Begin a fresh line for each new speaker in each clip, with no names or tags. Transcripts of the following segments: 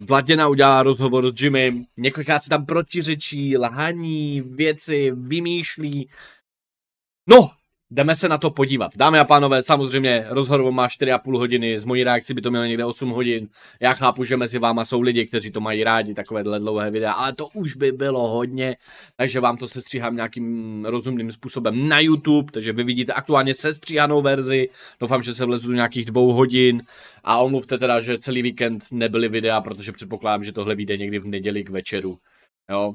Vladěna udělá rozhovor s Jimmy, několikrát se tam protiřečí, lhaní, věci, vymýšlí. No, Jdeme se na to podívat. Dámy a pánové, samozřejmě rozhovor má 4,5 hodiny, z mojí reakci by to mělo někde 8 hodin. Já chápu, že mezi váma jsou lidi, kteří to mají rádi, takovéhle dlouhé videa, ale to už by bylo hodně, takže vám to sestříhám nějakým rozumným způsobem na YouTube, takže vy vidíte aktuálně sestříhanou verzi, doufám, že se vlezu do nějakých dvou hodin a omluvte teda, že celý víkend nebyly videa, protože předpokládám, že tohle vyjde někdy v neděli k večeru. Jo,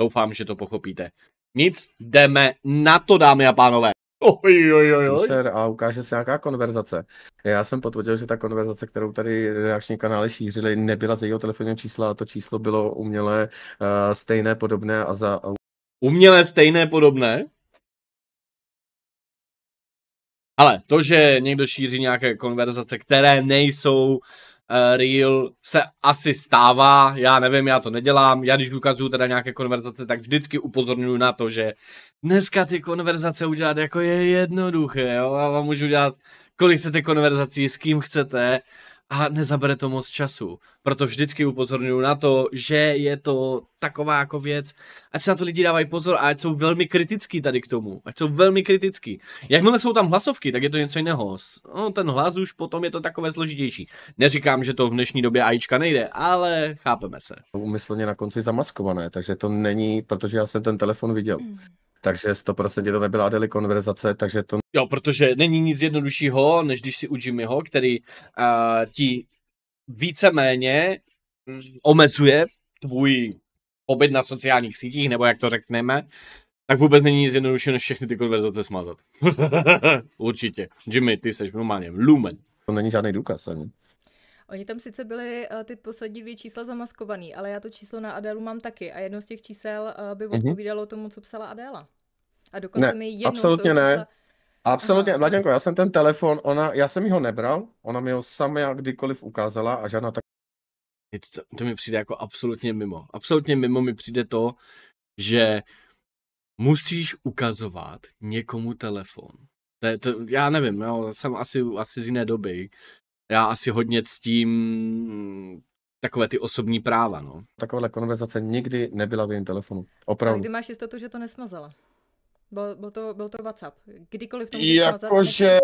doufám, že to pochopíte. Nic, jdeme na to, dámy a pánové.
Oj, oj, oj, oj. A ukáže se nějaká konverzace. Já jsem potvrdil, že ta konverzace, kterou tady reakční kanály šířili, nebyla z jejího telefonního čísla, a to číslo bylo umělé, uh, eh, stejné, podobné a za...
Umělé, stejné, podobné? Ale to, že někdo šíří nějaké konverzace, které nejsou Eh, reel se asi stává, já nevím, já to nedělám, já když ukazuju teda nějaké konverzace, tak vždycky upozorňuji na to, že dneska ty konverzace udělat jako je jednoduché, jo, já vám můžu udělat kolik chcete konverzací, s kým chcete a nezabere to moc času proto vždycky upozorňuji na to, že je to taková jako věc, ať se na to lidi dávají pozor a ať jsou velmi kritický tady k tomu, ať jsou velmi kritický. Jakmile jsou tam hlasovky, tak je to něco jiného. No, ten hlas už potom je to takové složitější. Neříkám, že to v dnešní době AIčka nejde, ale chápeme
se.
Umyslně na konci zamaskované, takže to není, protože já jsem ten telefon
viděl.
Mm.
Takže 100% to nebyla Adely konverzace, takže to... Jo,
protože není nic jednoduššího, než když si u Jimmyho, který uh, ti víceméně mm, omezuje tvůj pobyt na sociálních sítích, nebo jak to řekneme, tak vůbec není nic jednodušší, než všechny ty konverzace smazat. Určitě. Jimmy, ty seš normálně lumen. To není žádný důkaz ani.
Oni tam sice byly uh, eh, ty poslední dvě čísla zamaskovaný, ale já to číslo na Adélu mám taky a jedno z těch čísel uh, by mhm. odpovídalo mm-hmm. tomu, co psala Adéla. A dokonce ne, mi jedno absolutně ne. Čísla...
Absolutně, Vladěnko, já jsem ten telefon, ona, já jsem ho nebral, ona mi ho sama kdykoliv ukázala a žádná tak...
To, to mi přijde jako absolutně mimo. Absolutně mimo mi přijde to, že musíš ukazovat někomu telefon. To, je, to, já nevím, jo, no, jsem asi, asi z jiné doby. Já asi hodně ctím takové ty osobní práva, no. Takováhle konverzace nikdy nebyla v jejím telefonu. Opravdu. A kdy
máš jistotu, že to nesmazala? Byl, byl, to, byl to WhatsApp. Kdykoliv to můžeš jako mazat. Jakože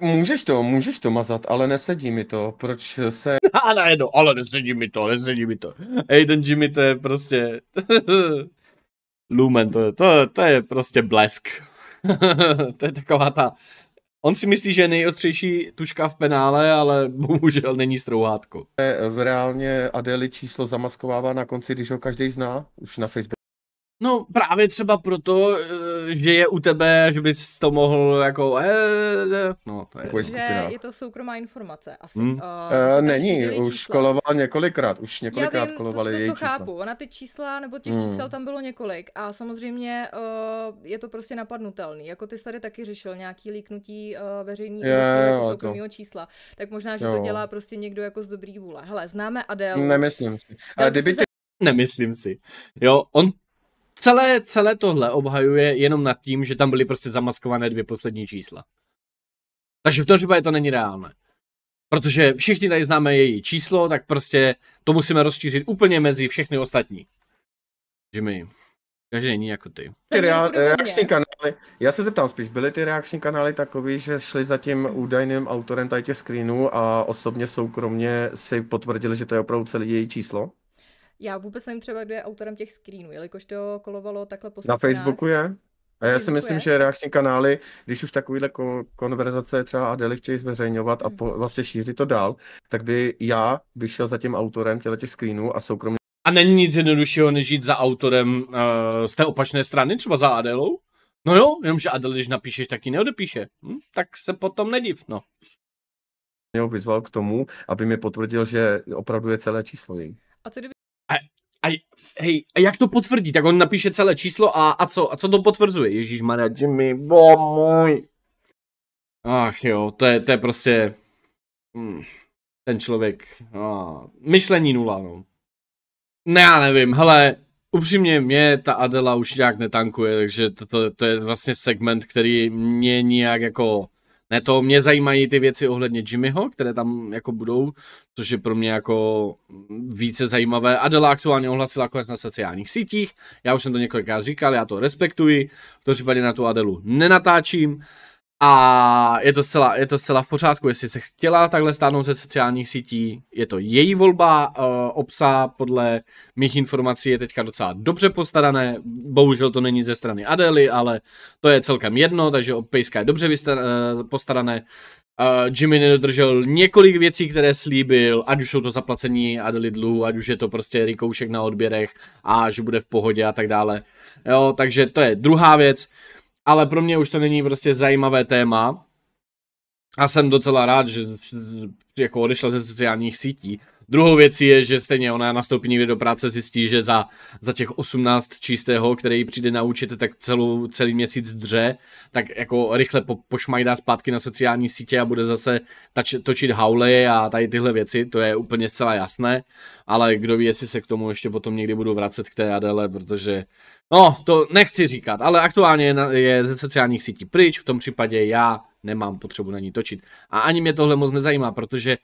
můžeš to, můžeš to mazat, ale nesedí mi to. Proč se...
A najednou, ale nesedí mi to, nesedí mi to. Ej, ten Jimmy, to je prostě... Lumen, to, je, to, to je prostě blesk. to je taková ta... On si myslí, že je nejostřejší tučka v penále, ale bohužel není strouhátko. Reálně
Adeli číslo zamaskovává na konci, když ho každý zná, už na Facebooku.
No právě třeba proto, eh, že je u tebe, že bys to mohl jako... Eh, no, to je Takový že je
to soukromá informace asi.
Hmm. Uh,
uh, není,
už školoval koloval několikrát,
už několikrát vím, kolovali to, to, to, to chápu, čísla.
ona ty čísla nebo těch hmm. čísel tam bylo několik a samozřejmě uh, je to prostě napadnutelný. Jako ty jsi tady taky řešil nějaký líknutí uh, veřejný je, jako soukromého čísla, tak možná, že jo. to dělá prostě někdo jako z dobrý vůle. Hele, známe Adele.
Nemyslím si. Nemyslím si. Jo, on celé, celé tohle obhajuje jenom nad tím, že tam byly prostě zamaskované dvě poslední čísla. Takže v tom případě to není reálné. Protože všichni tady známe její číslo, tak prostě to musíme rozšířit úplně mezi všechny ostatní. že my, každý není jako ty.
Ty rea- reakční kanály, já se zeptám spíš, byly ty reakční kanály takový, že šli za tím údajným autorem tady těch screenů a osobně soukromně si potvrdili, že to je opravdu celý její číslo?
Já vůbec nevím třeba, kdo je autorem těch screenů, jelikož to kolovalo takhle po Na Facebooku je? A já si myslím, že reakční
kanály, když už takovýhle konverzace třeba Adely chtějí zveřejňovat a hmm. po, vlastně šířit to dál, tak by já bych šel za tím autorem
těch screenů a soukromě. A není nic jednoduššího, než jít za autorem uh, z té opačné strany, třeba za Adelou? No jo, jenomže Adel, když napíšeš, tak ji neodepíše. Hm? Tak se potom nediv, no.
Měl vyzval k tomu, aby mi potvrdil, že opravdu je celé číslo
její. A co kdyby a, a, hej, a jak to potvrdí? Tak on napíše celé číslo a, a co? A co to potvrzuje? Ježíš Maria, Jimmy, bo můj. Ach jo, to je, to je prostě... Hmm, ten člověk... A, myšlení nula, no. Ne, já nevím, hele, upřímně mě ta Adela už nějak netankuje, takže to, to, to je vlastně segment, který mě nějak jako ne, to mě zajímají ty věci ohledně Jimmyho, které tam jako budou, což je pro mě jako více zajímavé. Adela aktuálně ohlasila konec na sociálních sítích, já už jsem to několikrát říkal, já to respektuji, v tom případě na tu Adelu nenatáčím. A je to, zcela, je to zcela v pořádku, jestli se chtěla takhle stáhnout ze sociálních sítí, je to její volba, uh, obsa podle mých informací je teďka docela dobře postarané, bohužel to není ze strany Adely, ale to je celkem jedno, takže Pejska je dobře vystar, uh, postarané. Uh, Jimmy nedodržel několik věcí, které slíbil, ať už jsou to zaplacení Adely dlu, ať už je to prostě rikoušek na odběrech a že bude v pohodě a tak dále. Jo, takže to je druhá věc ale pro mě už to není prostě zajímavé téma. A jsem docela rád, že jako odešla ze sociálních sítí. Druhou věcí je, že stejně ona nastoupí někde do práce, zjistí, že za, za těch 18 čistého, který přijde na účet, tak celou, celý měsíc dře, tak jako rychle po, pošmajdá zpátky na sociální sítě a bude zase tač, točit haule a tady tyhle věci, to je úplně zcela jasné, ale kdo ví, jestli se k tomu ještě potom někdy budu vracet k té Adele, protože No, to nechci říkat, ale aktuálně je ze sociálních sítí pryč, v tom případě já nemám potřebu na ní točit. A ani mě tohle moc nezajímá, protože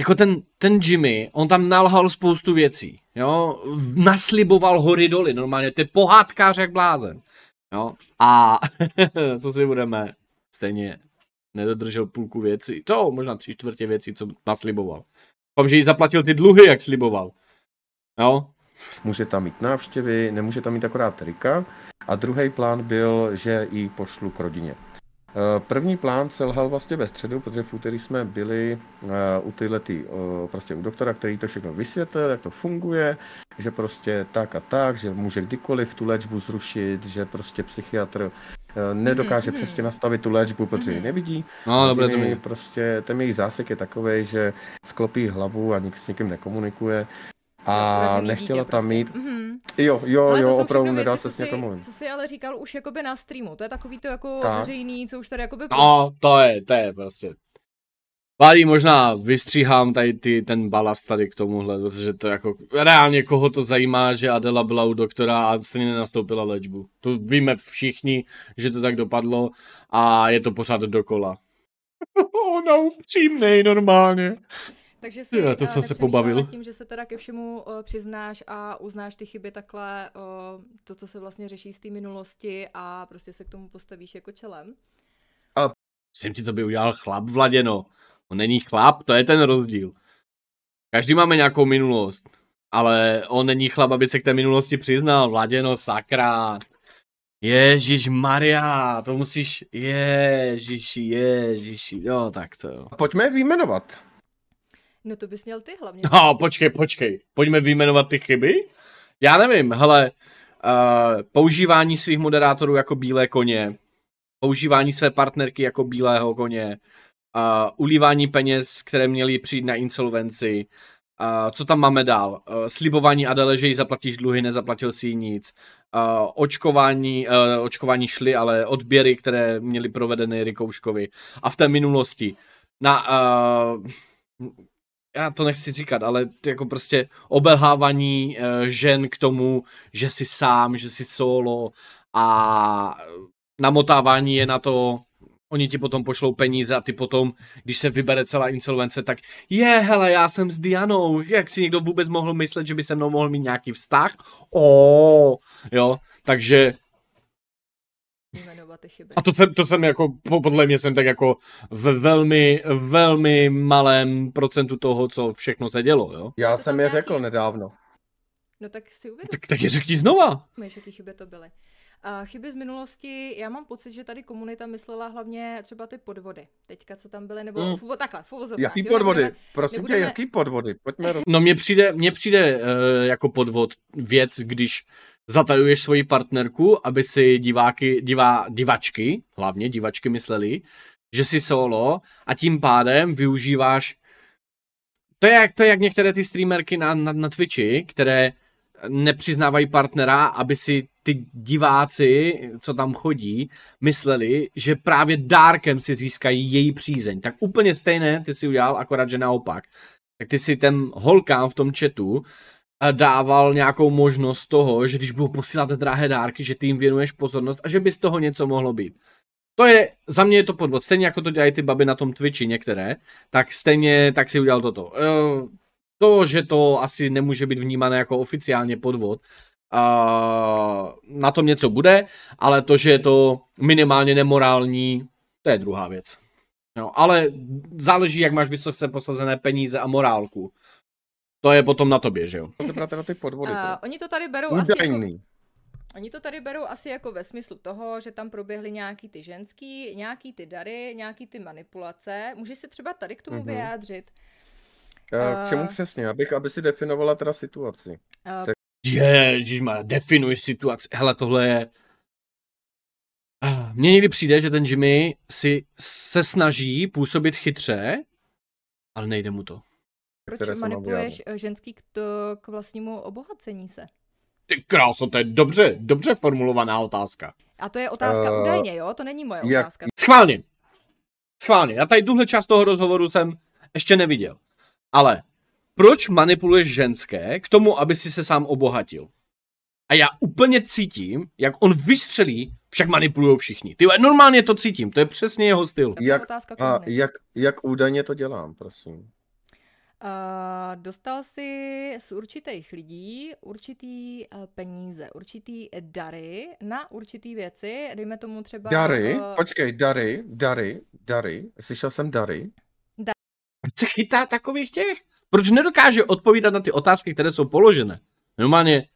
jako ten, ten Jimmy, on tam nalhal spoustu věcí, jo, nasliboval hory doly, normálně, to je pohádkář jak blázen, jo, a co si budeme, stejně nedodržel půlku věcí, to možná tři čtvrtě věcí, co nasliboval. Doufám, že jí zaplatil ty dluhy, jak sliboval, jo, Může tam mít návštěvy, nemůže tam mít akorát Rika.
A druhý plán byl, že ji pošlu k rodině. Eh, první plán selhal vlastně ve středu, protože v úterý jsme byli eh, u tyhlety, eh, prostě u doktora, který to všechno vysvětlil, jak to funguje, že prostě tak a tak, že může kdykoliv tu léčbu zrušit, že prostě psychiatr nedokáže mm-hmm. přesně nastavit tu léčbu, protože mm-hmm. ji mhm. nevidí. No, dobré, to Prostě ten jejich zásek je takový, že sklopí hlavu a nik s nikým nekomunikuje a nechtěla dítě, tam prostě. mít. Mm-hmm. Jo, jo, ale jo, opravdu nedá se s někam mluvit. Co
jsi ale říkal už jakoby na streamu, to je takový to jako veřejný, co už tady jakoby... No,
to je, to je prostě. Vádí, možná vystříhám tady ty, ten balast tady k tomuhle, protože to jako reálně koho to zajímá, že Adela byla u doktora a stejně nenastoupila léčbu. To víme všichni, že to tak dopadlo a je to pořád dokola. Ona upřímnej normálně. Takže si, jo, to eh, jsem se pobavil.
Tím, že se teda ke všemu uh, přiznáš a uznáš ty chyby takhle, uh, to, co se vlastně řeší z té minulosti a prostě se k tomu postavíš jako čelem.
A jsem ti to by udělal chlap Vladěno. On není chlap, to je ten rozdíl. Každý máme nějakou minulost, ale on není chlap, aby se k té minulosti přiznal. Vladěno, sakra. Ježíš Maria, to musíš, ježíši, ježíši, jo, tak to jo. Pojďme vyjmenovat.
No to bys měl ty hlavně.
No, počkej, počkej. Pojďme vyjmenovat ty chyby. Já nevím, hele, uh, používání svých moderátorů jako bílé koně, používání své partnerky jako bílého koně, uh, ulívání peněz, které měly přijít na insolvenci, uh, co tam máme dál? Uh, slibování Adele, že jí zaplatíš dluhy, nezaplatil si jí nic. Uh, očkování, uh, očkování šly, ale odběry, které měly provedeny Rikouškovi. A v té minulosti. Na, uh, já to nechci říkat, ale jako prostě obelhávání eh, žen k tomu, že si sám, že si solo a namotávání je na to, oni ti potom pošlou peníze a ty potom, když se vybere celá insolvence, tak je, hele, já jsem s Dianou, jak si někdo vůbec mohl myslet, že by se mnou mohl mít nějaký vztah? O, jo, takže ty chyby. A to jsem, to jsem jako, podle mě jsem tak jako v velmi, velmi malém procentu toho, co všechno se dělo, jo? Já to jsem je nějaký... řekl nedávno.
No tak si uvědom. Tak, tak je řekni znova. Víš, jaký chyby to byly. A chyby z minulosti, já mám pocit, že tady komunita myslela hlavně třeba ty podvody. Teďka, co tam byly, nebo mm. fuvo, takhle, fuvozovka. Jaký jo, podvody? Nebudeme, Prosím nebudeme... tě, jaký
podvody? Pojďme roz... No mně přijde, mně přijde uh, jako podvod věc, když zatajuješ svoji partnerku, aby si diváky, divá, divačky, hlavně divačky mysleli, že jsi solo a tím pádem využíváš to je, jak, to je jak některé ty streamerky na, na, na Twitchi, které nepřiznávají partnera, aby si ty diváci, co tam chodí, mysleli, že právě dárkem si získají její přízeň. Tak úplně stejné ty si udělal, akorát, že naopak. Tak ty si ten holkám v tom chatu dával nějakou možnost toho, že když budou posílat drahé dárky, že ty jim věnuješ pozornost a že by z toho něco mohlo být. To je, za mě je to podvod. Stejně jako to dělají ty baby na tom Twitchi některé, tak stejně tak si udělal toto. Eh, to, že to asi nemůže být vnímané jako oficiálně podvod, na tom něco bude, ale to, že je to minimálně nemorální, to je druhá věc. No, ale záleží, jak máš vysoce posazené peníze a morálku. To je potom na tobě, že jo? na ty podvody. Uh,
oni to tady berou Udajný. asi jako... Oni to tady berou asi jako ve smyslu toho, že tam proběhly nějaký ty ženský, nějaký ty dary, nějaký ty manipulace. Můžeš se třeba tady k tomu mm-hmm. vyjádřit?
Uh,
k eh, čemu přesně? Abych,
aby si definovala teda situaci.
Uh, tak... Ježišmar, definuj situaci. Hele, tohle je... Mně někdy přijde, že ten Jimmy si se snaží působit chytře, ale nejde mu to. Proč které manipuluješ
eh, ženský k, to, k vlastnímu obohacení se?
Ty kráso, to je dobře, dobře formulovaná otázka.
A to je otázka uh, údajně, jo? To není moje jak...
otázka. Schválně. Schválně. Já tady tuhle část toho rozhovoru jsem ještě neviděl. Ale proč manipuluješ ženské k tomu, aby si se sám obohatil? A já úplně cítím, jak on vystřelí, však manipulují všichni. Ty normálně to cítím, to je přesně jeho styl. Jak, a
jak, jak údajně to dělám, prosím?
Uh, dostal si z určitých lidí určitý uh, peníze, určitý dary na určitý věci, dejme tomu třeba... Dary? Uh...
Počkej, dary, dary, dary, slyšel jsem
dary. Dary. se chytá takových těch? Proč nedokáže odpovídat na ty otázky, které jsou položené? Normálně,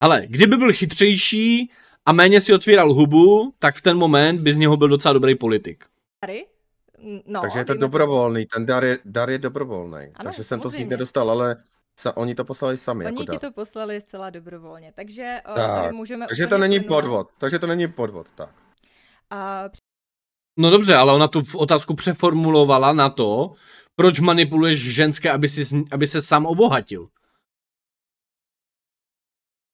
ale kdyby byl chytřejší a méně si otvíral hubu, tak v ten moment by z něho byl docela dobrý politik.
Dary? No, takže je to dobrovolný,
to... ten dar je, dar je dobrovolný. Ano, takže jsem to z nich nedostal, ale sa, oni to poslali sami. Jako oni jako ti
to poslali zcela dobrovolně, takže eh, tak. tady můžeme... Takže to není podvod. podvod,
takže to není podvod, tak. A... No dobře, ale ona tu otázku přeformulovala na to, proč manipuluješ ženské, aby, si, aby se sám obohatil.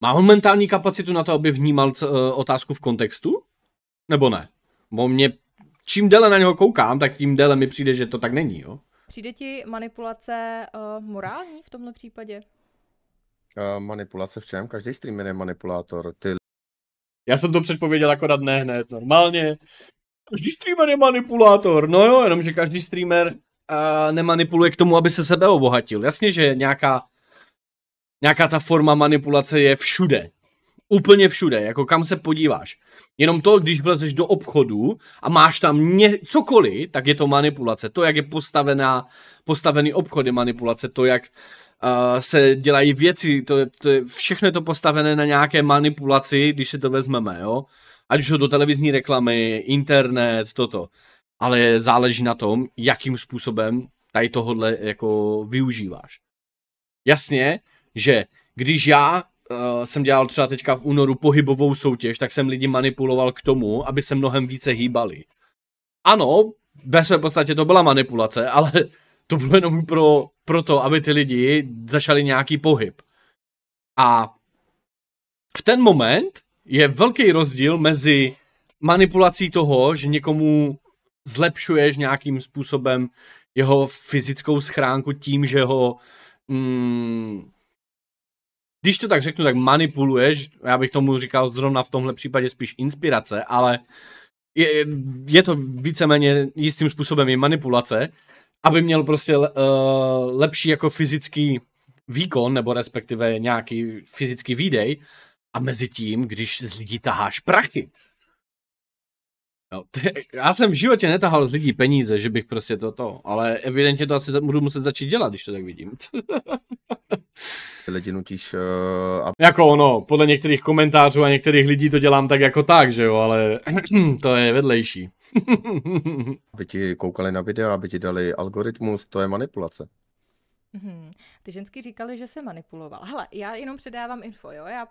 Má on mentální kapacitu na to, aby vnímal c, eh, otázku v kontextu? Nebo ne? Bo mě čím déle na něho koukám, tak tím déle mi přijde, že to tak není, jo?
Přijde ti manipulace uh, morální v tomto případě?
Uh, manipulace v čem? Každý streamer je manipulátor. Ty... Já jsem to
předpověděl akorát ne hned, normálně. Každý streamer je manipulátor, no jo, jenomže každý streamer uh, nemanipuluje k tomu, aby se sebe obohatil. Jasně, že nějaká, nějaká ta forma manipulace je všude, Úplně všude, jako kam se podíváš. Jenom to, když vlezeš do obchodu a máš tam ně, cokoliv, tak je to manipulace. To, jak je postavená, postavený obchod je manipulace, to, jak uh, se dělají věci, to, to je, všechno je to postavené na nějaké manipulaci, když se to vezmeme, jo. Ať už do televizní reklamy, internet, toto. Ale záleží na tom, jakým způsobem tady tohle jako využíváš. Jasně, že když já uh, jsem dělal třeba teďka v únoru pohybovou soutěž, tak jsem lidi manipuloval k tomu, aby se mnohem více hýbali. Ano, ve své podstatě to byla manipulace, ale to bylo jenom pro, pro to, aby ty lidi začali nějaký pohyb. A v ten moment je velký rozdíl mezi manipulací toho, že někomu zlepšuješ nějakým způsobem jeho fyzickou schránku tím, že ho mm, když to tak řeknu, tak manipuluješ, já bych tomu říkal zrovna v tomhle případě spíš inspirace, ale je, je to víceméně jistým způsobem i manipulace, aby měl prostě uh, lepší jako fyzický výkon, nebo respektive nějaký fyzický výdej, a mezi tím, když z lidí taháš prachy. No, ty, já jsem v životě netahal z lidí peníze, že bych prostě toto, ale evidentně to asi budu muset začít dělat, když to tak vidím. lidi nutíš... Uh, a... Jako ono, podle některých komentářů a některých lidí to dělám tak jako tak, že jo, ale to je vedlejší.
aby ti koukali na videa, aby ti dali algoritmus, to je manipulace.
Hmm.
Ty ženský říkali, že se manipuloval. Hele, já jenom předávám info, jo? Já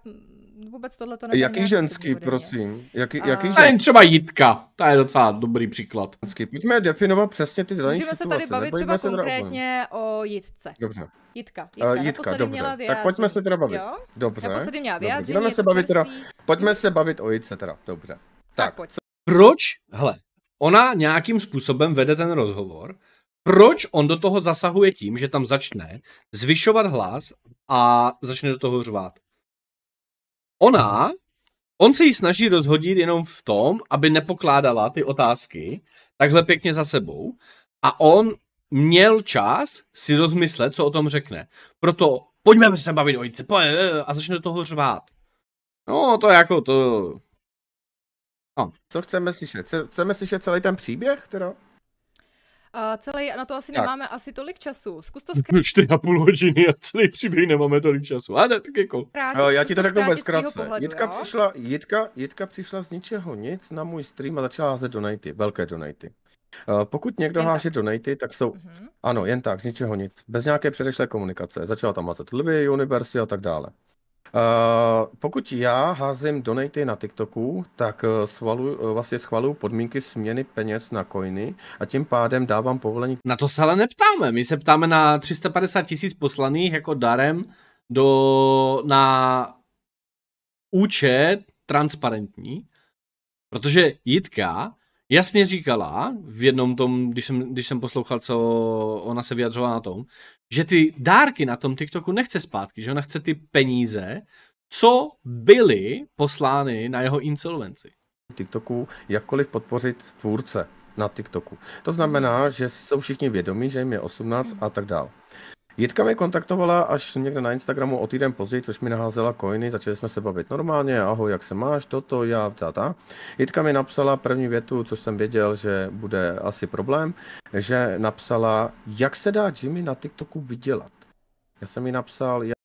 vůbec tohle to nevím. Jaký ženský, prosím?
Jaký, a... jaký ženský? Jen třeba Jitka, ta je docela dobrý příklad. Pojďme definovat přesně ty dané Můžeme se tady bavit třeba konkrétně
o Jitce. Dobře. Jitka, eh, Jitka, uh, Jitka dobře.
Měla tak pojďme se teda bavit. Jo?
Dobře. měla vyjádření. Dobře. Se bavit teda, pojďme se bavit o Jitce teda, dobře. Tak, tak pojď. Proč? Hele, ona nějakým způsobem vede ten rozhovor, proč on do toho zasahuje tím, že tam začne zvyšovat hlas a začne do toho řvát. Ona, on se ji snaží rozhodit jenom v tom, aby nepokládala ty otázky takhle pěkně za sebou a on měl čas si rozmyslet, co o tom řekne. Proto pojďme se bavit o jídce eh, a začne do toho řvát. No, to je jako to... No. Co chceme slyšet? Chceme slyšet celý ten příběh, teda?
Uh, celý, na to asi tak. nemáme asi tolik času. Zkus to
skrátit. Čtyři a půl hodiny a celý příběh nemáme tolik času. A ne, tak jako. Krátit, já ti to prostě řeknu bez krátce. Jitka přišla, Jitka, Jitka přišla
z ničeho nic na můj stream a začala házet donaty, velké donaty. Eh, pokud někdo jen háže donaty, tak jsou, uh-huh. ano, jen tak, z ničeho nic, bez nějaké předešlé komunikace. Začala tam házet Libby, University a tak dále. Uh, pokud já házím donaty na TikToku, tak eh, svalu, eh, vlastně schvaluju podmínky směny peněz na coiny a tím pádem dávám
povolení. Na to se ale neptáme, my se ptáme na 350 tisíc poslaných jako darem do, na účet transparentní, protože Jitka jasně říkala v jednom tom, když jsem, když jsem poslouchal, co ona se vyjadřovala na tom, že ty dárky na tom TikToku nechce zpátky, že ona chce ty peníze, co byly poslány na jeho insolvenci. TikToku jakkoliv podpořit tvůrce na TikToku. To znamená, že
jsou všichni vědomí, že jim je 18 a tak dál. Jitka mě kontaktovala až někde na Instagramu o týden později, což mi naházela coiny, začali jsme se bavit normálně, ahoj, jak se máš, toto, já, ta, ta. Jitka mi napsala první větu, což jsem věděl, že bude asi problém, že napsala, jak se dá Jimmy na TikToku vydělat. Já jsem jí napsal, jak...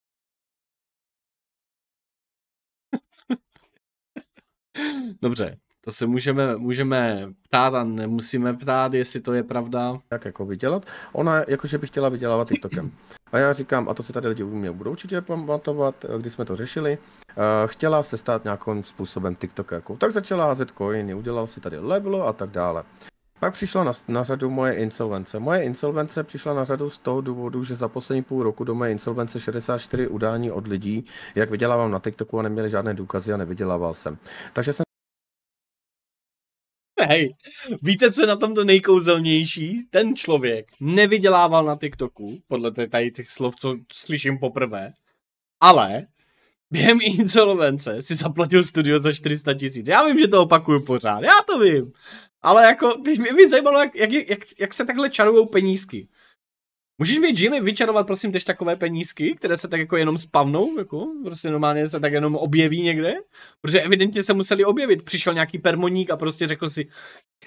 Dobře, to se můžeme, můžeme ptát a nemusíme ptát, jestli to je pravda. Jak jako vydělat? Ona jakože by chtěla vydělávat TikTokem. A já říkám, a to si tady lidi u mě budou
určitě pamatovat, eh, když jsme to řešili, eh, chtěla se stát nějakým způsobem TikTokerkou. Tak začala házet coiny, udělal si tady level a tak dále. Pak přišla na, na řadu moje insolvence. Moje insolvence přišla na řadu z toho důvodu, že za poslední půl roku do mé insolvence 64 udání od lidí, jak vydělávám na TikToku a neměli žádné důkazy a nevydělával jsem. Takže jsem
Hej, víte, co je na tom to nejkouzelnější? Ten člověk nevydělával na TikToku, podle tady těch slov, co slyším poprvé, ale během insolvence si zaplatil studio za 400 tisíc. Já vím, že to opakuju pořád, já to vím. Ale jako, mě by zajímalo, jak, jak, jak, jak se takhle čarují penízky. Můžeš mi, Jimmy, vyčarovat, prosím, tež takové penízky, které se tak jako jenom spavnou, jako prostě normálně se tak jenom objeví někde? Protože evidentně se museli objevit. Přišel nějaký permoník a prostě řekl si,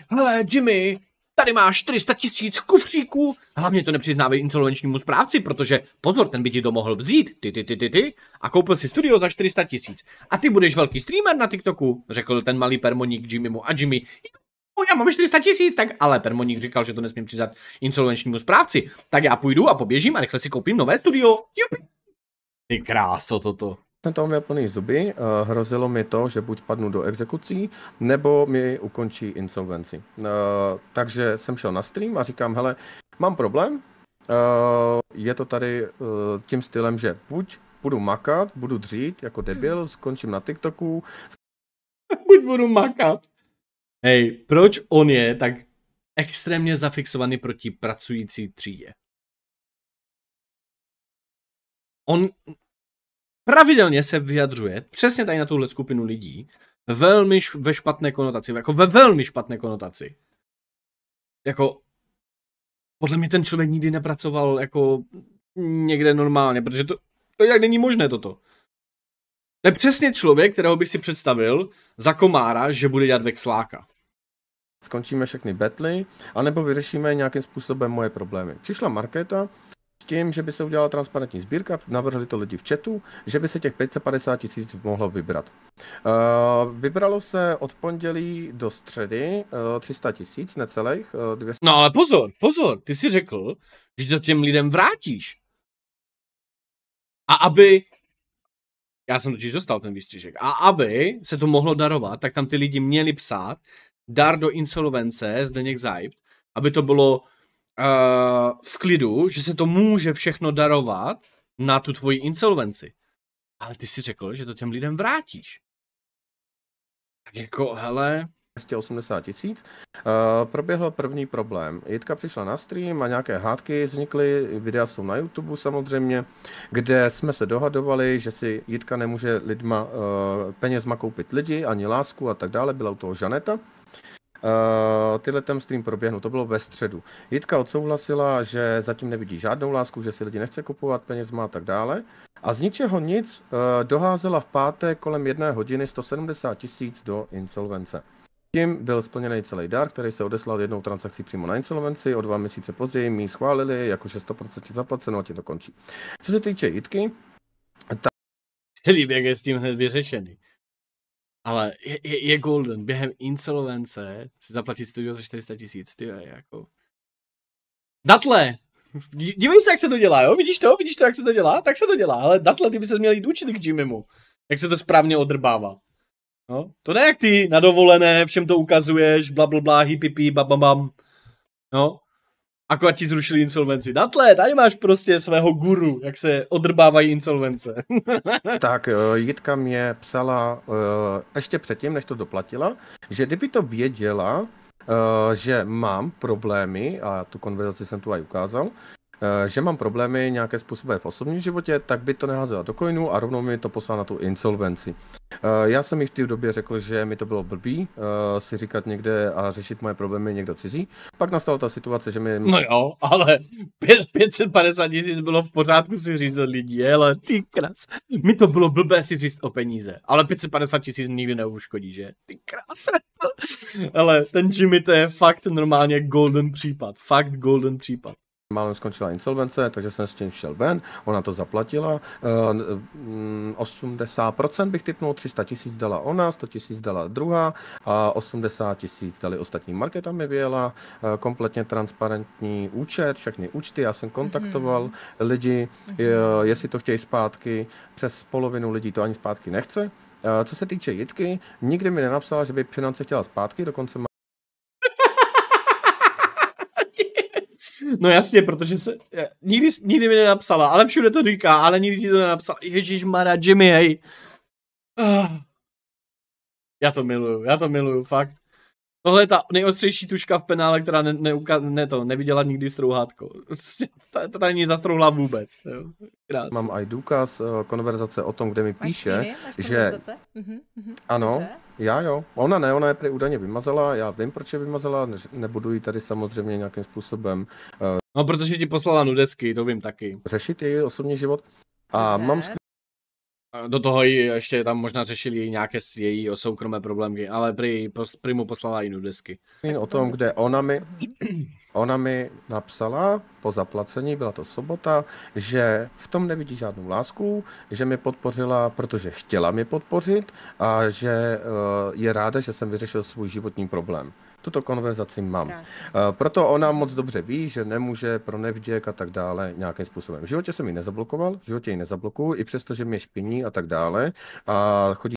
hele, Jimmy, tady máš 400 tisíc kufříků, hlavně to nepřiznávej insolvenčnímu správci, protože pozor, ten by ti to mohl vzít, ty, ty, ty, ty, ty, a koupil si studio za 400 tisíc. A ty budeš velký streamer na TikToku, řekl ten malý permoník Jimmymu a Jimmy, já mám 400 tisíc, tak ale Permoník říkal, že to nesmím přizat insolvenčnímu správci. Tak já půjdu a poběžím a rychle si koupím nové studio. Jupi. Ty kráso toto
jsem tam měl plný zuby, eh, hrozilo mi to, že buď padnu do exekucí, nebo mi ukončí insolvenci. Eh, takže jsem šel na stream a říkám, hele, mám problém, eh, je to tady tím stylem, že buď
budu makat, budu dřít jako debil, hmm. skončím na TikToku. Buď budu
makat. Hej, proč on je tak extrémně zafixovaný proti pracující třídě? On pravidelně se vyjadřuje přesně tady na tuhle skupinu lidí velmi š-
ve špatné konotaci, jako ve velmi špatné konotaci. Jako podle mě ten člověk nikdy nepracoval jako někde normálně, protože to, to jak není možné toto. To je přesně člověk, kterého bych si představil za komára, že bude dělat vexláka.
Skončíme všechny betly, anebo vyřešíme nějakým způsobem moje problémy. Přišla Markéta s tím, že by se udělala transparentní sbírka, navrhli to lidi v chatu, že by se těch 550 tisíc mohlo vybrat. Eh, vybralo se od pondělí do středy 300 eh, tisíc, necelých. 200... Eh, no ale pozor,
pozor, ty si řekl, že to těm lidem vrátíš. A aby já jsem totiž dostal ten výstřižek. A aby se to mohlo darovat, tak tam ty lidi měli psát dar do insolvence z Deněk Zajbt, aby to bylo uh, v klidu, že se to může všechno darovat na tu tvoji insolvenci. Ale ty si řekl, že to těm lidem vrátíš. Tak jako,
hele, 280 tisíc. Uh, proběhl první problém. Jitka přišla na stream a nějaké hádky vznikly, videa jsou na YouTube samozřejmě, kde jsme se dohadovali, že si Jitka nemůže lidma, uh, penězma koupit lidi, ani lásku a tak dále, byla u toho Žaneta. Uh, tyhle ten stream proběhnul, to bylo ve středu. Jitka odsouhlasila, že zatím nevidí žádnou lásku, že si lidi nechce kupovat penězma a tak dále. A z ničeho nic uh, doházela v pátek kolem jedné hodiny 170 tisíc do insolvence. Tím byl splněný celý dar, který se odeslal jednou transakcí přímo na insolvenci, o dva měsíce později mi schválili, jakože 100% zaplaceno a tím to končí. Co se týče Jitky, tak...
Líbí, jak je s tím hned vyřešený. Ale je, je, je golden, během insolvence si zaplatí studio za 400 tisíc, ty jako... Datle! Dívej se, jak se to dělá, jo? Vidíš to? Vidíš to, jak se to dělá? Tak se to dělá, ale Datle, ty by se měl jít učit k Jimmymu. Jak se to správně odrbává. No, to ne jak ty, na dovolené, všem to ukazuješ, bla bla bla, bam, bam. No, akorát ti zrušili insolvenci. Datle, tady máš prostě svého guru, jak se odrbávají insolvence.
tak, Jitka mě psala eh, ještě předtím, než to doplatila, že kdyby to věděla, eh, že mám problémy, a tu konverzaci jsem tu aj ukázal, Eh, že mám problémy nějaké způsobem v osobním životě, tak by to neházela do coinu a rovnou mi to poslala na tu insolvenci. Eh, já jsem mi v té době řekl, že mi to bylo blbý eh, si říkat někde a řešit moje problémy někdo cizí. Pak nastala ta situace, že mi... No jo, ale
550 tisíc bylo v pořádku si říct od lidí, ale ty kras. Mi to bylo blbé si říct o peníze, ale 550 tisíc nikdy neuškodí, že? Ty krás. ale ten Jimmy to je fakt normálně golden případ, fakt
golden případ málem skončila insolvence, takže jsem s tím šel ven, ona to zaplatila, 80% eh, bych typnul, 300 tisíc dala ona, 100 tisíc dala druhá a 80 tisíc dali ostatní. Marketa mi vyjela eh, kompletně transparentní účet, všechny účty, já jsem kontaktoval mm-hmm. lidi, mhm. jestli to chtějí zpátky, přes polovinu lidí to ani zpátky nechce, eh, co se týče Jitky, nikdy mi nenapsala, že by finance chtěla zpátky, dokonce
No jasně, protože se, eh, nikdy, nikdy mi nenapsala, ale všude to říká, ale nikdy ti to nenapsala. Ježíš Mara, Jimmy, hej. Ah. Já to miluju, já to miluju, fakt. Tohle je ta nejostřejší tuška v penále, která ne, ne, ne to, neviděla nikdy strouhátko. Prostě ta, ta není zastrouhla vůbec. Jo.
Mám i důkaz eh, konverzace o tom, kde mi píše, že...
mm-hmm. Ano, Dobře.
já jo. Ona ne, ona je prý údajně vymazala, já vím, proč je vymazala, ne, nebudu ji tady samozřejmě nějakým způsobem...
Uh, no, protože ti poslala nudesky, to vím taky. Řešit její osobní život. A Dobře, mám do toho i ještě tam možná řešili nějaké její soukromé problémy, ale prý, prý mu poslala jinou desky. O tom, kde ona mi,
ona mi napsala po zaplacení, byla to sobota, že v tom nevidí žádnou lásku, že mi podpořila, protože chtěla mi podpořit a že eh, je ráda, že jsem vyřešil svůj životní problém tuto konverzaci mám. Krásný. Eh, proto ona moc dobře ví, že nemůže pro nevděk a tak dále nějakým způsobem. V životě jsem ji nezablokoval, v životě ji nezablokuju, i přesto,
že mě špiní a tak dále. A chodí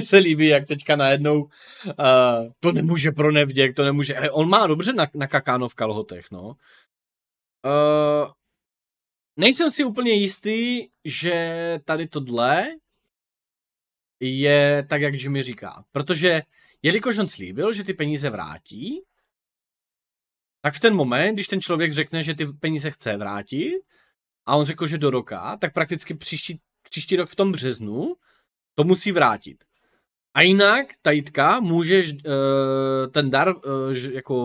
se líbí, jak teďka najednou uh, to nemůže pro nevděk, to nemůže. On má dobře na, na kakáno v kalhotech, no. Uh, nejsem si úplně jistý, že tady to dle je tak, jak Jimmy říká. Protože Jelikož on slíbil, že ty peníze vrátí, tak v ten moment, když ten člověk řekne, že ty peníze chce vrátit, a on řekl, že do roka, tak prakticky příští, příští rok v tom březnu to musí vrátit. A jinak ta jitka může uh, eh, ten dar uh, jako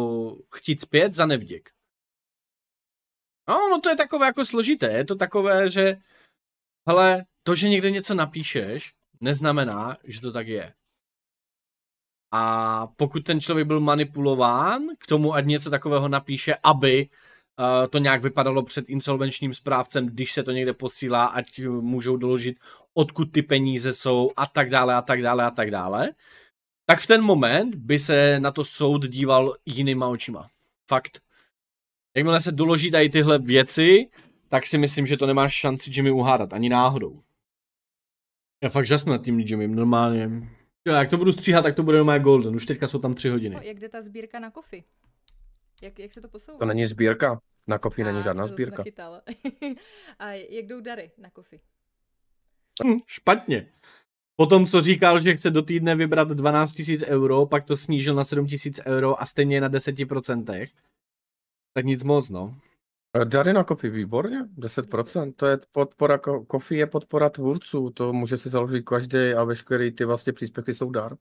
chtít zpět za nevděk. No, no to je takové jako složité, je to takové, že hele, to, že někde něco napíšeš, neznamená, že to tak je. A pokud ten člověk byl manipulován k tomu, ať něco takového napíše, aby eh, to nějak vypadalo před insolvenčním správcem, když se to někde posílá, ať můžou doložit, odkud ty peníze jsou a tak dále a tak dále a tak dále, tak v ten moment by se na to soud díval jinýma očima. Fakt. Jakmile se doloží tady tyhle věci, tak si myslím, že to nemáš šanci Jimmy uhádat, ani náhodou. Já fakt žasnu nad tím Jimmy, normálně. Jo, jak to budu stříhat, tak to bude moje golden. Už teďka jsou tam tři hodiny. No,
jak jde ta sbírka na kofy? Jak, jak se to posouvá? To není
sbírka. Na kofy není žádná sbírka.
A jak jdou dary na kofy?
Hm, špatně. Potom, co říkal, že chce do týdne vybrat 12 000 euro, pak to snížil na 7 000 euro a stejně na 10%. Tak nic moc, no. Dary na kopy, výborně, 10%. To je podpora, kofi je podpora
tvůrců, to může si založit každý a veškerý ty vlastně příspěvky jsou dar.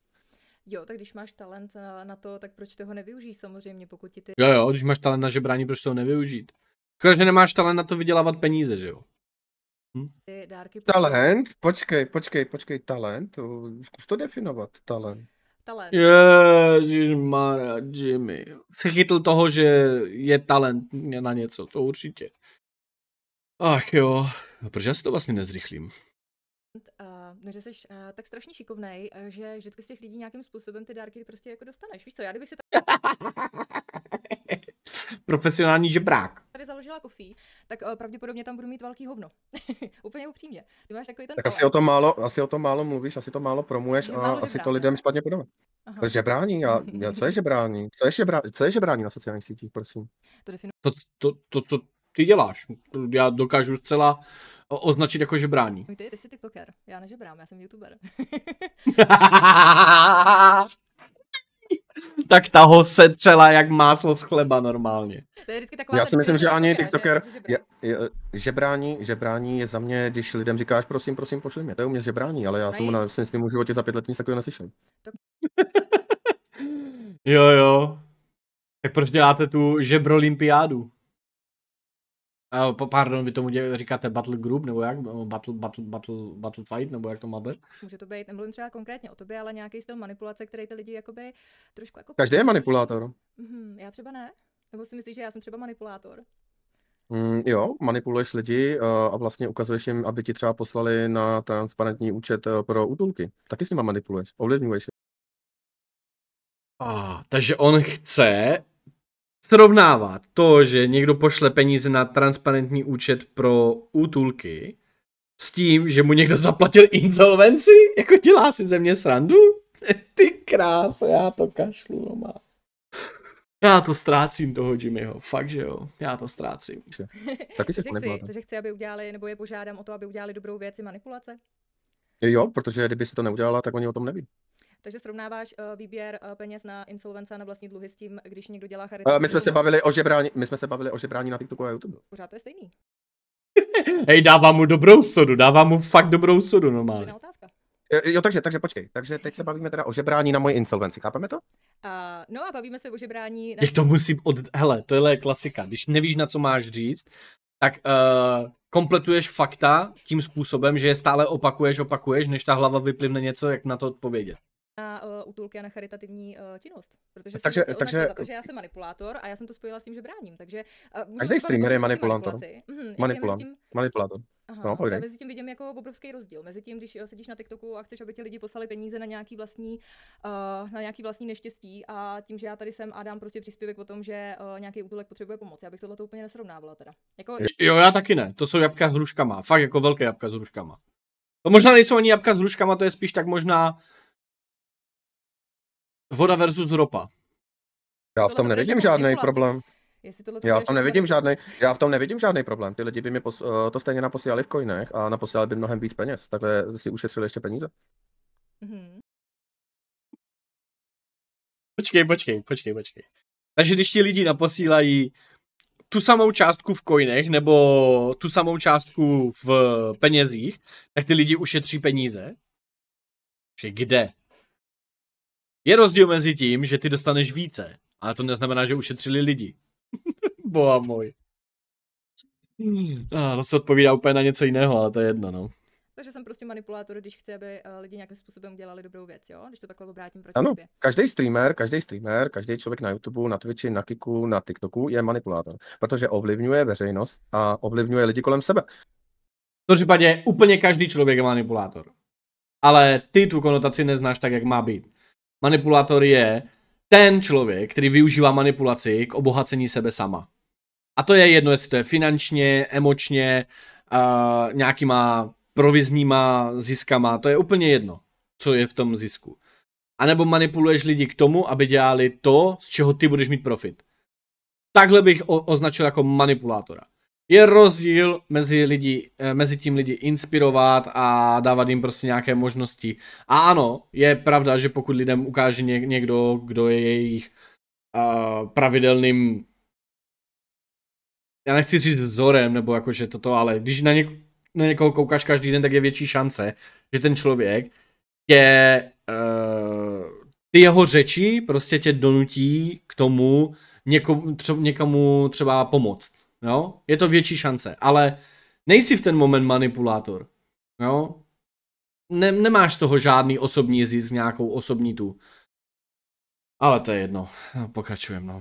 Jo, tak když máš talent na, na to, tak proč toho nevyužíš samozřejmě, pokud ti ty... Jo, jo,
když máš talent na žebrání, proč toho nevyužít? Když nemáš talent na to vydělávat peníze, že jo? Hm? Ty dárky... Talent? Počkej, počkej, počkej, talent? Zkus to definovat, talent talent. Ježišmarja, Jimmy. Se chytl toho, že je talent na něco, to určitě. Ach jo, proč já si to vlastně nezrychlím?
no, že jsi uh, tak strašně šikovnej, že vždycky z těch lidí nějakým způsobem ty dárky prostě jako dostaneš. Víš co, já kdybych si tak...
Profesionální žebrák.
Tady založila kofí, tak uh, pravděpodobně tam budu mít velký hovno. Úplně upřímně. Ty máš takový ten tak asi o, tom málo,
asi o tom málo mluvíš, asi to málo promuješ a málo asi to lidem ne? špatně podává. je Žebrání? A, já, co je žebrání? Co je, žebra, co je žebrání na sociálních sítích, prosím?
To, definu... to,
to, to, co ty děláš, já dokážu zcela eh, označit jako žebrání. Ty,
ty jsi tiktoker, já nežebrám, já jsem youtuber.
tak ta ho setřela jak máslo z chleba normálně.
To je vždycky taková
Já si myslím, že ani TikToker, žebrání, žebrání je za mě, když lidem říkáš prosím, prosím, pošli mě, to je u mě žebrání, ale já jsem na jsem v životě za pět let nic takového neslyšel.
jo, jo. Tak proč děláte tu žebrolimpiádu? Uh, pardon, vy tomu dě, říkáte battle group, nebo jak? Battle, battle, battle, battle fight, nebo jak to máte?
Může to být, nemluvím třeba konkrétně o tobě, ale nějaký styl manipulace, který ty lidi jakoby trošku jako...
Každý je manipulátor.
Mm, já třeba ne. Nebo si myslíš, že já jsem třeba manipulátor?
Mm, jo, manipuluješ lidi uh, a vlastně ukazuješ jim, aby ti třeba poslali na transparentní účet uh, pro útulky. Taky s nima manipuluješ, ovlivňuješ.
Ah, takže on chce, srovnává to, že někdo pošle peníze na transparentní účet pro útulky s tím, že mu někdo zaplatil insolvenci? Jako dělá si ze mě srandu? Ty kráso, já to kašlu, no má. Já to ztrácím toho Jimmyho, fakt že jo, já to ztrácím. Taky se to chci,
takže chci, aby udělali, nebo je požádám o to, aby udělali dobrou věci manipulace?
Jo, protože kdyby se to neudělala, tak oni o tom neví.
Takže srovnáváš eh, výběr eh, peněz na insolvence na vlastní dluhy s tím, když někdo dělá charitu. Eh, my jsme se bavili
o žebrání, my jsme se bavili o žebrání na TikToku a YouTube.
Pořád to je stejný.
Hej, dávám mu dobrou sodu, dávám mu fakt dobrou sodu normálně. Jo, takže, takže počkej. Takže teď se bavíme teda o žebrání na moje insolvenci,
chápeme to? Uh,
no a bavíme se o žebrání... Na... Jak to
musím od... Hele, tohle je klasika. Když nevíš, na co máš říct, tak uh, kompletuješ fakta tím způsobem, že je stále opakuješ, opakuješ, než ta hlava vyplivne něco, jak na to odpovědět
na uh, eh, útulky a na charitativní uh, činnost. Protože takže, jsem se takže... za to, že já jsem manipulátor a já jsem to spojila s tím, že bráním. Takže uh, Každý streamer je manipulátor. Manipulant. Mhm,
manipulátor. Aha, no, já mezi
tím vidím jako obrovský rozdíl. Mezi tím, když sedíš na TikToku a chceš, aby ti lidi poslali peníze na nějaký vlastní, uh, na nějaký vlastní neštěstí a tím, že já tady jsem a dám prostě příspěvek o tom, že uh, nějaký útulek potřebuje pomoc. Já bych tohle to úplně nesrovnávala teda. Jako...
Jo, já taky ne. To jsou jabka s hruškama. Fakt jako velké jabka s hruškama. To možná nejsou ani jabka s hruškama, to je spíš tak možná Voda versus ropa.
Já v tom nevidím žádný problém. já v tom
nevidím žádný, já v tom nevidím žádný problém. Ty lidi by mi pos, eh, to stejně naposílali v coinech a naposílali by mnohem víc
peněz. Takhle si ušetřili ještě peníze. Mm-hmm. Počkej, počkej, počkej, počkej. Takže když ti lidi naposílají
tu samou částku v coinech nebo tu samou částku v penězích, tak ty lidi ušetří peníze. kde? Je rozdíl mezi tím, že ty dostaneš více, ale to neznamená, že ušetřili lidi. Boha můj. Ah, to se odpovídá úplně na něco jiného, ale to je jedno, no.
Takže jsem prostě manipulátor, když chci, aby eh, lidi nějakým způsobem dělali dobrou věc, jo? Když to takhle obrátím proti ano,
každý streamer, každý streamer, každý člověk na YouTube, na Twitchi, na Kiku, na TikToku je manipulátor, protože
ovlivňuje veřejnost a ovlivňuje lidi kolem sebe. V tom případě úplně každý člověk je manipulátor. Ale ty tu konotaci neznáš tak, jak má být. Manipulátor je ten člověk, který využívá manipulaci k obohacení sebe sama. A to je jedno, jestli to je finančně, emočně, uh, nějakýma provizníma ziskama, to je úplně jedno, co je v tom zisku. A nebo manipuluješ lidi k tomu, aby dělali to, z čeho ty budeš mít profit. Takhle bych označil jako manipulátora je rozdíl mezi, lidi, eh, mezi tím lidi inspirovat a dávat jim prostě nějaké možnosti. A ano, je pravda, že pokud lidem ukáže někdo, kdo je jejich uh, pravidelným já nechci říct vzorem, nebo jakože toto, ale když na, něk- na někoho koukáš každý den, tak je větší šance, že ten člověk tě, uh, ty jeho řeči prostě tě donutí k tomu někomu, tře- někomu třeba pomoct jo, no, je to větší šance, ale nejsi v ten moment manipulátor, jo, ne, nemáš toho žádný osobní zisk, nějakou osobní tu. Ale to je jedno, pokračujeme, no.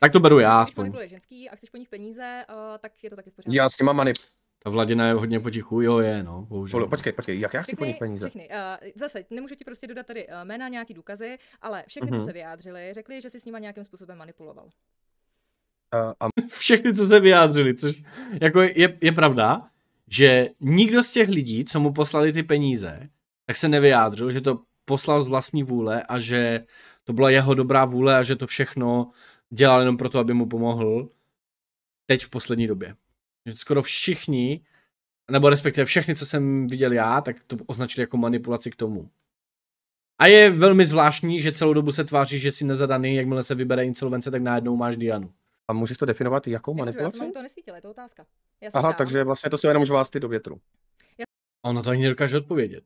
Tak to beru já aspoň.
Když ženský a chceš po nich peníze, eh, tak je to taky v pořádku. Já s těma manip.
Ta Vladina je hodně potichu, jo je, no, bohužel. Polo, počkej, počkej, jak já chci všechny, po nich peníze?
Všechny, uh, zase, nemůžu ti prostě dodat tady uh, jména, nějaký důkazy, ale všechny, uh -huh. co mhm. se vyjádřili, řekli, že si s nima nějakým způsobem manipuloval
a... Všechny, co se vyjádřili, což jako je, je pravda, že nikdo z těch lidí, co mu poslali ty peníze, tak se nevyjádřil, že to poslal z vlastní vůle a že to byla jeho dobrá vůle a že to všechno dělal jenom proto, aby mu pomohl teď v poslední době. Skoro všichni, nebo respektive všechny, co jsem viděl já, tak to označili jako manipulaci k tomu. A je velmi zvláštní, že celou dobu se tváří, že si nezadaný, jakmile se vybere insolvence, tak najednou máš Dianu. A můžeš to definovat jakou Nemůžu, manipulaci?
Já jsem to nesvítila, je to otázka. Já Aha, dám. takže
vlastně to jsou jenom žvásty do větru. Já... Ona to ani nedokáže odpovědět.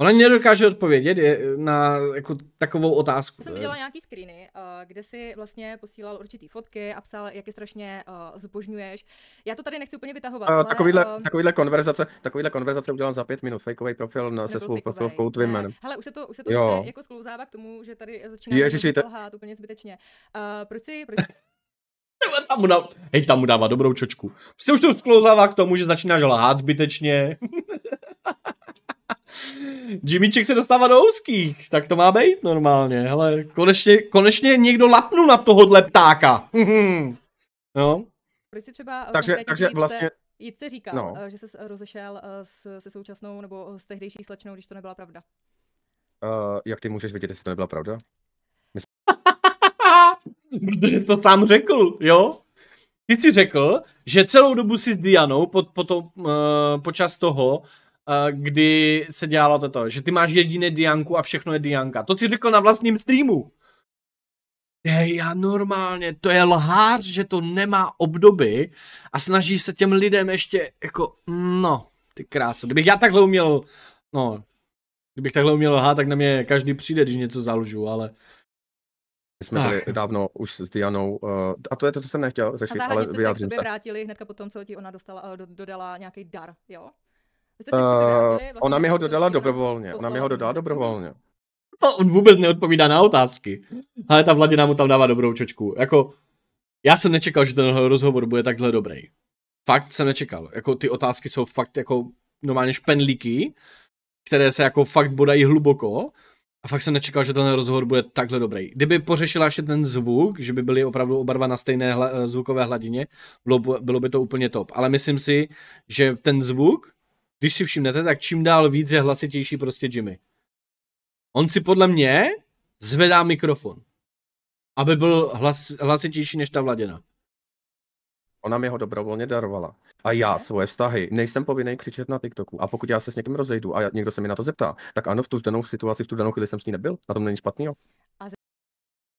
Ona nedokáže odpovědět na jako takovou otázku. Jsem dělala
nějaký screeny, eh, kde si vlastně posílal určitý fotky a psal, jak je strašně eh, zbožňuješ. Já to tady nechci úplně vytahovat. A, ale, takovýhle, eh, takovýhle, konverzace,
takovýhle konverzace udělám za pět minut, Fakeový profil na, se svou profilovkou tvým jménem. Hele, už se to, už se to jo. Se
jako sklouzává k tomu, že tady začíná Ježiši, to... lhát úplně zbytečně. Uh, proč si, proč...
tam mu dá... Hej, tam mu dává dobrou čočku. Prostě už to sklouzává k tomu, že začínáš lhát zbytečně. Jimmyček se dostává do úzkých, tak to má být normálně, hele, konečně, konečně někdo lapnul na tohohle ptáka. no.
Proč si třeba eh, takže, takže jít vlastně... Jít se, říká, no. Eh, že se rozešel eh, s, se současnou nebo s tehdejší slečnou, když to nebyla pravda.
Uh, jak ty můžeš vědět, jestli to nebyla pravda?
Protože to sám řekl, jo? Ty jsi řekl, že celou dobu jsi s Dianou po, po to, uh, počas toho Eh, kdy se dělalo toto, že ty máš jediné Dianku a všechno je Dianka. To si řekl na vlastním streamu. Je, já normálně, to je lhář, že to nemá obdoby a snaží se těm lidem ještě, jako, no, ty krásy. Kdybych já takhle uměl, no, kdybych takhle uměl lhát, tak na mě každý přijde, když něco zalužu, ale... My jsme tady
dávno už s Dianou, uh, a to je to, co jsem nechtěl řešit, ale vyjádřím se. A
vrátili hnedka po tom, co ti ona dostala, uh, dodala nějaký dar, jo?
Eh, vlastně ona mi ho dodala dobrovolně. Ona mi ho dodala dobrovolně. No, on vůbec neodpovídá na otázky. Ale ta Vladina mu tam dává dobrou čočku. Jako, já jsem nečekal, že ten rozhovor bude takhle dobrý. Fakt jsem nečekal. Jako ty otázky jsou fakt jako normálně špenlíky, které se jako fakt bodají hluboko. A fakt jsem nečekal, že ten rozhovor bude takhle dobrý. Kdyby pořešila ještě ten zvuk, že by byly opravdu obarva na stejné hla, eh, zvukové hladině, bylo, bylo by to úplně top. Ale myslím si, že ten zvuk když si všimnete, tak čím dál víc je hlasitější prostě Jimmy. On si podle mě zvedá mikrofon, aby byl hlas, hlasitější než ta Vladěna.
Ona mi ho dobrovolně darovala. A já svoje vztahy nejsem povinný křičet na TikToku. A pokud já se s někým rozejdu a někdo se mi na to zeptá, tak ano, v tu danou situaci, v tu danou chvíli jsem s ní nebyl. Na tom není
špatný, jo.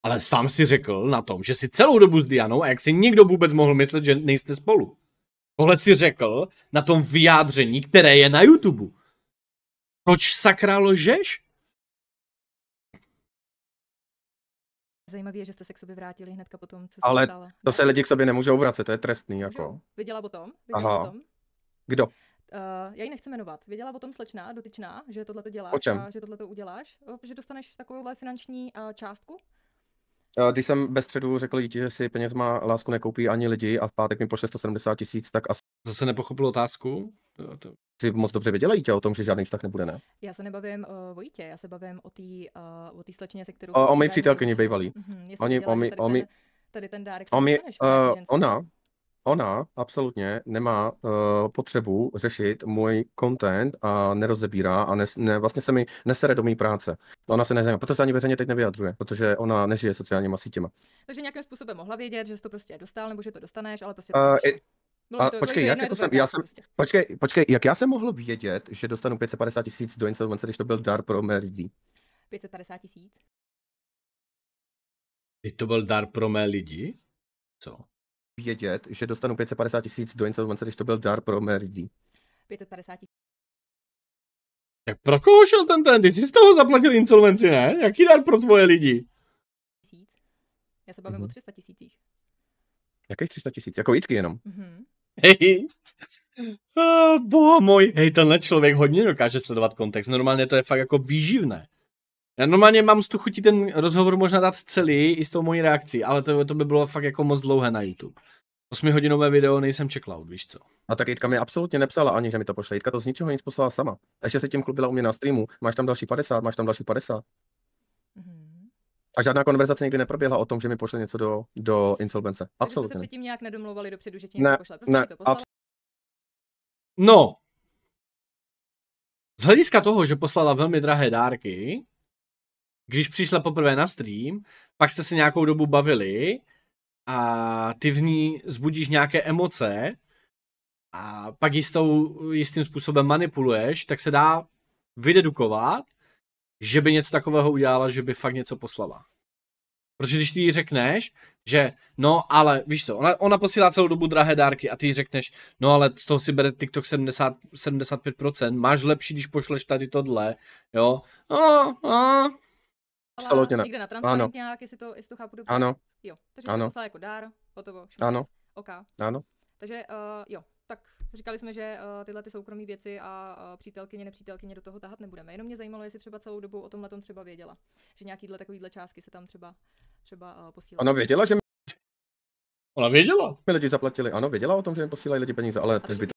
Ale sám si řekl na tom, že si celou dobu s Dianou a jak si nikdo vůbec mohl myslet, že nejste spolu. Tohle si řekl na tom vyjádření, které
je na YouTube. Proč sakra ložeš?
Zajímavé je, že jste se k sobě vrátili hnedka potom, co se Ale
to se lidi k
sobě nemůžou vracet, to je trestný. Jako. Viděla
Věděla o tom? Viděla Aha. O tom? Kdo? Uh, já ji nechci jmenovat. Věděla o tom slečná, dotyčná, že tohle to děláš, A že tohle to uděláš, že dostaneš takovouhle finanční uh, částku
Eh, když jsem ve středu řekl dítě, že si má lásku nekoupí ani lidi a v pátek mi pošle 170 tisíc, tak asi...
Zase nepochopil otázku? To, to...
Jsi moc dobře věděla Jítě o tom, že žádný vztah nebude, ne?
Já se nebavím uh, o Jítě, já se bavím o té uh, eh, o slečně, se kterou... O, o mý přítelkyni
bývalý. Mm-hmm, Oni, o mý...
tady ten dárek. o mý, uh,
ona, ona absolutně nemá uh, potřebu řešit můj content a nerozebírá a ne, ne, vlastně se mi nesere do mý práce. Ona se nezajímá, protože se ani veřejně teď nevyjadřuje, protože ona nežije sociálníma sítěma.
Takže nějakým způsobem mohla vědět, že jsi to prostě dostal nebo že to dostaneš, ale prostě eh, to uh, a to, počkej, jako jak jako jsem, já prostě. jsem, prostě.
počkej, počkej, jak já jsem mohl vědět, že dostanu 550 tisíc do insolvence, když to byl dar pro mé lidi?
550 tisíc?
Teď to byl dar pro mé lidi? Co? vědět, že dostanu 550 tisíc do insolvence, když to byl dar pro Merdi.
550 tisíc.
Jak pro koho šel ten ten? Ty jsi z toho zaplatil insolvenci, ne? Jaký dar pro tvoje lidi? Tisíc.
Já se bavím mm-hmm. o 300 mhm. tisících.
Jakých 300 tisíc? Jako ičky jenom. Mm-hmm. Hej, oh, eh, boha můj, hej, tenhle člověk hodně dokáže sledovat kontext, normálně to je fakt jako výživné. Já normálně mám z tu chutí ten rozhovor možná dát celý i s tou mojí reakcí, ale to, to by bylo fakt jako moc dlouhé na YouTube. Osmihodinové video nejsem čekla, víš co? A tak Jitka mi absolutně nepsala ani, že mi to pošle. Jitka to z
ničeho nic poslala sama. Takže se tím chlubila u mě na streamu. Máš tam další 50, máš tam další 50. Mm-hmm. A žádná konverzace nikdy neproběhla o tom, že mi pošle něco do, do insolvence. Absolutně. Takže jste se předtím
nějak nedomlouvali dopředu, že ti něco ne, pošle. Prostě ne, to Abs-
no. Z hlediska toho, že poslala velmi drahé dárky, když
přišla poprvé na stream, pak jste se nějakou dobu bavili a ty v ní zbudíš nějaké emoce a pak jistou, jistým způsobem manipuluješ, tak se dá vydedukovat, že by něco takového udělala, že by fakt něco poslala. Protože když ty jí řekneš, že no ale víš co, ona, ona posílá celou dobu drahé dárky a ty jí řekneš, no ale z toho si bere TikTok 70, 75%, máš lepší, když pošleš tady tohle, jo. A, no, a, no. Absolutně ne. Někde na transparent
nějak, jestli to, jestli to chápu dobře. Ano. Jo, takže ano. to jako dár, hotovo, šmec. Ano. OK. Ano. Takže uh, jo, tak říkali jsme, že uh, tyhle ty soukromé věci a uh, přítelkyně, nepřítelkyně do toho tahat nebudeme. Jenom mě zajímalo, jestli třeba celou dobu o tomhle tom třeba věděla, že nějakýhle takovýhle částky se tam třeba, třeba uh, posílají. Ano, věděla,
že Ona
věděla. My lidi zaplatili, ano, věděla o tom, že jim posílají lidi peníze, ale by to...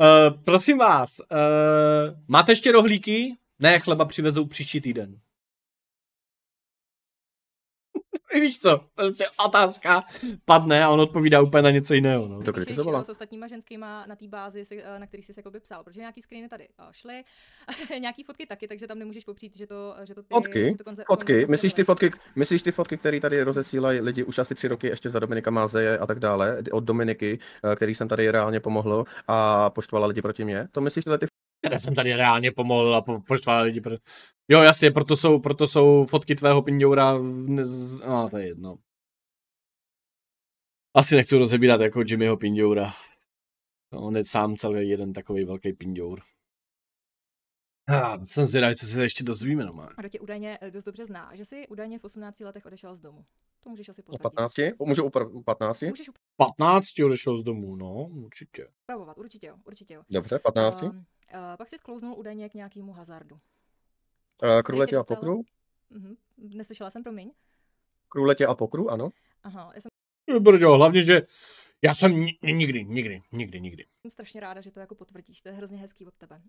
Uh, prosím vás, uh, máte ještě rohlíky? Ne, chleba přivezou příští týden. Víš co,
prostě otázka
padne a on odpovídá úplně na něco jiného. No. To kritizovala. S
ostatníma
ženskýma na té bázi, eh, na který jsi se jakoby psal, protože nějaký screeny tady eh, šly, nějaký fotky taky, takže tam nemůžeš popřít, že to, eh, že to ty, Fotky? Že to konce, fotky? myslíš, ty
fotky myslíš ty fotky, které tady rozesílají lidi už asi tři roky ještě za Dominika Mázeje a tak dále, od Dominiky, který jsem tady
reálně pomohl a poštvala lidi proti mě? To myslíš tyhle ty které jsem tady reálně pomohl a po, poštval lidi. Pro... Jo, jasně, proto jsou, proto jsou fotky tvého pindoura, nez... no to je
jedno. Asi nechci rozebírat jako Jimmyho pindoura. On je sám celý jeden takový velký pindour. Já Ah, jsem
zvědavý, co se ještě dozvíme No,
Kdo tě údajně eh, dost dobře zná, že jsi údajně v 18 letech odešel z domu. To můžeš asi
potvrdit.
U 15? Můžu u 15? Můžeš u
15 odešel z domu, no, určitě.
Pravovat, určitě jo, určitě jo.
Dobře, 15. Um,
Eh, pak si sklouznul údajně k nějakému hazardu.
Eh, Kruletě a pokru?
Uh-huh. Neslyšela jsem, promiň.
Kruletě a pokru, ano. Aha, já jsem... Brdo, hlavně, že já jsem nikdy, nikdy,
nikdy, nikdy.
Jsem strašně ráda, že to jako potvrdíš, to je hrozně hezký od tebe.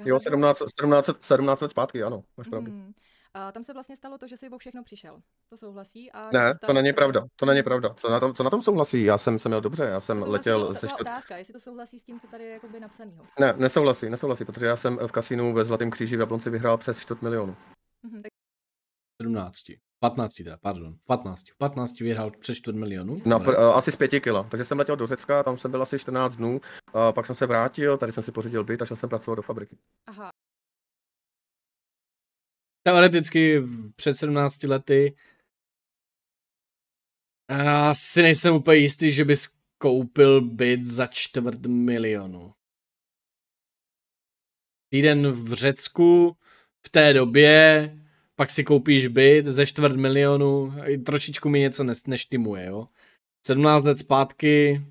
Uh, jo, 17, 17, 17
let zpátky, ano, máš pravdu.
Mm. A tam se vlastně stalo to, že si o všechno přišel. To souhlasí? A ne, to není pravda.
To není pravda. Co na tom, co na tom souhlasí? Já jsem se měl dobře, já jsem to letěl ze špatného.
otázka, jestli to souhlasí s tím, co tady je jakoby napsanýho.
Ne, nesouhlasí, nesouhlasí, protože já jsem v kasinu ve Zlatém kříži v Jablonci vyhrál přes čtvrt milionů. Mhm, tak... 17. 15 teda, pardon, 15. V 15 vyhrál přes 4 milionů. Na, pr- asi z 5 kila, takže jsem letěl do Řecka, tam jsem byl asi 14 dnů, a pak jsem se vrátil, tady jsem si pořídil byt a šel jsem pracovat do fabriky.
Aha, teoreticky před 17 lety asi nejsem úplně jistý, že bys koupil byt za čtvrt milionu. Týden v Řecku
v té době, pak si koupíš byt ze čtvrt milionu, trošičku mi něco neštimuje, jo. 17 let zpátky,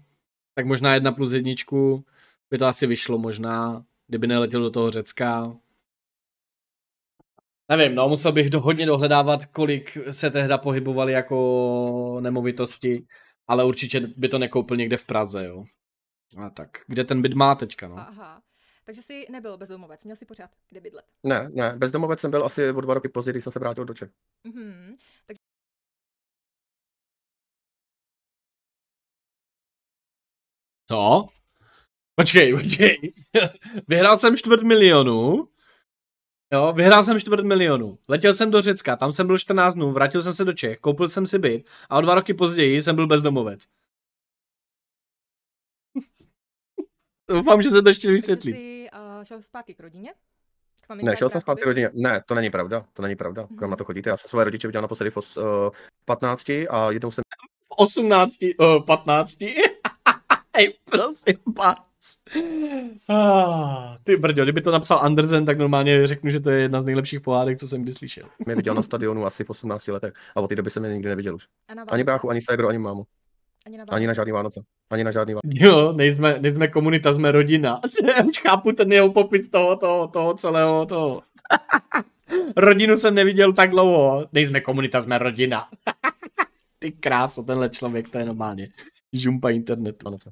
tak možná jedna plus jedničku, by to asi vyšlo možná, kdyby neletěl do toho Řecka, Nevím, no musel bych do, hodně dohledávat, kolik se tehda pohybovali jako nemovitosti, ale určitě by to nekoupil někde v Praze, jo. A tak, kde ten byt má teďka, no?
Aha. Takže jsi nebyl bezdomovec, měl jsi pořád kde bydlet.
Ne,
ne, bezdomovec jsem byl asi o dva roky později, když jsem se vrátil do Čech. Mm-hmm. Co? Počkej, počkej. Vyhrál jsem čtvrt milionu
Jo, vyhrál jsem čtvrt milionu. Letěl jsem do Řecka, tam jsem byl 14 dnů, vrátil jsem se do Čech, koupil jsem si byt a o dva roky později jsem byl bezdomovec. Doufám, že se to ještě vysvětlí.
Jsi uh, eh, šel zpátky k rodině? K ne, šel jsem zpátky k rodině.
Ne, to není pravda. To není pravda. Mm-hmm. na to chodíte? Já jsem své rodiče viděl naposledy v os, uh, eh, 15
a jednou jsem... 18, uh, 15.
Ej, prosím, pán.
Ah, ty brďo, kdyby to napsal Andersen, tak normálně řeknu, že to je jedna z nejlepších pohádek, co jsem kdy slyšel. Mě viděl na stadionu asi v 18 letech a od té doby jsem je nikdy neviděl už.
Ani bráchu, ani ségru, ani mámu. Ani na, ani na žádný Vánoce. Ani na žádný Vánoce. Jo, nejsme,
nejsme komunita, jsme rodina. Už chápu ten jeho popis toho, toho, toho celého toho. Rodinu jsem neviděl tak dlouho. Nejsme komunita, jsme rodina. Ty kráso, tenhle člověk, to je normálně. Žumpa internetu. Vánoce.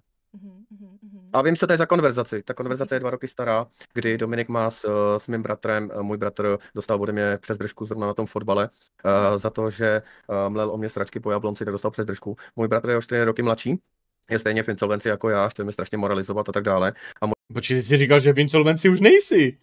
A vím, co to je za konverzaci. Ta konverzace je mhm. dva roky stará, kdy Dominik má s, eh, s mým bratrem, eh, můj bratr dostal ode mě přes držku zrovna na tom fotbale uh, za to, že uh, mlel o mě sračky po jablonci, tak dostal přes držku. Můj bratr je o 4 roky mladší, je stejně v insolvenci jako já, chtěl mi strašně
moralizovat a tak dále. A můj... Počkej, ty jsi říkal, že v insolvenci už nejsi.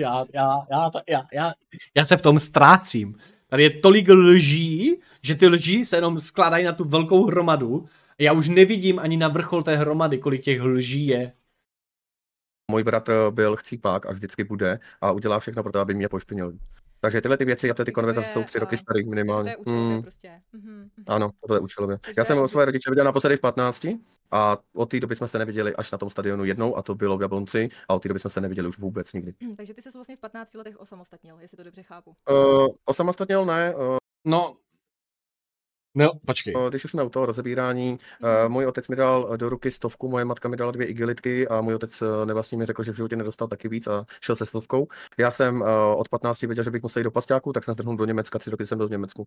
Já, já, já, já, já,
já se v tom ztrácím. Tady je tolik lží, že ty lží se jenom skládají na tu velkou hromadu já už nevidím ani na vrchol té hromady, kolik těch lží je.
Můj bratr byl chcípák a vždycky bude a udělá všechno pro to, aby mě pošpinil. Takže tyhle ty věci a ty konverzace jsou tři roky starý minimálně.
To je mm. prostě. Mm-hmm.
Ano, to je účelově. Takže... Já jsem o své rodiče viděl naposledy v 15 a od té doby jsme se neviděli až na tom stadionu jednou a to bylo v Jablonci a od té doby jsme se neviděli už vůbec nikdy.
Mhm, takže ty se vlastně v 15 letech osamostatnil, jestli to dobře chápu. Uh,
osamostatnil ne. Uh... No, No, počkej. Když už jsme u toho rozebírání, uh, můj otec mi dal do ruky stovku, moje matka mi dala dvě igelitky a můj otec eh, nevlastně mi řekl, že v životě nedostal taky víc a šel se stovkou. Já jsem uh, od 15 věděl, že bych musel jít do pasťáku, tak jsem zdrhnul do Německa, tři roky jsem byl v Německu.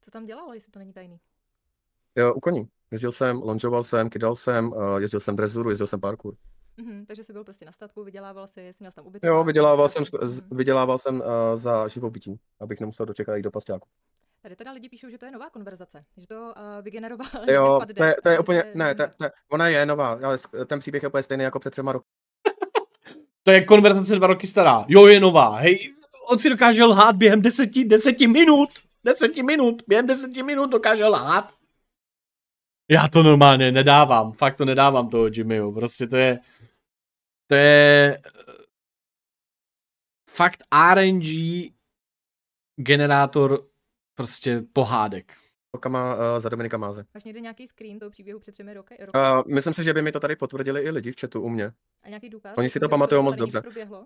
Co tam dělalo, jestli to není tajný?
Jo, u koní. Jezdil jsem, lonžoval jsem, kydal jsem, jezdil jsem drezuru, jezdil jsem parkour.
Mm-hmm, takže jsi byl prostě na statku, vydělával si, jestli měl tam ubytování. Jo, vydělával jsem,
vydělával jsem uh, za živobytí, abych nemusel dočekat jít do pasťáku.
Tady teda lidi píšou, že to je nová konverzace, že to uh, eh, vygeneroval. Jo, to je, to je úplně,
ne, to, to, ona je nová, ale ten příběh je úplně stejný jako před třema roky. to je konverzace dva roky
stará. Jo, je nová. Hej, on si dokáže lhát během deseti, deseti minut. Deseti minut,
během deseti minut dokáže lhát.
Já to normálně nedávám, fakt to nedávám toho Jimmyho, prostě to je, to je eh, fakt RNG generátor prostě pohádek. Kama, uh, eh, za Dominika Máze.
Až někde nějaký screen toho příběhu před třemi roky? Eh, roky?
Uh,
myslím si, že by mi to tady potvrdili i lidi v chatu u mě. A nějaký důkaz? Oni si to pamatují moc dobře. Uh,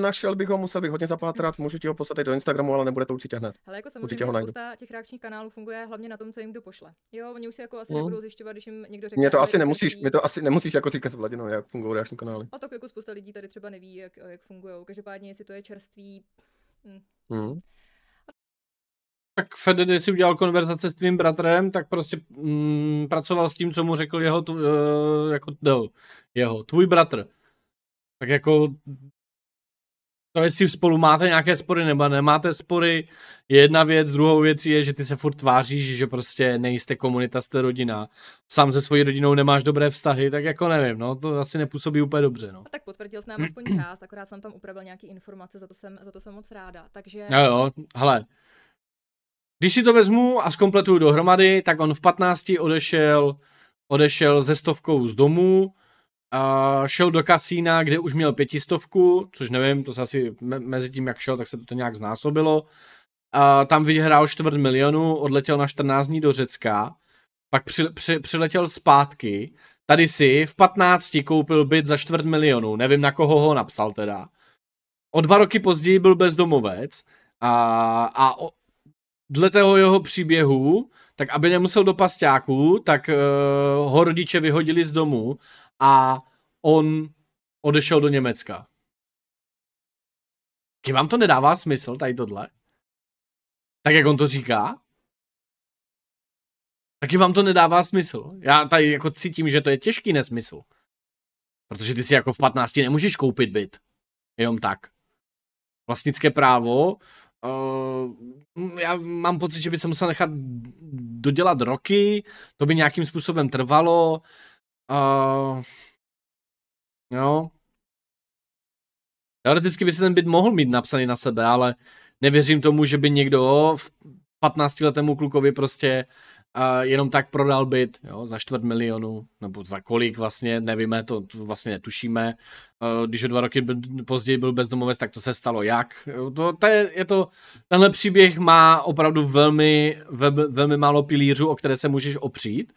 našel bych ho, musel bych hodně zapátrat, můžu ti ho poslat i do Instagramu, ale nebude to určitě hned. Ale jako samozřejmě určitě ho najdu.
těch reakčních kanálů funguje hlavně na tom, co jim kdo pošle. Jo, oni už si jako asi mm. nebudou zjišťovat, když jim někdo řekne. Mě to asi nemusíš, mě to asi
nemusíš jako říkat Vladino, jak fungují reakční kanály.
A tak jako spousta lidí tady třeba neví, jak, jak fungují. Každopádně, jestli to je čerství. Hm.
Mm
tak když si udělal konverzace s tvým bratrem, tak prostě mm, pracoval s tím, co mu řekl jeho, tv, eh, jako, no, jeho, tvůj bratr. Tak jako, to jestli spolu máte nějaké spory nebo nemáte spory, je jedna věc, druhou věcí je, že ty se furt tváříš, že prostě nejste komunita, jste rodina. Sám se svojí rodinou nemáš dobré vztahy, tak jako nevím, no, to asi nepůsobí úplně dobře, no. A
tak potvrdil jsi nám aspoň část, akorát jsem tam upravil nějaké informace, za to jsem, za to jsem moc ráda, takže... Jo, no jo,
hele, když si to vezmu a zkompletuju dohromady, tak on v 15 odešel, odešel ze stovkou z domu, a šel do kasína, kde už měl pětistovku, což nevím, to se asi me- mezi tím, jak šel, tak se to nějak znásobilo. A tam vyhrál čtvrt milionu, odletěl na 14 dní do Řecka, pak při- při- přiletěl zpátky, tady si v 15 koupil byt za čtvrt milionu, nevím na koho ho napsal teda. O dva roky později byl bezdomovec a, a o, dle toho jeho příběhu, tak aby nemusel do pasťáku, tak uh, ho rodiče vyhodili z domu a on odešel do Německa.
Kdy vám to nedává smysl, tady tohle? Tak jak on to říká? Taky vám to nedává smysl. Já tady jako cítím, že
to je těžký nesmysl. Protože ty si jako v 15 nemůžeš koupit byt. Jenom tak. Vlastnické právo Uh, já mám pocit, že by se musel nechat dodělat roky, to by nějakým způsobem trvalo. Uh, jo. Teoreticky by se ten byt mohl mít napsaný na sebe, ale nevěřím tomu, že by někdo v 15-letému klukovi prostě uh, a jenom tak prodal byt jo, za čtvrt milionu, nebo za kolik vlastně, nevíme, to vlastně netušíme. Když o dva roky později byl bezdomovec, tak to se stalo jak. To, to je, je to, tenhle příběh má opravdu velmi, ve, velmi málo pilířů, o které se můžeš opřít.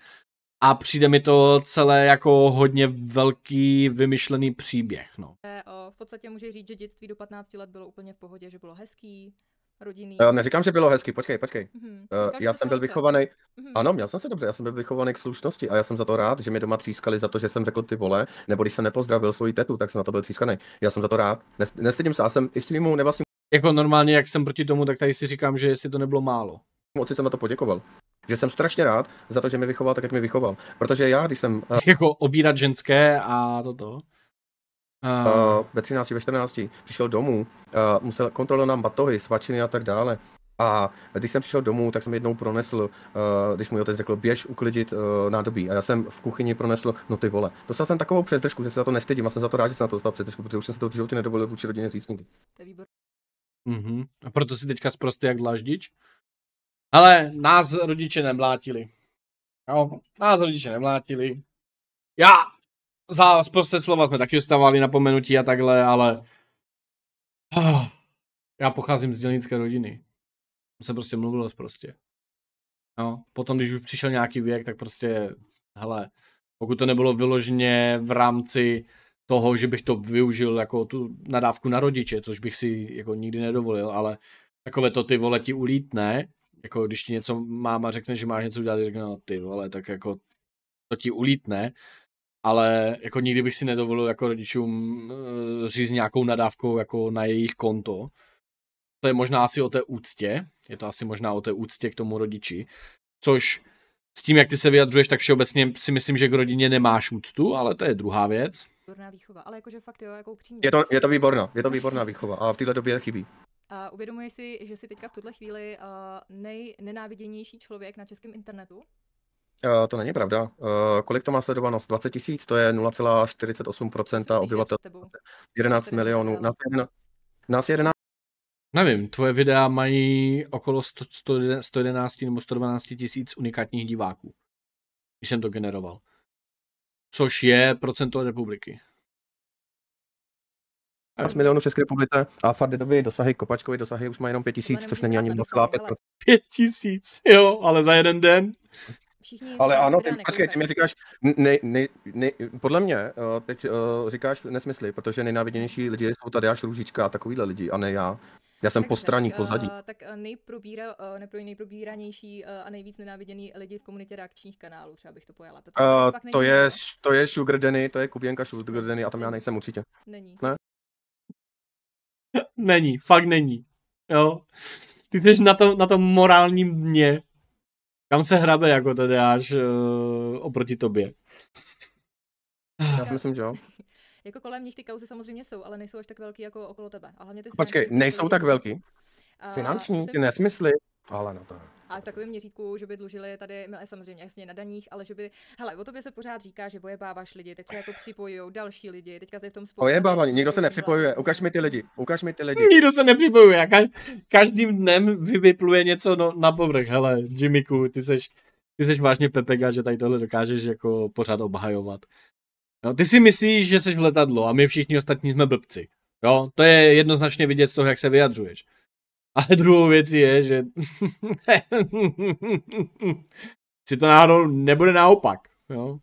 A přijde mi to celé jako hodně velký vymyšlený příběh. No. Eh,
v podstatě může říct, že dětství do 15 let bylo úplně v pohodě, že bylo hezký, rodinný. Já eh, neříkám, že
bylo hezky, počkej, počkej. Mm-hmm.
Eh, říkám, já jsem byl vychovaný. Mm-hmm. Ano, měl jsem se dobře, já jsem byl vychovaný k slušnosti a já jsem za to rád, že mi doma třískali za to, že jsem řekl ty vole, nebo když jsem nepozdravil svoji tetu, tak jsem na to byl třískaný. Já jsem za to rád. Nestydím se, já jsem i svýmu nevlastním. Jako normálně, jak jsem proti tomu, tak tady si říkám, že si to nebylo málo. Moc jsem na to poděkoval. Že jsem strašně rád za to, že mi vychoval tak, jak mi vychoval. Protože já, když jsem. Eh-
jako obírat ženské a toto.
Uh. Uh, ve 13, ve 14 přišel domů, uh, musel kontrolovat nám batohy, svačiny a tak dále. A když jsem přišel domů, tak jsem jednou pronesl, uh, když můj otec řekl, běž uklidit uh, nádobí. A já jsem v kuchyni pronesl, no ty vole. Dostal jsem takovou přezdržku, že se za to nestydím a jsem za to rád, že jsem na to dostal přezdržku, protože už jsem se to v životě nedovolil vůči rodině
říct nikdy. Mm-hmm. A
proto si teďka zprostý jak dlaždič. Ale nás rodiče nemlátili. Jo, nás rodiče nemlátili. Já za zprosté slova jsme taky dostávali napomenutí a takhle, ale ah, já pocházím z dělnické rodiny. Se prostě mluvilo prostě. No, potom, když už přišel nějaký věk, tak prostě, hele, pokud to nebylo vyloženě v rámci toho, že bych to využil jako tu nadávku na rodiče, což bych si jako nikdy nedovolil, ale takové to ty vole ti ulítne, jako když ti něco máma řekne, že máš něco udělat, řekne, no ty vole, tak jako to ti ulítne, ale jako nikdy bych si nedovolil jako rodičům eh, říct nějakou nadávkou jako na jejich konto. To je možná asi o té úctě, je to asi možná o té úctě k tomu rodiči, což s tím, jak ty se vyjadřuješ, tak všeobecně si myslím, že k rodině nemáš úctu, ale to je druhá věc.
Výborná výchova, ale jakože fakt jo, jako upřímně.
Je to, je to výborná, je to
výborná výchova, a v této době chybí.
A uvědomuji si, že jsi teďka v tuhle chvíli uh, eh, nejnenáviděnější člověk na českém internetu,
Uh, to není pravda. Uh, kolik to má sledovanost? 20 tisíc, to je 0,48% obyvatel. 11 milionů. Nás je 11,
nás 11 Nevím, tvoje videa mají okolo 100, 100,
111 nebo 112 tisíc unikátních diváků, když jsem to generoval. Což je procento republiky. 15 milionů v České
republice a Fardedovi dosahy, Kopačkovi dosahy už má jenom 5 tisíc, což není ani 0,5%. 5 tisíc, jo, ale za jeden den.
Všichni Ale ano, ty,
počkej, ty mi říkáš, ne, ne, ne, podle mě eh, teď uh, říkáš nesmysly, protože nejnáviděnější lidi jsou tady až Růžička a takovýhle lidi, a ne já. Já jsem tak, straní, tak, eh, pozadí. Uh,
tak nejprobíra, uh, nejprobíranější uh, a nejvíc nenáviděný lidi v komunitě reakčních kanálů, třeba bych to pojala. To, uh, to, je, to
je Sugar Denny, to je Kubienka Sugar Denny a tam já nejsem určitě. Není. Ne?
není, fakt není. Jo. Ty jsi na tom, na tom morálním dně. Kam se hrabe jako tady až uh, oproti tobě? Já jako si myslím, že jo.
Jako kolem nich ty kauzy samozřejmě jsou, ale nejsou až tak velký jako okolo tebe. A hlavně ty Počkej, nejsou tak velký? Finanční, ty nesmysly. Ale no to ne. A v takovém měřítku, že by dlužili tady, milé samozřejmě jasně na daních, ale že by, hele, o tobě se pořád říká, že
bojebáváš lidi, teď se jako připojují další lidi, teďka tady v tom
spolu.
Ojebávání, nikdo se nepřipojuje, ukaž mi ty lidi, ukaž mi ty lidi. Nikdo se
nepřipojuje, každým dnem vypluje něco no, na povrch, hele, Jimmyku, ty seš, ty seš vážně Pepega, že tady tohle dokážeš jako pořád obhajovat. No, ty si myslíš, že jsi letadlo a my všichni ostatní jsme blbci. Jo, to je jednoznačně vidět z toho, jak se vyjadřuješ. Ale druhou věc je, že si to náhodou nebude naopak. Jo?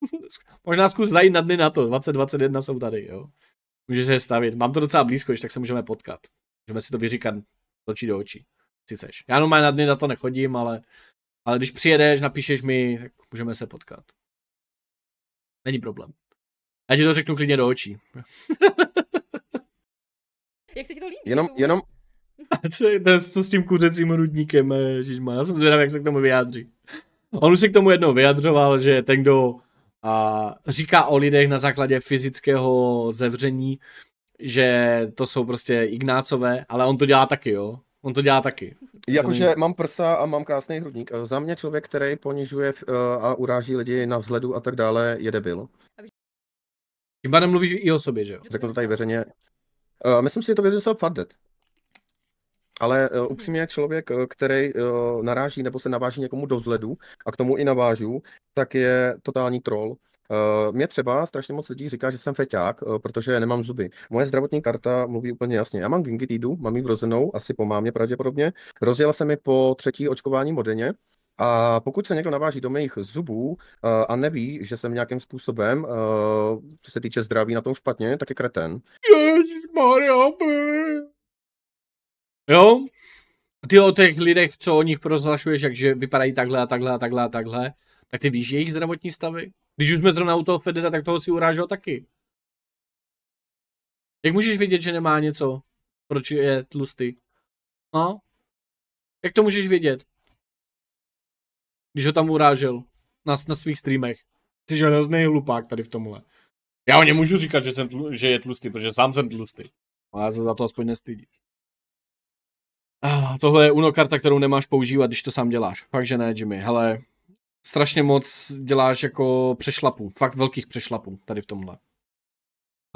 Možná zkus zajít na dny na to. 2021 jsou tady. Jo? Může se stavit. Mám to docela blízko, když tak se můžeme potkat. Můžeme si to vyříkat z očí do očí. Si chceš. Já jenom na dny na to nechodím, ale, ale když přijedeš, napíšeš mi, tak můžeme se potkat. Není problém. Já ti to řeknu klidně do očí.
Jak se ti to líbí? Jenom,
jenom, a co, to, to s tím kuřecím rudníkem, eh, Žižma, já jsem zvědavý, jak se k tomu vyjádří. On už se k tomu jednou vyjadřoval, že ten, kdo a, říká o lidech na základě fyzického zevření, že to jsou prostě ignácové, ale on to dělá taky, jo. On to dělá taky. Jakože
mám prsa a mám krásný hrudník. Za mě člověk, který ponižuje eh, a uráží lidi na vzhledu a tak dále, je debil. Tím pádem mluvíš i o sobě, že jo? Řekl to tady veřejně. Uh, myslím si, že to věřím, se jsem ale uh, upřímně člověk, e, který uh, naráží nebo se naváží někomu do vzhledu, a k tomu i navážu, tak je totální troll. Uh, mě třeba strašně moc lidí říká, že jsem feťák, uh, protože nemám zuby. Moje zdravotní karta mluví úplně jasně. Já mám gingitidu, mám ji vrozenou, asi po mámě pravděpodobně. Rozjela se mi po třetí očkování modeně. A pokud se někdo naváží do mých zubů uh, a neví, že jsem nějakým způsobem, uh, co se týče zdraví, na tom špatně, tak je kreten.
Ježíš Maria,
Jo? Ty o těch lidech, co o nich prozhlašuješ, že vypadají takhle a takhle a takhle a takhle, tak ty víš jejich zdravotní stavy? Když už
jsme zrovna u toho Federa, tak toho si urážel taky. Jak můžeš vědět, že nemá něco? Proč je tlustý? No? Jak to můžeš vědět?
Když ho tam urážel. Na, na svých streamech. Ty hrozný hlupák tady v tomhle. Já o můžu říkat, že, jsem, že je tlustý, protože sám jsem tlustý. A já se za to aspoň nestydím. Ah, tohle je Uno karta, kterou nemáš používat, když to sám děláš. Fakt, že ne, Jimmy. Hele, strašně moc děláš jako přešlapů. Fakt velkých přešlapů tady v tomhle.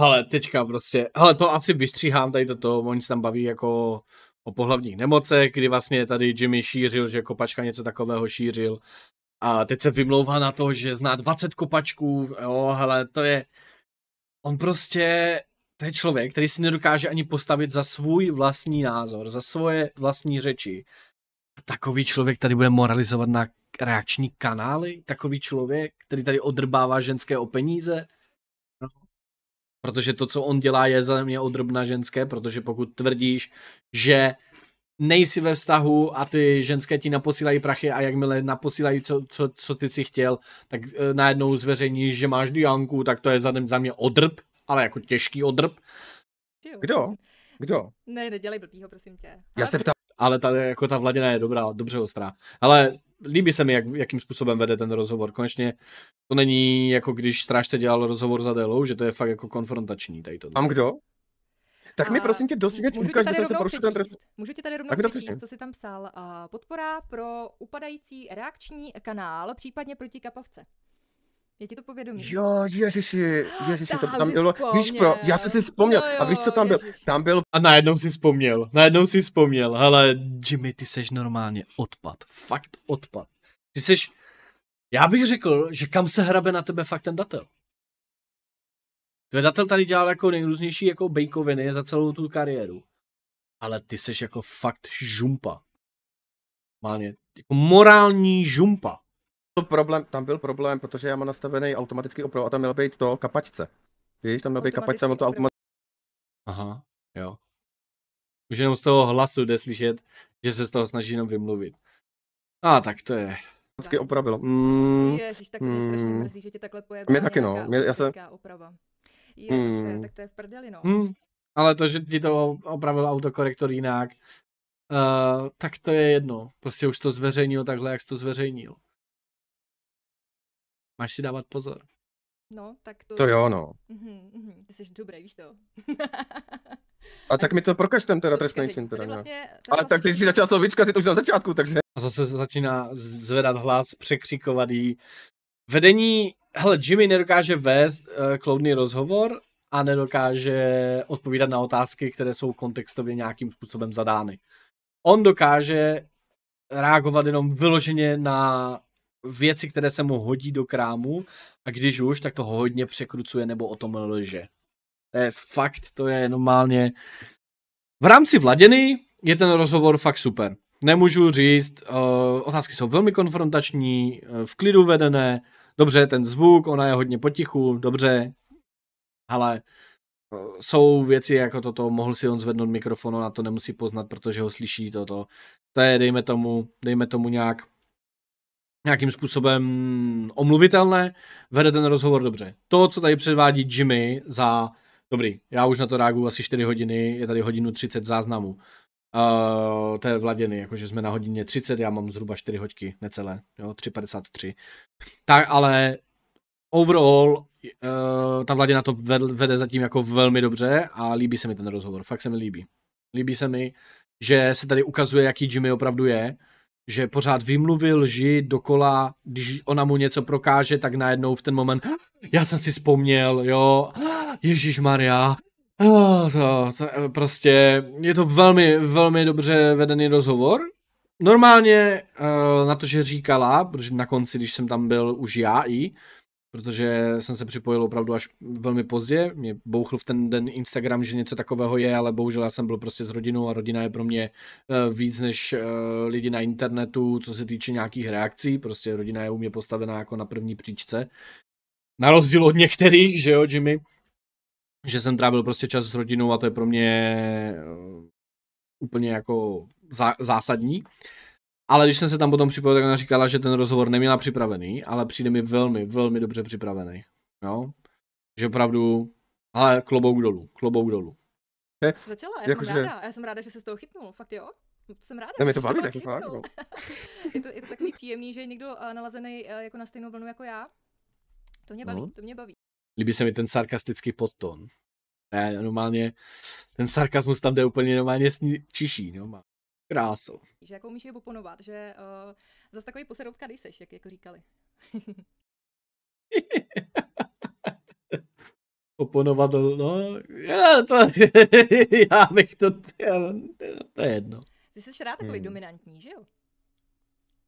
Hele, teďka prostě, hele, to asi vystříhám tady toto, oni se tam baví jako o pohlavních nemocech, kdy vlastně tady Jimmy šířil, že kopačka něco takového šířil. A teď se vymlouvá na to, že zná 20 kopačků, jo, hele, to je, on prostě to je člověk, který si nedokáže ani postavit za svůj vlastní názor, za svoje vlastní řeči. Takový člověk tady bude moralizovat na reakční kanály? Takový člověk, který tady odrbává ženské o peníze? No. Protože to, co on dělá, je za mě odrb na ženské, protože pokud tvrdíš, že nejsi ve vztahu a ty ženské ti naposílají prachy a jakmile naposílají, co, co, co ty si chtěl, tak eh, najednou zveřejníš, že máš Dianku, tak to je za, za mě odrb ale jako těžký odrb. Kdo? Kdo?
Ne, nedělej blbýho, prosím tě.
Já se ptám. Ale ta, jako ta vladina je dobrá, dobře ostrá. Ale líbí se mi, jak, jakým způsobem vede ten rozhovor. Konečně to není jako když strážce dělal rozhovor za Delou, že to je fakt jako konfrontační. Tady to. Tam kdo? Tak mi prosím tě věc ukáž, že se porušil ten trest.
Můžu tě tady rovnou tak přečíst, co si tam psal. Uh, podpora pro upadající reakční kanál, případně proti kapavce. Je ti to povědomí?
Jo, ježiši, ah, ježiši, to tam bylo, vzpomněl. víš pro, já jsem si vzpomněl, jo, jo, a víš, co tam ježiši. byl? Tam byl... A najednou si vzpomněl, najednou si vzpomněl, Ale Jimmy, ty seš normálně odpad, fakt odpad. Ty seš, já bych řekl, že kam se hrabe na tebe fakt ten datel. Ten datel tady dělal jako nejrůznější jako bejkoviny za celou tu kariéru. Ale ty seš jako fakt žumpa. Máně, jako morální žumpa byl problém, tam byl problém, protože já mám nastavený
automatický opro a tam měl být to kapačce. Víš, tam měl být kapačce, on to automaticky...
Aha, jo. Už jenom z toho hlasu jde slyšet, že se z toho snaží jenom vymluvit. A ah, tak to je. Vždycky opravilo.
Mm, Ježíš, tak mě mm, strašně mrzí,
že tě takhle pojebá
mě taky no. Mě, já se... oprava. Je, mm. tak to je v
prdeli, no.
Mm, ale to, že ti to opravil autokorektor jinak, uh, tak to je jedno. Prostě už to zveřejnil takhle, jak jsi to zveřejnil. Máš si dávat pozor.
No, tak to... To jo, no. Mm-hmm, mm-hmm. Ty jsi dobrý, víš to.
A tak mi to prokaž ten teda trestný čin teda. No. Vlastně,
Ale
vlastně
tak ty jsi začal slovička, ty to už na začátku, takže. A zase začíná zvedat hlas, překřikovat jí. Vedení, hele, Jimmy nedokáže vést uh, kloudný rozhovor a nedokáže odpovídat na otázky, které jsou kontextově nějakým způsobem zadány. On dokáže reagovat jenom vyloženě na věci, které se mu hodí do krámu a když už, tak to hodně překrucuje nebo o tom lže. To je fakt, to je normálně... V rámci Vladěny je ten rozhovor fakt super. Nemůžu říct, uh, otázky jsou velmi konfrontační, eh, v klidu vedené, dobře ten zvuk, ona je hodně potichu, dobře, ale eh, jsou věci jako toto, mohl si on zvednout mikrofon, a to nemusí poznat, protože ho slyší toto. To je, dejme tomu, dejme tomu nějak nějakým způsobem omluvitelné, vede ten rozhovor dobře. To, co tady předvádí Jimmy za, dobrý, já už na to reaguju asi 4 hodiny, je tady hodinu 30 záznamů. Uh, eh, je vladěny, jakože jsme na hodině 30, já mám zhruba 4 hodky, necelé, jo, 3,53. Tak, ale overall uh, ta vladěna to vede zatím jako velmi dobře a líbí se mi ten rozhovor, fakt se mi líbí. Líbí se mi, že se tady ukazuje, jaký Jimmy opravdu je, že pořád vymluvil lži dokola, když ona mu něco prokáže, tak najednou v ten moment, já jsem si vzpomněl, jo, Ježíš Maria, to, to, to, prostě je to velmi, velmi dobře vedený rozhovor. Normálně eh, na to, že říkala, protože na konci, když jsem tam byl už já i, protože jsem se připojil opravdu až velmi pozdě. Mě bouchl v ten den Instagram, že něco takového je, ale bohužel já jsem byl prostě s rodinou a rodina je pro mě eh, víc než eh, lidi na internetu, co se týče nějakých reakcí. Prostě rodina je u mě postavená jako na první příčce. Na rozdíl od některých, že jo, Jimmy? Že jsem trávil prostě čas s rodinou a to je pro mě eh, úplně jako zásadní. Ale když jsem se tam potom připojil, tak ona říkala, že ten rozhovor neměla připravený, ale přijde mi velmi, velmi dobře připravený. Jo? Že opravdu, ale klobouk dolů, klobouk dolů. Je, Začala,
já jako jsem že... ráda, já jsem ráda, že se z toho chytnul, fakt jo? Jsem ráda, ne, že mě to baví taky fakt. Jako. je, to, je to takový příjemný, že je někdo eh, nalazený eh, jako na stejnou vlnu jako já. To mě baví, no. to mě baví.
Líbí se mi ten sarkastický podton. Ne, normálně, ten sarkazmus tam jde úplně normálně sní, čiší, normálně. Krásu.
Že jako umíš je oponovat, že uh, zase takový poseroutka nejseš, jak jako říkali.
oponovat, no, já, to, já bych to, já, to je jedno.
Ty jsi rád takový hmm. dominantní, že jo?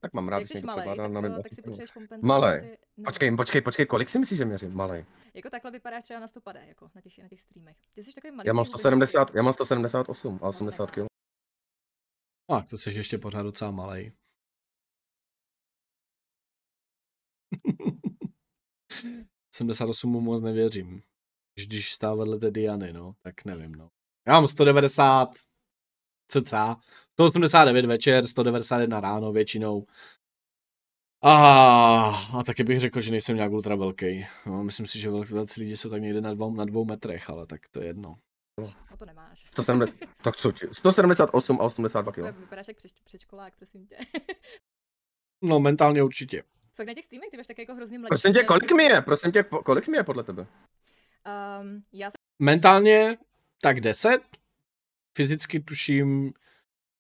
Tak mám rád, že někdo malej, převládá na eh, mém Tak si potřebuješ kompenzovat. Malej. No. Počkej, počkej, počkej, kolik si myslíš, že měřím? Malej.
Jako takhle vypadá třeba na 150, jako na těch, na těch streamech. Ty jsi takový malý. Já mám 170,
já mám
178 a 80 kg. No a to jsi ještě pořád docela malý. Hmm. 78 mu moc nevěřím. Když stál vedle té Diany, no, tak nevím, no. Já mám
190 cca, 189 večer, 191 ráno většinou. A, a taky bych řekl, že nejsem nějak ultra velký. No, myslím si, že velcí lidi jsou tak někde na dvou, na dvou metrech, ale tak to je jedno. No. O to nemáš. 170, tak co ti? 178 a 82 kg.
Vypadáš jak předškolák, prosím tě.
no, mentálně určitě.
Fakt na těch streamech ty máš tak jako hrozně mladý. Prosím tě, kolik mi
je? Prosím tě,
kolik mi je podle tebe? Um, já jsem... Mentálně tak 10. Fyzicky tuším,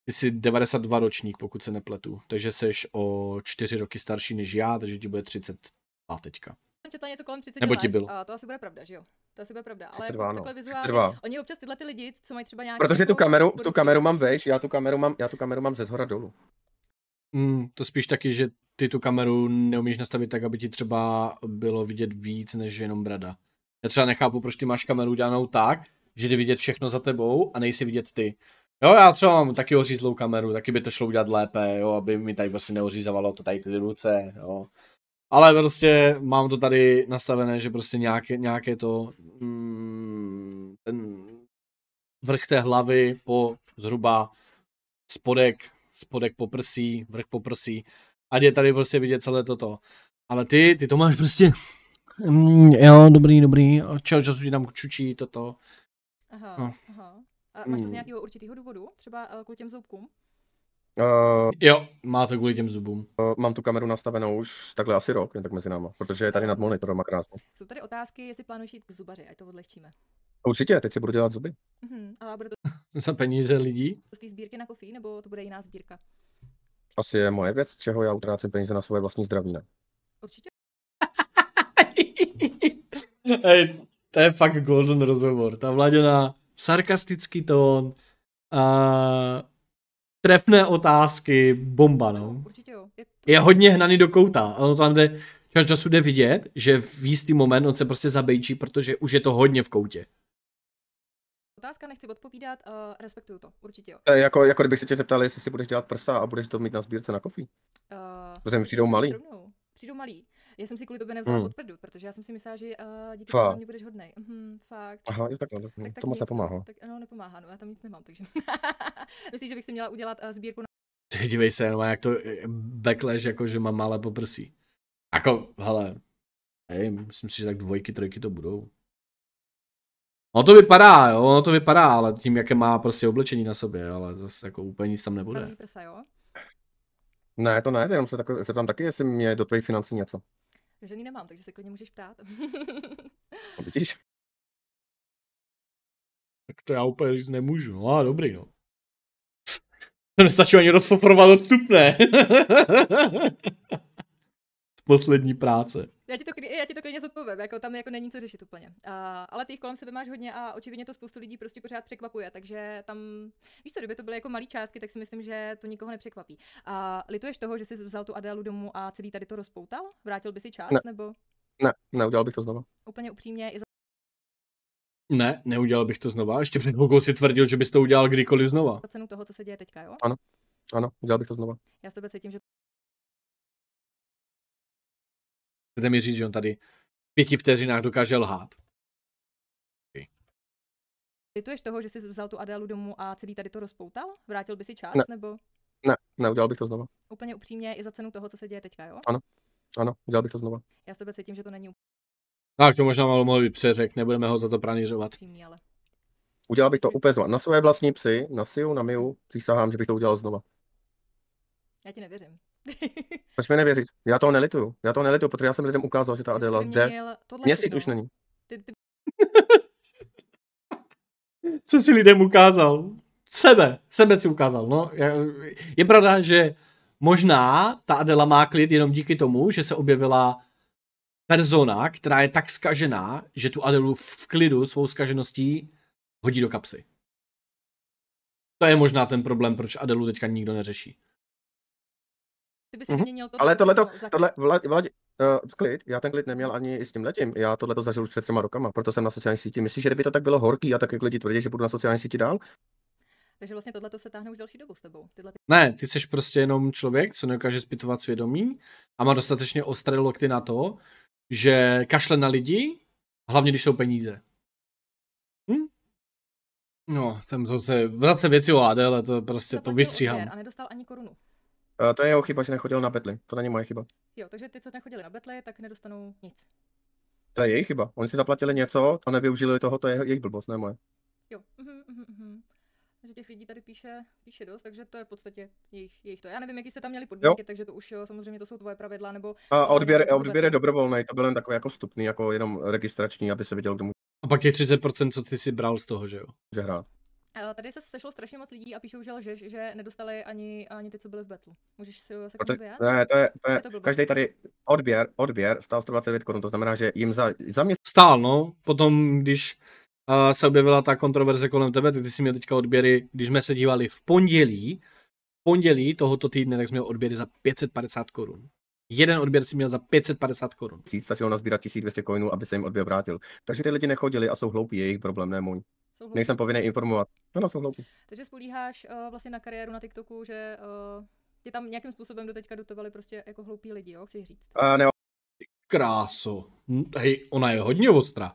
ty jsi 92 ročník, pokud se nepletu. Takže jsi o 4 roky starší než já, takže ti bude 32 teďka.
Jsem četla něco kolem 30 Nebo ti bylo. A to asi bude pravda, že jo? To asi bude pravda. Ale 32, no. takhle vizuálně, 32. oni občas tyhle ty lidi, co mají třeba
nějaký... Protože tu jako kameru,
tu kameru mám veš, já tu kameru mám, já tu kameru mám ze zhora dolů. Mm, to spíš taky, že ty tu kameru neumíš nastavit tak, aby ti třeba bylo vidět víc než jenom brada. Já třeba nechápu, proč ty máš kameru udělanou tak, že jde vidět všechno za tebou a nejsi vidět ty. Jo, já třeba mám taky ořízlou kameru, taky by to šlo udělat lépe, jo, aby mi tady vlastně prostě neořízovalo to tady ty ruce, jo. Ale prostě mám to tady nastavené, že prostě nějaké, nějaké to, mm, ten vrch té hlavy po zhruba spodek, spodek po prsí, vrch po prsí, ať je tady prostě vidět celé toto. Ale ty, ty to máš prostě, mm, jo, dobrý, dobrý, čeho času ti tam čučí toto. Aha, no. aha.
A máš to z mm. nějakého určitého důvodu, třeba eh, kvůli těm zubkům?
Uh, jo, má to kvůli
těm zubům. Uh, mám tu kameru nastavenou už takhle asi rok, jen tak mezi náma, protože je tady nad monitorem a krásně.
Jsou tady otázky, jestli plánuješ jít k zubaři, ať to odlehčíme.
Určitě, teď si budu dělat zuby.
Uh-huh, a bude to...
Za peníze lidí?
Z té sbírky na kofí, nebo to bude jiná sbírka?
Asi je moje
věc, čeho já utrácím peníze na svoje vlastní zdraví, ne? Určitě. Hej, to je fakt golden rozhovor. Ta vladěná sarkastický tón a trefné otázky, bomba, no. Určitě jo. Je, to... je hodně hnaný do kouta, ono tam jde, čas času jde vidět, že v jistý moment on se prostě zabejčí, protože už je to hodně v koutě.
Otázka, nechci odpovídat, uh, respektuju to, určitě jo. E,
jako, jako kdybych se tě zeptal, jestli si budeš dělat prsta a budeš to mít na sbírce na kofí.
Uh, protože mi přijdou malý. Přijdou malý. Já jsem si kvůli tobě nevzala hmm. podprdu, protože já jsem si myslela, že uh, díky tomu mě budeš hodnej. Mhm, fakt. Aha,
je takhle, tak, tak, tak to moc nepomáhá. Tak,
no, nepomáhá, no, já tam nic nemám, takže myslím, že bych si měla udělat uh, sbírku na...
Dívej se, no, jak to eh, backlash, jako že mám malé poprsí. Jako, hele, hej, myslím si, že tak dvojky, trojky to budou. Ono to vypadá, jo, ono to vypadá, ale tím, jaké má prostě oblečení na sobě, ale zase jako úplně nic tam nebude. Prsa, jo? Ne,
to ne, jenom se, tak, se tam taky, jestli mě do tvojí financí něco.
Žádný nemám, takže se klidně můžeš ptát.
A vidíš? Tak to já úplně říct nemůžu. No a dobrý, no. To nestačí ani rozfoprovat odstupné.
Z poslední práce.
Já ti, to, já ti to klidně zodpovím, jako tam jako není co řešit úplně. Uh, ale ty jich kolem sebe máš hodně a očividně to spoustu lidí prostě pořád překvapuje, takže tam, víš co, kdyby to byly jako malé částky, tak si myslím, že to nikoho nepřekvapí. A uh, lituješ toho, že jsi vzal tu Adélu domů a celý tady to rozpoutal? Vrátil by si část, ne. nebo?
Ne, neudělal bych to znova.
Úplně upřímně i za...
Ne, neudělal bych to znova. Ještě před dvou si tvrdil, že
bys to udělal kdykoliv znova. Za
cenu toho, co se děje teďka, jo? Ano,
ano, udělal bych to znova. Já s tebe cítím, že Chcete mi říct, že on tady v pěti vteřinách dokáže lhát? Lituješ toho, že jsi vzal tu
Adélu domů a celý tady to rozpoutal? Vrátil by si čas, ne. nebo?
Ne, ne, udělal bych to znova.
Úplně upřímně i za cenu toho, co se děje teďka, jo? Ano,
ano, udělal bych to znova.
Já s tebe cítím, že to není úplně...
No, tak to možná malo mohl být přeřek, nebudeme ho za to pranířovat. Upřímně, ale... Udělal bych to úplně znova. Na své
vlastní psy, na Siu, na Miu, přísahám, že bych to udělal znova.
Já ti nevěřím.
Proč mi nevěřit? Já toho nelituju. Já toho nelituju, protože já jsem lidem ukázal, že ta Adela jde. Měsíc už
není. Ty, ty... Co si lidem ukázal? Sebe. Sebe si ukázal. No, je pravda, že možná ta Adela má klid jenom díky tomu, že se objevila persona, která je tak skažená, že tu Adelu v klidu svou skažeností hodí do kapsy. To je možná ten problém, proč Adelu teďka nikdo neřeší.
Ty bys mm-hmm. měnil to. Ale tohle,
tohle, vla, uh, klid, já ten klid neměl ani s tím letím. Já tohle to zažil už před třema rokama, proto jsem na sociální síti. Myslíš, že kdyby to tak bylo horký a tak jak lidi tvrdí, že budu na sociální síti dál?
Takže vlastně tohle to se táhne už další dobu s tebou. Tyhle...
Ne, ty jsi prostě jenom člověk, co neukáže zpytovat svědomí a má dostatečně ostré lokty na to, že kašle na lidi, hlavně když jsou peníze. Hm? No, tam zase, zase věci o ADL, to prostě to, to vystříhám.
A nedostal ani korunu.
Eh, to je jeho chyba, že
nechodil na betly. To není moje chyba.
Jo, takže ty, co nechodili na betly, tak nedostanou nic.
To je jejich chyba. Oni si zaplatili něco a nevyužili toho, to je jejich blbost, ne moje.
Jo, že mhm, mhm, mhm. Takže těch lidí tady píše, píše dost, takže to je v podstatě jejich, jejich to. Já nevím, jaký jste tam měli podmínky, jo. takže to už samozřejmě to jsou tvoje pravidla, nebo... A odběr, odběr je
dobrovolný, to byl jen takový jako vstupný, jako jenom
registrační, aby se viděl, kdo může. A pak je 30%, co ty si bral z toho, že jo? Že hrát.
Eh, tady se sešlo strašně moc lidí a píšou, že lžeš, že nedostali ani, ani ty, co byli v betlu. Můžeš si se to, to, Ne, to je, to je, to každý tady
odběr, odběr stál 129 korun, to znamená, že jim za, za
mě... Stál, no, potom, když uh, se objevila ta kontroverze kolem tebe, ty jsi měl teďka odběry, když jsme se dívali v pondělí, v pondělí tohoto týdne, tak jsme měl odběry za 550 korun. Jeden odběr si měl za 550 korun.
Stačilo nazbírat 1200 coinů, aby se jim odběr vrátil. Takže ty lidi nechodili a jsou hloupí, jejich problém, ne můj.
Jsou Nejsem povinný
informovat. No, no, jsou
hloupí.
Takže spolíháš uh, vlastně na kariéru na TikToku, že uh, tě tam nějakým způsobem doteďka dotovali prostě jako hloupí lidi, jo, chci říct.
Uh, ne. Kráso. Hej, ona je hodně ostrá.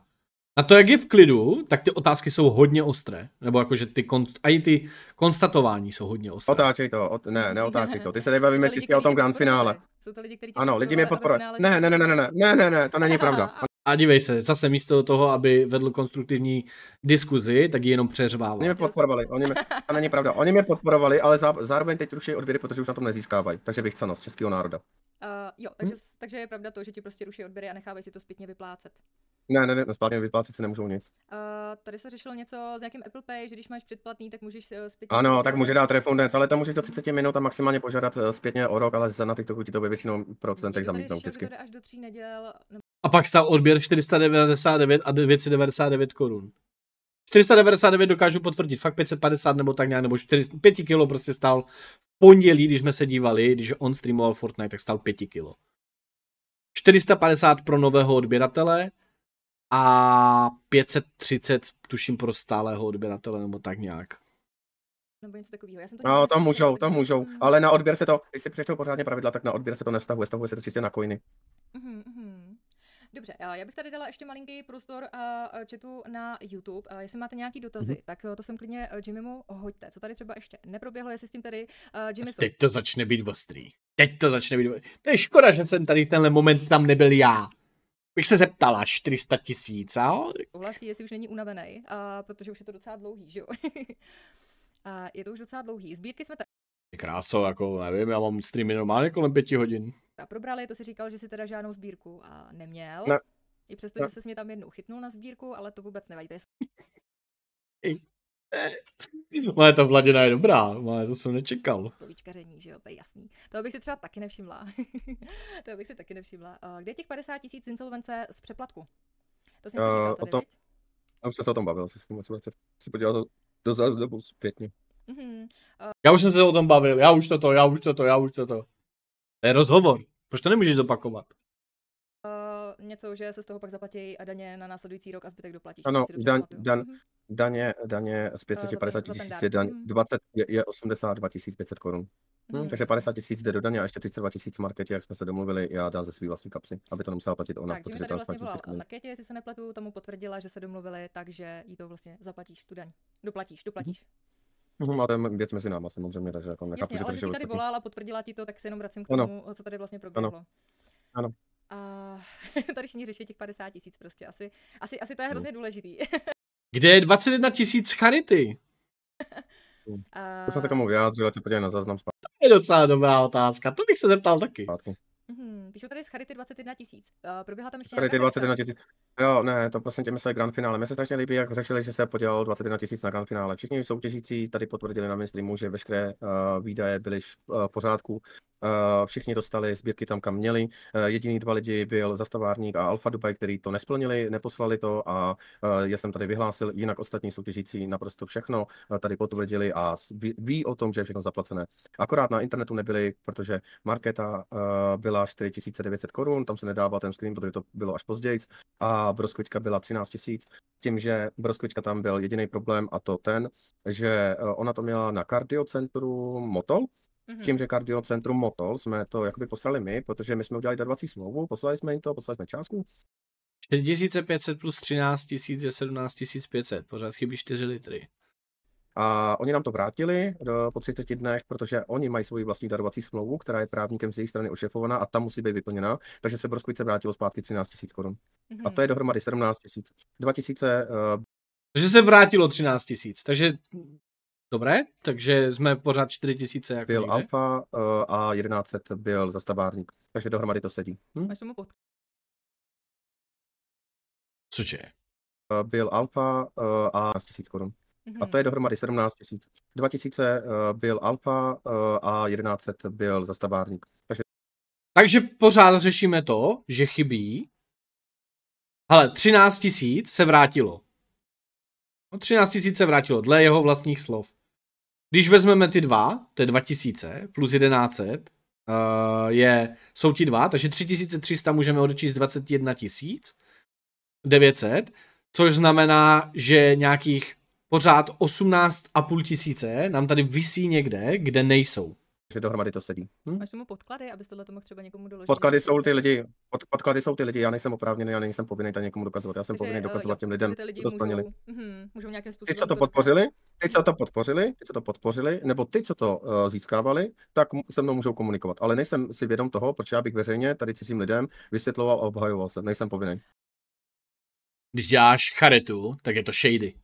Na to, jak je v klidu, tak ty otázky jsou hodně ostré. Nebo jakože ty, konst, a i ty konstatování jsou hodně ostré. Otáčej to, ot, ne, neotáčej to. Ty se tady bavíme čistě o tom grand finále. Jsou to lidi, kteří Ano, lidi mě podporují. Ne, ne, ne, prostě ne, ne, ne, ne, ne, to není pravda. A dívej se, zase místo toho, aby vedl konstruktivní diskuzi, tak ji jenom přeřvával. Oni
mě podporovali, oni mě, to není pravda, oni mě podporovali, ale zá, zároveň teď ruší odběry, protože už na tom nezískávají, takže bych z českého národa.
Uh, jo, hm? takže, hm? takže je pravda to, že ti prostě ruší odběry a nechávají si to zpětně vyplácet.
Ne, ne, ne, no zpátně vyplácet si nemůžou nic.
Uh, tady se řešilo něco s nějakým Apple Pay, že když máš předplatný, tak můžeš eh, zpětně. Ano, zpětně tak může dát refundance, ale
tam můžeš do 30 minut a maximálně požádat zpětně o rok, ale za
na TikToku ti to ve většinou procentech zamítnou vždycky.
až do tří neděl,
a pak stál odběr 499 a 299 korun. 499 dokážu potvrdit, fakt 550 nebo tak nějak, nebo 5 kilo prostě stál v pondělí, když jsme se dívali, když on streamoval Fortnite, tak stál 5 kilo. 450 pro nového odběratele a 530 tuším pro stálého odběratele nebo tak nějak.
Nebo něco takového. Já jsem to no, tam můžou,
tam můžou. Ale na odběr se to, když si přečtou pořádně
pravidla, tak na odběr se to nevztahuje, stahuje se to čistě na coiny.
Mm-hmm. Dobře, eh, já bych tady dala ještě malinký prostor eh, eh, a na YouTube. Jestli máte nějaký dotazy, mm-hmm. tak to sem klidně Jimmymu hoďte. Co tady třeba ještě neproběhlo, jestli s tím tady Jimmy... Teď
to začne být ostrý. Teď to začne být ostrý. To je škoda, že jsem tady v tenhle moment tam nebyl já bych se zeptala, 400 tisíc, a?
Souhlasí, jestli už není unavený, a, protože už je to docela dlouhý, že jo? a, je to už docela dlouhý. Sbírky jsme tady...
Kráso, jako nevím, já mám streamy normálně kolem pěti hodin
a probrali, to si říkal, že si teda žádnou sbírku a neměl. Ne. I přesto, ne. že se mě tam jednou chytnul na sbírku, ale to vůbec nevadí.
Moje ta vladina je dobrá, moje to jsem nečekal.
výčkaření, že jo, to je jasný. To bych si třeba taky nevšimla. to bych si taky nevšimla. Eh, kde je těch 50 tisíc insolvence z přeplatku? To jsem uh, si říkal tady, o tom,
Už jsem se o tom bavil, jsem se podíval do za dobu
zpětně.
Mm-hmm. Uh, já už jsem
se o tom bavil, já už toto, já už toto, já už toto. To je rozhovor. Proč to nemůžeš zopakovat?
Uh, něco, že se z toho pak zaplatí a daně na následující rok a zbytek doplatíš. Ano,
dan, dan, mhm. daně, daně z 550 uh, eh, tisíc je daň, 20 mhm. je, je 82 500 korun. Mhm. Hmm, takže 50 tisíc jde do daně a ještě 32 tisíc v marketě, jak jsme se domluvili, já dám ze své vlastní kapsy, aby to nemusela platit ona. Takže protože tady vlastně volal v
marketě, jestli se nepletu, tomu potvrdila, že se domluvili, takže jí to vlastně zaplatíš, tu daň. Doplatíš, doplatíš. hmm
Mm-hmm, ale věc mezi náma samozřejmě, takže jako nechápu, Jasně, že ale že jsi tady volala,
potvrdila ti to, tak se jenom vracím k tomu, ano. co tady vlastně proběhlo. Ano. ano. A tady všichni řeší těch 50 tisíc prostě, asi, asi, asi to je hrozně důležitý.
Kde je 21 tisíc charity? a... To jsem se k tomu vyjádřil, ať se podívej na záznam zpátky. To je docela dobrá otázka, to bych se
zeptal taky. Zpátky.
Mm-hmm. Píšu tady z Charity 21 tisíc. Uh, proběhla tam ještě Charity 21
tisíc. Jo, ne, to prostě tě mysleli Grand Finále. Mně se strašně líbí, jak řešili, že se podělalo 21 tisíc na Grand Finále. Všichni soutěžící tady potvrdili na mainstreamu, že veškeré uh, výdaje byly v uh, pořádku. Eh, všichni dostali sbírky tam, kam měli. Eh, jediný dva lidi byl zastavárník a Alfa Dubaj, který to nesplnili, neposlali to a eh, já jsem tady vyhlásil, jinak ostatní soutěžící naprosto všechno tady potvrdili a ví o tom, že je všechno zaplacené. Akorát na internetu nebyli, protože marketa byla 4900 korun, tam se nedává ten screen, protože to bylo až později a broskvička byla 13 000, tím, že broskvička tam byl jediný problém a to ten, že ona to měla na kardiocentru Motol, Mm-hmm. Tím, že kardiocentrum Motol, jsme to jakoby poslali my, protože my jsme udělali darovací smlouvu, poslali jsme jim to, poslali jsme částku.
4500 plus 13 000 je 17 500, pořád chybí 4 litry.
A oni nám to vrátili do, eh, po 30 dnech, protože oni mají svoji vlastní darovací smlouvu, která je právníkem z jejich strany ošefovaná a ta musí být vyplněna, takže se Broskvice vrátilo zpátky 13 000 korun. Mm-hmm. A mhm. to je dohromady 17 000. 2 000 uh... Takže se vrátilo 13 tisíc, takže Dobré, takže jsme pořád 4000. Jako byl alfa eh, a 1100 byl zastavárník. Takže dohromady to sedí. Hm? Máš tomu pod... Cože? Eh, byl alfa eh, a 1000 korun.
Mm-hmm. A to mhm.
je dohromady 17 tisíc. 2000 byl alfa a 1100 byl zastavárník. Takže...
Takže pořád řešíme to, že chybí. Ale 13 tisíc se vrátilo. No, 13 tisíc se vrátilo, dle jeho vlastních slov. Když vezmeme ty dva, to je 2000 plus 1100, eh, je, jsou ti dva, takže 3300 můžeme odečíst 21 900, což znamená, že nějakých pořád 18,5 tisíce nám tady vysí někde, kde nejsou že dohromady to sedí.
Hm? Máš tomu podklady, abys tohle to mohl třeba někomu doložit? Podklady jsou
ty lidi, pod, podklady jsou ty lidi, já nejsem oprávněný, já nejsem povinný tam někomu dokazovat, já jsem takže, povinný dokazovat jo, těm lidem, ty lidi to splnili. Můžou,
mm, můžou nějakým způsobem ty, co to podpořili,
ty, co to podpořili, ty, co to podpořili, nebo ty, co to uh, získávali, tak se mnou můžou komunikovat. Ale nejsem si vědom toho, proč já bych veřejně tady cizím lidem vysvětloval a obhajoval se, nejsem povinný.
Když děláš charitu, tak je to shady.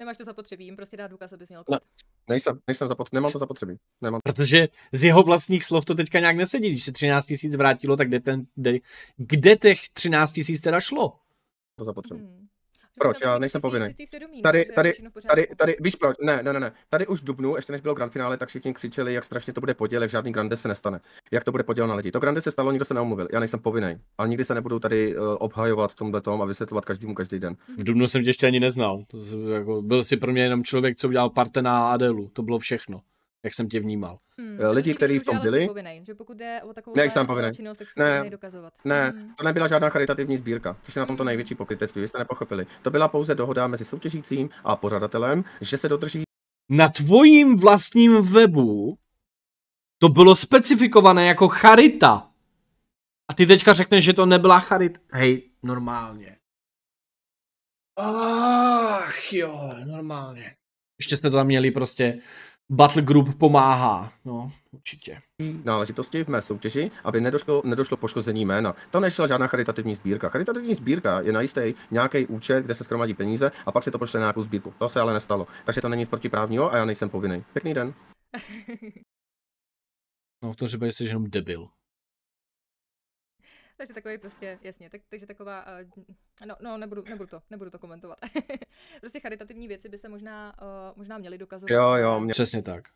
Nemáš to zapotřebí, jim prostě dá důkaz, abys měl
klid. Nejsem, nejsem zapotřebí, nemám to zapotřebí.
Nemám. Protože z jeho vlastních slov to teďka nějak nesedí. Když se 13 tisíc vrátilo, tak kde, ten, kde, kde těch 13 tisíc teda šlo?
To zapotřebí. Hmm
proč, já nejsem povinný.
No, tady, tady, tady, jako-
tady, víš proč, ne, ne, ne, ne, tady už v Dubnu, ještě než bylo grand finále, tak všichni křičeli, jak strašně to bude poděl, jak žádný grande se nestane, jak to bude poděl na lidi. To grande se stalo, nikdo se neomluvil, já nejsem povinný,
ale nikdy se nebudu tady uh, obhajovat tomhle tom a vysvětlovat každému každý den. V Dubnu jsem tě ještě ani neznal, to jsi, jako, byl si pro mě jenom člověk, co udělal parte na Adelu, to bylo všechno jak jsem tě vnímal. Hmm. Eh, lidi, kteří v tom byli.
Povinnej, že pokud jde o takovou ne, jsem tak se ne, Ne, hmm.
to nebyla žádná charitativní sbírka, což je na tomto největší pokrytectví, vy jste nepochopili. To byla pouze dohoda mezi
soutěžícím a pořadatelem, že se dodrží. Na tvojím vlastním webu to bylo specifikované jako charita. A ty teďka řekneš, že to nebyla charita. Hej, normálně.
Ach jo, normálně.
Ještě jste tam měli prostě Battle Group pomáhá, no,
určitě. Náležitosti v mé soutěži, aby nedošlo, nedošlo poškození jména. To nešla žádná charitativní sbírka. Charitativní sbírka je na jistý nějaký účet, kde se schromadí peníze a pak se to pošle na nějakou sbírku. To se ale nestalo. Takže to není nic protiprávního a já nejsem povinný. Pěkný den.
No v tom případě jsi jenom debil
takže takový prostě, jasně, tak, takže taková, eh, no, no nebudu, nebudu, to, nebudu to komentovat. prostě charitativní věci by se možná, eh, možná měly dokazovat. Jo,
jo, mě... přesně tak.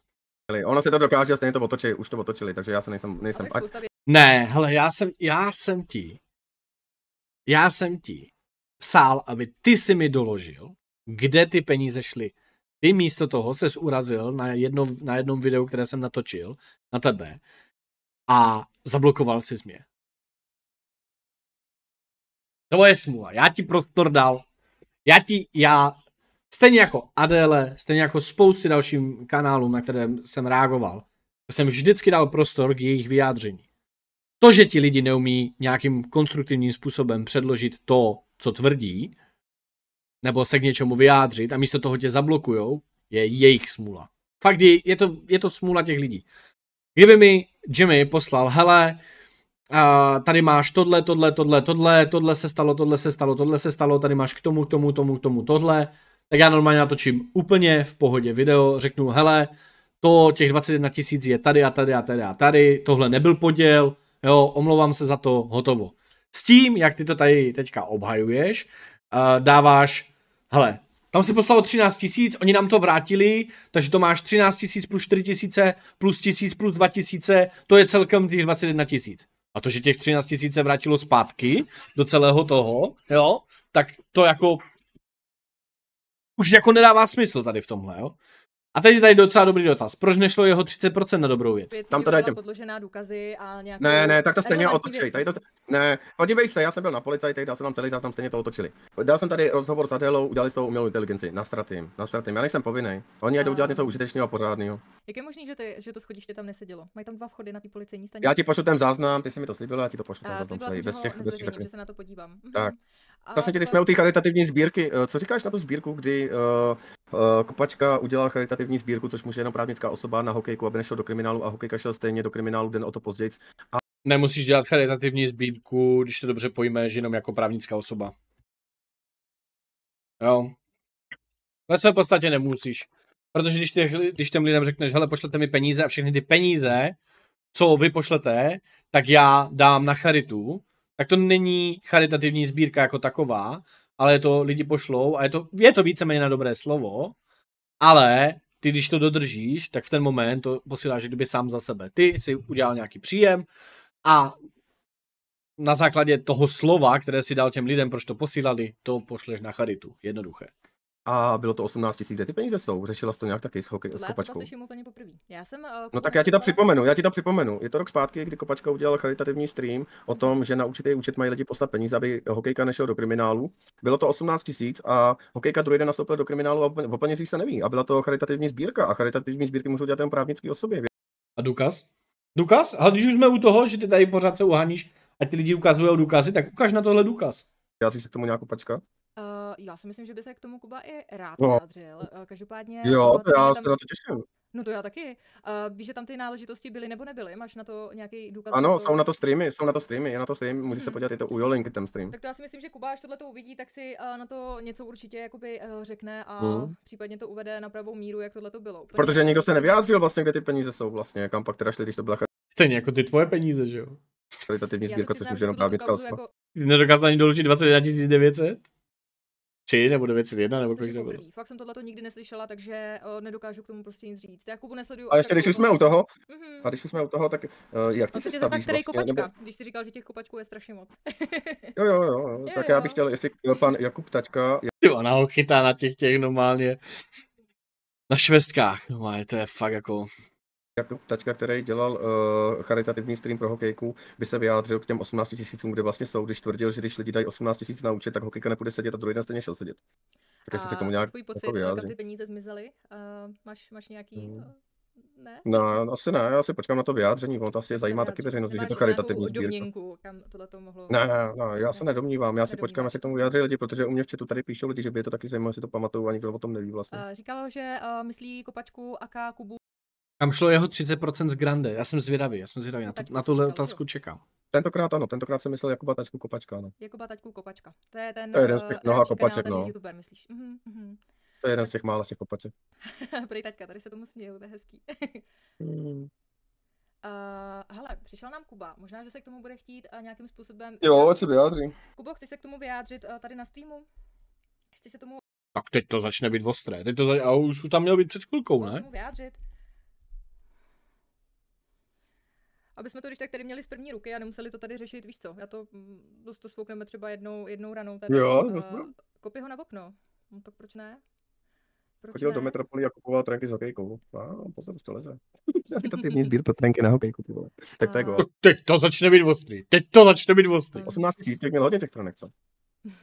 Ono se to
dokáže, stejně to otočili, už to otočili, takže já se nejsem, nejsem ať... Ne, hele, já jsem, já jsem ti, já jsem ti psal, aby ty si mi doložil, kde ty peníze šly. Ty místo toho se urazil na, jedno, na jednom videu, které jsem
natočil, na tebe a zablokoval jsi mě. To je smůla. Já ti prostor dal. Já ti, já,
stejně jako Adele, stejně jako spousty dalším kanálům, na které jsem reagoval, jsem vždycky dal prostor k jejich vyjádření. To, že ti lidi neumí nějakým konstruktivním způsobem předložit to, co tvrdí, nebo se k něčemu vyjádřit a místo toho tě zablokujou, je jejich smůla. Fakt je, je, to, je to smůla těch lidí. Kdyby mi Jimmy poslal, hele, tady máš tohle, tohle, tohle, tohle, tohle se stalo, tohle se stalo, tohle se stalo, tady máš k tomu, k tomu, k tomu, k tomu, tohle, tak já normálně natočím úplně v pohodě video, řeknu, hele, to těch 21 tisíc je tady a tady a tady a tady, tohle nebyl poděl, jo, omlouvám se za to, hotovo. S tím, jak ty to tady teďka obhajuješ, dáváš, hele, tam se poslalo 13 tisíc, oni nám to vrátili, takže to máš 13 tisíc plus 4 tisíce, plus tisíc, plus 2 tisíce, to je celkem těch 21 tisíc a to, že těch 13 tisíc se vrátilo zpátky do celého toho, jo, tak to jako už jako nedává smysl tady v tomhle, jo. A teď je tady docela dobrý dotaz. Proč nešlo jeho 30% na dobrou věc? Tam to dajte.
Podložená důkazy a nějaké ne, ne, tak to stejně otočili. Tady to,
ne,
podívej se, já jsem byl na policajti, dal jsem tam celý záznam, stejně to otočili. Dal jsem tady rozhovor s Adélou, udělali s tou umělou inteligenci. na stratým. Já nejsem povinný. Oni jdou udělat něco užitečného a pořádného.
Jak je možné, že, ty, že to schodiště tam nesedělo? Mají tam dva vchody na ty policejní stanice. Já ti pošlu ten
záznam, ty jsi mi to slíbil, já ti to pošlu. Tam záznam, bez těch, no, bez těch, že se na to podívám. Tak. Vlastně když jsme u té charitativní sbírky, eh, co říkáš na tu sbírku, kdy uh, uh, Kopačka udělal charitativní sbírku, což může jenom právnická osoba na hokejku, aby nešel
do kriminálu a hokejka šel stejně do kriminálu den o to později. A... Nemusíš dělat charitativní sbírku, když to dobře pojmeš, jenom jako právnická osoba. Jo. Ve své podstatě nemusíš. Protože když, těch, když těm lidem řekneš, hele, pošlete mi peníze a všechny ty peníze, co vy pošlete, tak já dám na charitu, tak to není charitativní sbírka jako taková, ale to lidi pošlou a je to, je to víceméně na dobré slovo, ale ty, když to dodržíš, tak v ten moment to posíláš kdyby sám za sebe. Ty si udělal nějaký příjem a na základě toho slova, které si dal těm lidem, proč to posílali, to pošleš na charitu. Jednoduché. A bylo to 18 tisíc, kde ty peníze jsou? Řešila jsi to nějak taky s, hokej, s kopačkou? Já
úplně poprvé. Já jsem, uh, no tak já ti to připomenu,
já ti to připomenu. Je to rok zpátky, kdy kopačka udělal charitativní stream o tom, že na určitý účet mají lidi poslat peníze, aby hokejka nešel do kriminálu. Bylo to 18 tisíc a hokejka druhý den nastoupil do kriminálu a o penězích se neví. A byla to charitativní sbírka a charitativní sbírky můžou dělat jen právnický osoby.
A důkaz? Důkaz? A když už jsme u toho, že ty tady pořád se uháníš a ty lidi ukazují důkazy, tak ukaž na tohle důkaz. Já si k tomu nějakou pačka.
Uh, já si myslím, že by se k tomu Kuba i rád no. vyjádřil. Eh, každopádně... Jo, eh, to já se na to těším. No to já taky. Uh, víš, že tam ty náležitosti byly nebo nebyly? Máš na to nějaký důkaz? Ano, nebo... jsou na to
streamy, jsou na to streamy, je na to stream, musíš hmm. se podívat, je to u Jolinky ten stream. Tak
to já si myslím, že Kuba, až tohle to uvidí, tak si uh, na to něco určitě jakoby, uh, řekne a hmm. případně to uvede na pravou míru, jak tohle to bylo. Protože, Protože nikdo se
nevyjádřil vlastně, kde ty peníze jsou
vlastně, kam pak teda šli, když to byla chr... Stejně jako ty tvoje peníze, že jo? Kvalitativní sbírka, což už jenom právě Jako... Nedokázal ani doložit 21 900? Tři nebo 9,1, nebo kolik to bylo.
Fakt jsem tohleto to nikdy neslyšela, takže eh, nedokážu k tomu prostě nic říct. Já Kubu nesleduju. A ještě když jsme u toho, mhm. a když
jsme u toho, tak eh, jak ty prostě se stavíš vlastně? Kopačka, nebo...
Když jsi říkal, že těch kopačků je strašně moc.
jo, jo, jo, tak já bych chtěl, jestli pan Jakub Tačka... Jo, ona ho chytá na těch těch normálně. Na švestkách, no, to je fakt jako...
Tačka, který dělal uh, charitativní stream pro hokejku, by se vyjádřil k těm 18 tisícům, kde vlastně jsou, když tvrdil, že když lidi dají 18 tisíc na účet, tak hokejka nepůjde sedět a druhý den stejně šel sedět. Takže se k tomu nějak tvůj pocit, jako ty
peníze zmizely? Uh, máš, máš nějaký hmm. Eh, ne?
No, asi ne, já si počkám na to vyjádření, ono to asi je zajímá ne, taky veřejnost, že to charitativní sbírka.
kam tohle to
mohlo...
Ne, ne, ne, já se nedomnívám, já si počkám, jestli k tomu vyjádří lidi, protože u mě v chatu tady píšou lidi, že by je to taky zajímalo, jestli to pamatuju
a nikdo o tom neví vlastně. Uh,
říkal, že uh, myslí kopačku AK Kubu
tam šlo jeho 30% z Grande. Já jsem zvědavý, já jsem zvědavý. No na, to, na tuhle otázku čekám. Tentokrát ano, tentokrát jsem myslel Jakuba Taťku Kopačka. Ano.
Jakuba Taťku Kopačka. To je ten, to je jeden z eh, těch mnoha kopaček, no. YouTuber, myslíš? Mm-hmm,
To je jeden z těch mála těch kopaček.
Prý taťka, tady se tomu směju, to je hezký. Uh, hele, přišel nám Kuba. Možná, že se k tomu bude chtít uh, nějakým způsobem... Jo, ať se vyjádří. Kubo, chceš se k tomu vyjádřit uh, tady na streamu? Chceš se tomu...
Tak teď
to začne být ostré. Teď to za... A už tam měl být před chvilkou, ne?
Vyjádřit. aby jsme to když tak tady měli z první ruky a nemuseli to tady řešit, víš co, já to, mm, dost to svoukneme třeba jednou, jednou ranou tady. Jo, uh, kopy ho na okno. No, tak proč ne? Proč Chodil ne? do
Metropoly a kupoval trenky s hokejkou. A no, pozor, to leze. Charitativní sbír pro trenky na hokejku, ty vole. Tak to je gol. Teď to
začne být ostrý. Teď
to začne být ostrý. 18 tisíc, tak měl hodně těch trenek, co? uh,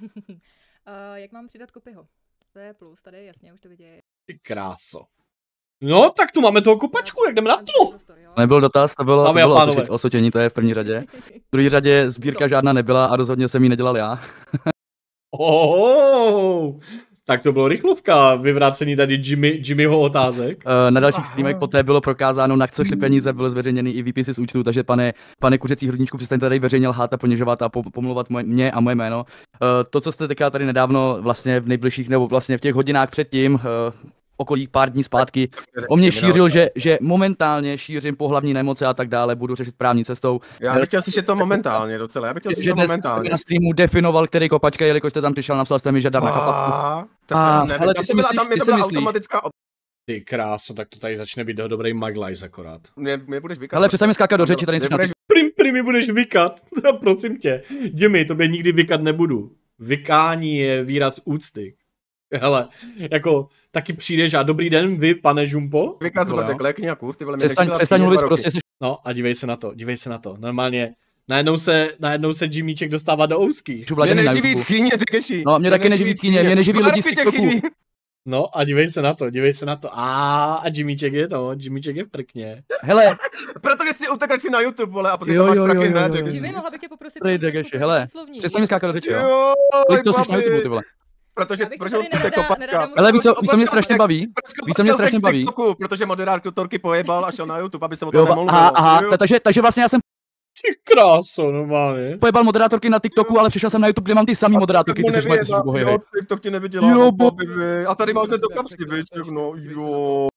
jak mám přidat kopyho? To je plus, tady jasně, už
to vidějí. Ty kráso. No, tak tu máme toho kopačku, jak jdeme na to.
Nebyl dotaz, to bylo, to bylo osočení, osočení, to je v první řadě. V druhé řadě sbírka žádná nebyla a rozhodně jsem ji nedělal já.
oh, tak to bylo
rychlovka, vyvrácení tady Jimmy, Jimmyho otázek. Eh, na dalších streamech poté bylo prokázáno, na co šly peníze, byly zveřejněny i výpisy z účtu, takže pane, pane kuřecí hrudničku, přestaňte tady veřejně lhát a ponižovat a pomluvat mě a moje jméno. Eh, to, co jste teďka tady nedávno, vlastně v nejbližších nebo vlastně v těch hodinách předtím, eh, okolí pár dní zpátky o mě šířil, že, že momentálně šířím pohlavní nemoce a tak dále, budu řešit právní cestou. Já bych chtěl že to momentálně docela, já bych chtěl že to momentálně. na streamu definoval, který kopačka, jelikož jste tam přišel, napsal jste mi, že dám na kapacku.
A, ale
ty si myslíš, tam ty si myslíš.
Ty kráso, tak to tady začne být dobrý maglajs akorát. Mě,
mě budeš vykat. Ale
přece mi skákat do řeči, tady nejsi na Prim, prim, mi budeš vykat, prosím tě. Jimmy, tobě nikdy vykat nebudu. Vykání je výraz úcty. Hele, jako taky přijdeš a dobrý den, vy, pane Žumpo. Vykrát jsem tak lékni a kurz, vole, přestaň, přestaň mluvit prostě. Jsi... No a dívej se na to, dívej se na to, normálně. Najednou se, najednou se Jimmyček dostává do ousky. Mě neživí
tkyně, keši. No, mě taky neživí tkyně, mě neživí lidi z TikToku.
No a dívej se na to, dívej se na to. A, a Jimmyček je to, Jimmyček je v prkně. Hele. Protože si
utekl na YouTube, vole, a potom jo, máš jo, prachy jo, jo, jo. Jimmy, mohla bych tě poprosit.
Prý, Dageši, hele. Přestaň mi skákat do řeči, jo. jo to jsi na YouTube, ty vole.
Protože, protože je kopačka.
Ale víš, co, víš, co mě strašně baví? Víš, co mě strašně baví?
Protože moderátor Torky pojebal a šel na YouTube, aby
se o tom nemohl. Aha, aha,
takže, takže vlastně já jsem ty kráso, normálně. Pojebal moderátorky na TikToku, ale přišel jsem na YouTube, kde mám ty samý moderátorky, ty jsi moje bohy. Jo,
TikTok ti nevydělá. Jo, bo... A tady máte do kapsy, víš, no, jo.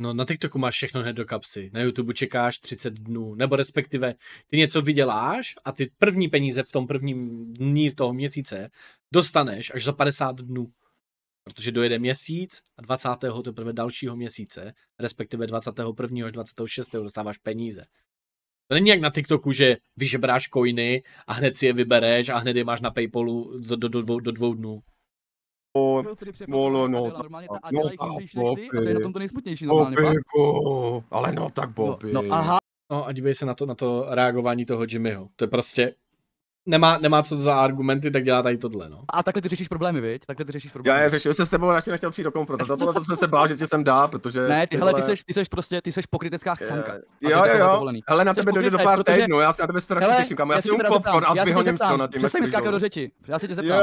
No na TikToku máš všechno hned do kapsy, na YouTube čekáš 30 dnů, nebo respektive ty něco vyděláš a ty první peníze v tom prvním dní toho měsíce dostaneš až za 50 dnů. Protože dojede měsíc a 20. teprve dalšího měsíce, respektive 21. až 26. dostáváš peníze. To není jak na TikToku, že vyžebráš coiny a hned si je vybereš a hned je máš na Paypalu do, do, do, dvou, do dvou dnů. Molo, no, tak, ta no, je no, no, no, no ale no tak Bobby. No, no aha. No a dívej se na to, na to reagování toho Jimmyho. To je prostě nemá, nemá co za argumenty, tak dělá tady tohle, no.
A takhle ty řešíš problémy, viď? Takhle ty řešíš problémy. Já je řešil
jsem s tebou, ještě nechtěl přijít do To Tohle
to jsem
se bál,
že tě sem dá,
protože... Ne, ty, hele, ty seš,
ty seš prostě, ty seš pokrytecká chcanka. Jo, jo, jo, hele, na tebe dojde do pár protože... týdnů, já se na tebe strašně těším, kam. Já si jim popcorn a vyhodím se na tím. Přestaň mi skákat do řeči, já se tě zeptám.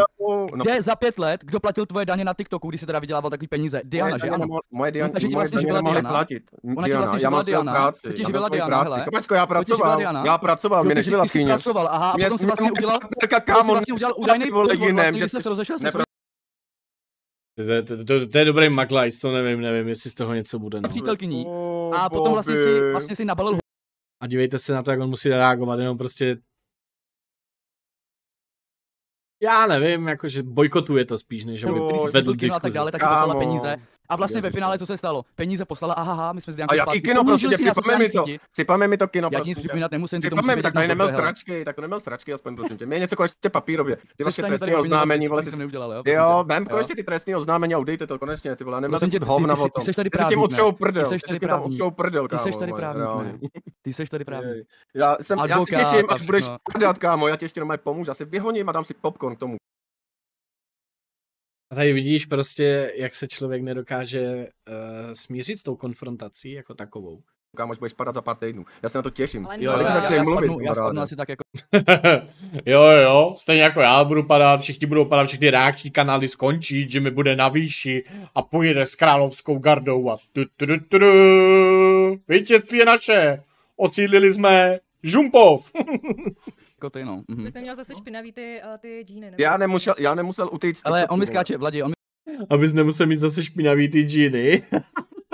No. Kde za pět let, kdo platil tvoje daně na TikToku, když jsi teda vydělával takový peníze? Diana, že ano? Moje Diana, takže ti vlastně živila Diana. Ona ti vlastně živila Diana. Ti živila Diana, hele. já pracoval, já pracoval, mi neživila Pracoval, aha, a potom si vlastně udělal, kámo, vlastně udělal údajný vlastně, jiném, že jsi se rozešel se
to, to, to, je dobrý maglajs, to nevím, nevím, jestli z toho něco bude. No. Přítelkyní. A potom vlastně si, vlastně si nabalil A dívejte se na to, jak on musí reagovat, jenom prostě já nevím, jakože bojkotuje to spíš, než aby vedl diskuzi. Tak dále, tak peníze
a vlastně ve finále, co se stalo? Peníze poslala, aha, my jsme zde A jaký kino, prosím tě, připomně mi
to. Připomně mi to kino, Já nic prostě. připomínat nemusím, ty to musíš tak tady neměl stračky,
tak to neměl stračky,
aspoň prosím tě. Mě něco konečně papírově. Ty vaše trestní oznámení, vole, jsi neudělal, jo? Jo, vem konečně ty trestní oznámení a udejte to konečně, ty vole, neměl jsem hovna o tom. Ty jsi tady právě. prdel, ty jsi tam otřou prdel, Ty jsi tady právě.
Ty jsi tady Já, jsem, já si těším, až budeš
prdat, kámo,
já ti ještě jenom pomůžu, já si vyhoním a dám si popcorn k tomu
tady vidíš prostě, jak se člověk nedokáže uh, smířit s tou konfrontací jako takovou. Kámoš, budeš padat za pár týdnů. Já se na to těším. jo, ale já, já, já, mluvit, spadnu, já spadnu asi tak jako... jo, jo, stejně jako já budu padat, všichni budou padat, všechny reakční kanály skončí, Jimmy bude na výši a pojede s královskou gardou a tu, tu, tu, tu, tu. Vítězství je naše! Ocídlili jsme Žumpov! Jako ty, no. Mhm. Bys
měl zase no. špinavý ty, uh, ty džíny, nebo?
Já nemusel, já nemusel utýct. Ale on mi skáče, Vladi, on mi... Abys nemusel mít zase špinavý ty džíny.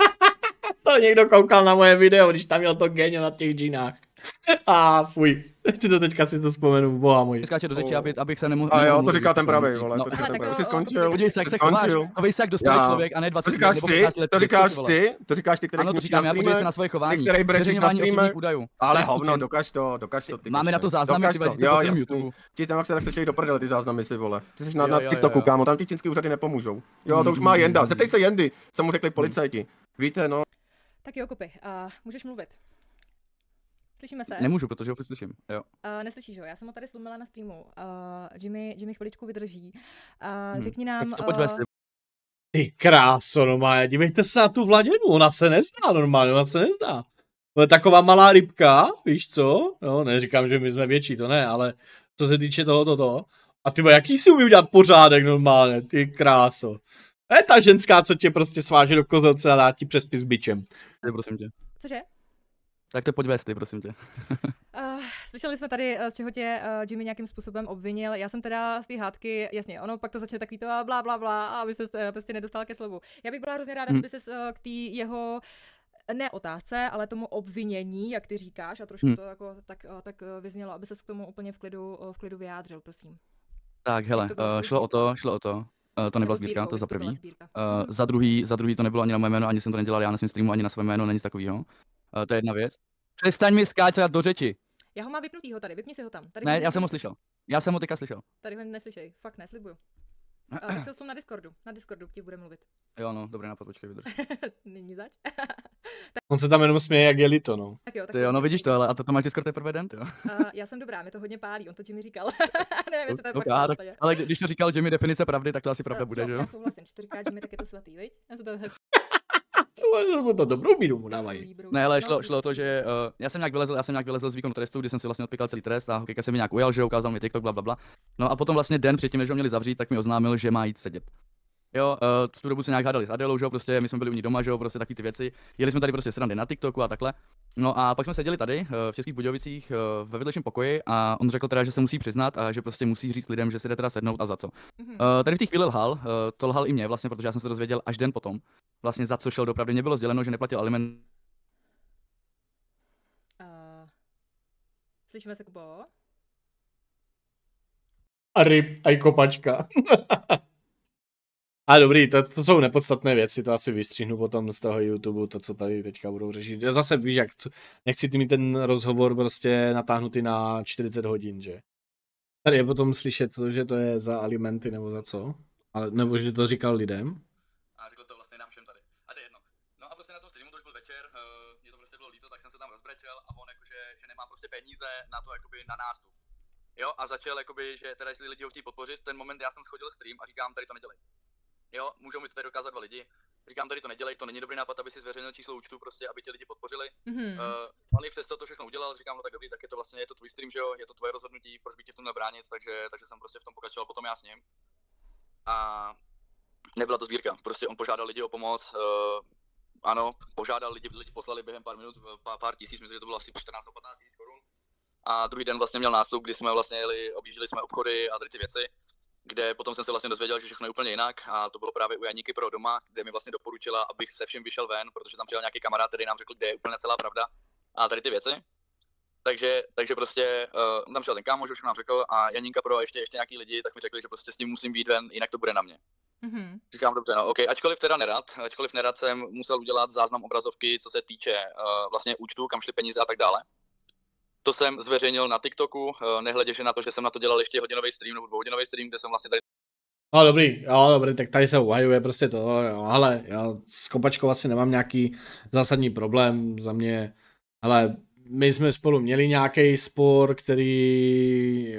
to někdo koukal na moje video, když tam měl to genio na těch džínách. A fuj, Chci to teďka si to vzpomenu, boha můj. Skáče do řeči, aby, abych se nemohl... A jo, to říká ten pravý, vole, no. to no, říká ten pravý. Jsi skončil. Podívej se, jak
se skončil. chováš, chovej se jak dospělý člověk a ne 20 to říkáš ty, let, to říkáš ty, to říkáš ty, který ano, to říkám, já podívej se na svoje chování. Ty, který brečíš na streamech, údajů. Ale hovno,
dokáž to,
dokáž to. Ty, Máme na to záznamy, ty vole, jo,
YouTube. Ti tam, se tak slyšeli do prdele ty záznamy si, vole. Ty jsi na, na TikToku, kámo, tam ti čínský úřady nepomůžou. Jo, to už má mm. Jenda. Zeptej se Jendy, co mu řekli policajti. Víte, no.
Tak jo, kopy, eh, můžeš mluvit. Slyšíme se? Nemůžu,
protože ho slyším. Jo.
Uh, neslyšíš ho, já jsem ho tady slumila na streamu. Uh, Jimmy, Jimmy chviličku vydrží. Uh, hmm. Řekni nám...
Ty kráso, normálně, dívejte se na tu vladěnu, ona se nezdá normálně, ona se nezdá. Ona je taková malá rybka, víš co? No, neříkám, že my jsme větší, to ne, ale co se týče toho, toto. A ty jaký si umí udělat pořádek normálně, ty kráso. To je ta ženská, co tě prostě sváže do kozelce a dá ti přespis bičem.
Ne, prosím tě.
Cože?
Tak to pojďme ty, prosím tě. uh,
slyšeli jsme tady, eh, z čeho tě uh, Jimmy nějakým způsobem obvinil. Já jsem teda z té hádky, jasně, ono pak to začne takový to blá, bla, bla, a aby se uh, prostě nedostal ke slovu. Já bych byla hrozně ráda, hmm. aby se uh, k té jeho ne otázce, ale tomu obvinění, jak ty říkáš, a trošku hmm. to jako tak, uh, tak vyznělo, aby se k tomu úplně v klidu, uh, v klidu vyjádřil, prosím.
Tak, hele, uh, šlo o to, šlo o to, Uh, to nebyla sbírka, to za první. Uh, mhm. za, druhý, za druhý to nebylo ani na moje jméno, ani jsem to nedělal já na svém streamu, ani na své jméno, není nic takového. Uh, to je jedna věc. Přestaň mi skáčet do řeči.
Já ho mám ho tady, vypni si ho tam. Tady ne, já jsem ho
slyšel. Já jsem ho teďka slyšel.
Tady ho neslyšej, fakt neslibuju. A eh, tak se o tom na Discordu. Na Discordu ti bude mluvit.
Jo, no, dobrý nápad, počkej, vydrž.
Není zač.
tak... On se tam jenom směje, jak je lito, no. Tak jo, tak ty jo, no vidíš to, ale a to, to máš Discord teprve den, jo.
uh, já jsem dobrá, mi to hodně pálí, on to Jimmy říkal. ne, jestli to je okay, tak, Ale
když to říkal Jimmy definice pravdy, tak to asi pravda uh, bude, jo? Já
souhlasím, Já to říká Jimmy, tak je to svatý, viď? Já se to hezky
to, to dobrou míru mu dávají.
Ne, ale šlo, šlo to, že uh, já jsem nějak vylezl, já jsem nějak vylezl z výkonu trestu, kdy jsem si vlastně odpíkal celý trest a hokejka se mi nějak ujal, že ukázal mi TikTok, bla, bla, bla. No a potom vlastně den předtím, než ho měli zavřít, tak mi oznámil, že má jít sedět. Jo, uh, eh, v tu dobu se nějak hádali s Adelou, že jo, prostě my jsme byli u ní doma, že jo, prostě taky ty věci. Jeli jsme tady prostě srandy na TikToku a takhle. No a pak jsme seděli tady eh, v Českých Budějovicích eh, ve vedlejším pokoji a on řekl teda, že se musí přiznat a že prostě musí říct lidem, že si jde teda sednout a za co. Mm-hmm. Tady v té chvíli lhal, to lhal i mě vlastně, protože já jsem se dozvěděl až den potom, vlastně za co šel dopravdy. Mě bylo sděleno, že neplatil aliment.
Uh, slyšíme se, Kubo?
A ryb, a kopačka. A
dobrý, to, to jsou nepodstatné věci, to asi vystřihnu potom z toho YouTube, to, co tady teďka budou řešit. Já zase víš, jak co, nechci mít ten rozhovor prostě natáhnutý na 40 hodin, že? Tady je potom slyšet, to, že to je za alimenty nebo za co, ale, nebo že to říkal lidem.
A řekl to vlastně nám všem tady. A to je jedno.
No a prostě na tom streamu, to už byl večer, eh, mě to prostě bylo líto, tak jsem se tam rozbrečel a on jakože, že nemá prostě peníze na to jakoby na nástup. Jo, a začal jakoby, že teda jestli lidi ho chtějí podpořit, ten moment já jsem schodil stream a říkám, tady to nedělej. Jo, můžou mi to tady dokázat dva lidi. Říkám, tady to nedělej, to není dobrý nápad, aby si zveřejnil číslo účtu, prostě, aby ti lidi podpořili. Mm-hmm. Uh, eh, ale přesto to všechno udělal, říkám, no tak dobrý, tak je to vlastně, je to tvůj stream, že jo, je to tvoje rozhodnutí, proč by tě to nebránit, takže, takže jsem prostě v tom pokračoval, potom já s ním. A nebyla to sbírka, prostě on požádal lidi o pomoc, uh, ano, požádal lidi, lidi poslali během pár minut, eh, pár, pár tisíc, myslím, že to bylo asi 14 15 tisíc korun. A druhý den vlastně měl nástup, kdy jsme vlastně jeli, objížděli jsme obchody a tady ty věci kde potom jsem se vlastně dozvěděl, že všechno je úplně jinak a to bylo právě u Janíky pro doma, kde mi vlastně doporučila, abych se všem vyšel ven, protože tam přijel nějaký kamarád, který nám řekl, kde je úplně celá pravda a tady ty věci. Takže, takže prostě uh, tam šel ten kámoš, už nám řekl a Janinka pro ještě, ještě nějaký lidi, tak mi řekli, že prostě s ním musím být ven, jinak to bude na mě. Mm-hmm. Říkám dobře, no OK, ačkoliv teda nerad, ačkoliv nerad jsem musel udělat záznam obrazovky, co se týče uh, vlastně účtu, kam šly peníze a tak dále. To jsem zveřejnil na TikToku, eh, nehledě, že na to, že jsem na to dělal ještě hodinový stream nebo dvouhodinový stream, kde jsem vlastně tady...
No dobrý, jo, dobrý, tak tady se uhajuje prostě to, jo, ale já s kopačkou asi nemám nějaký zásadní problém, za mě, Ale my jsme spolu měli nějaký spor, který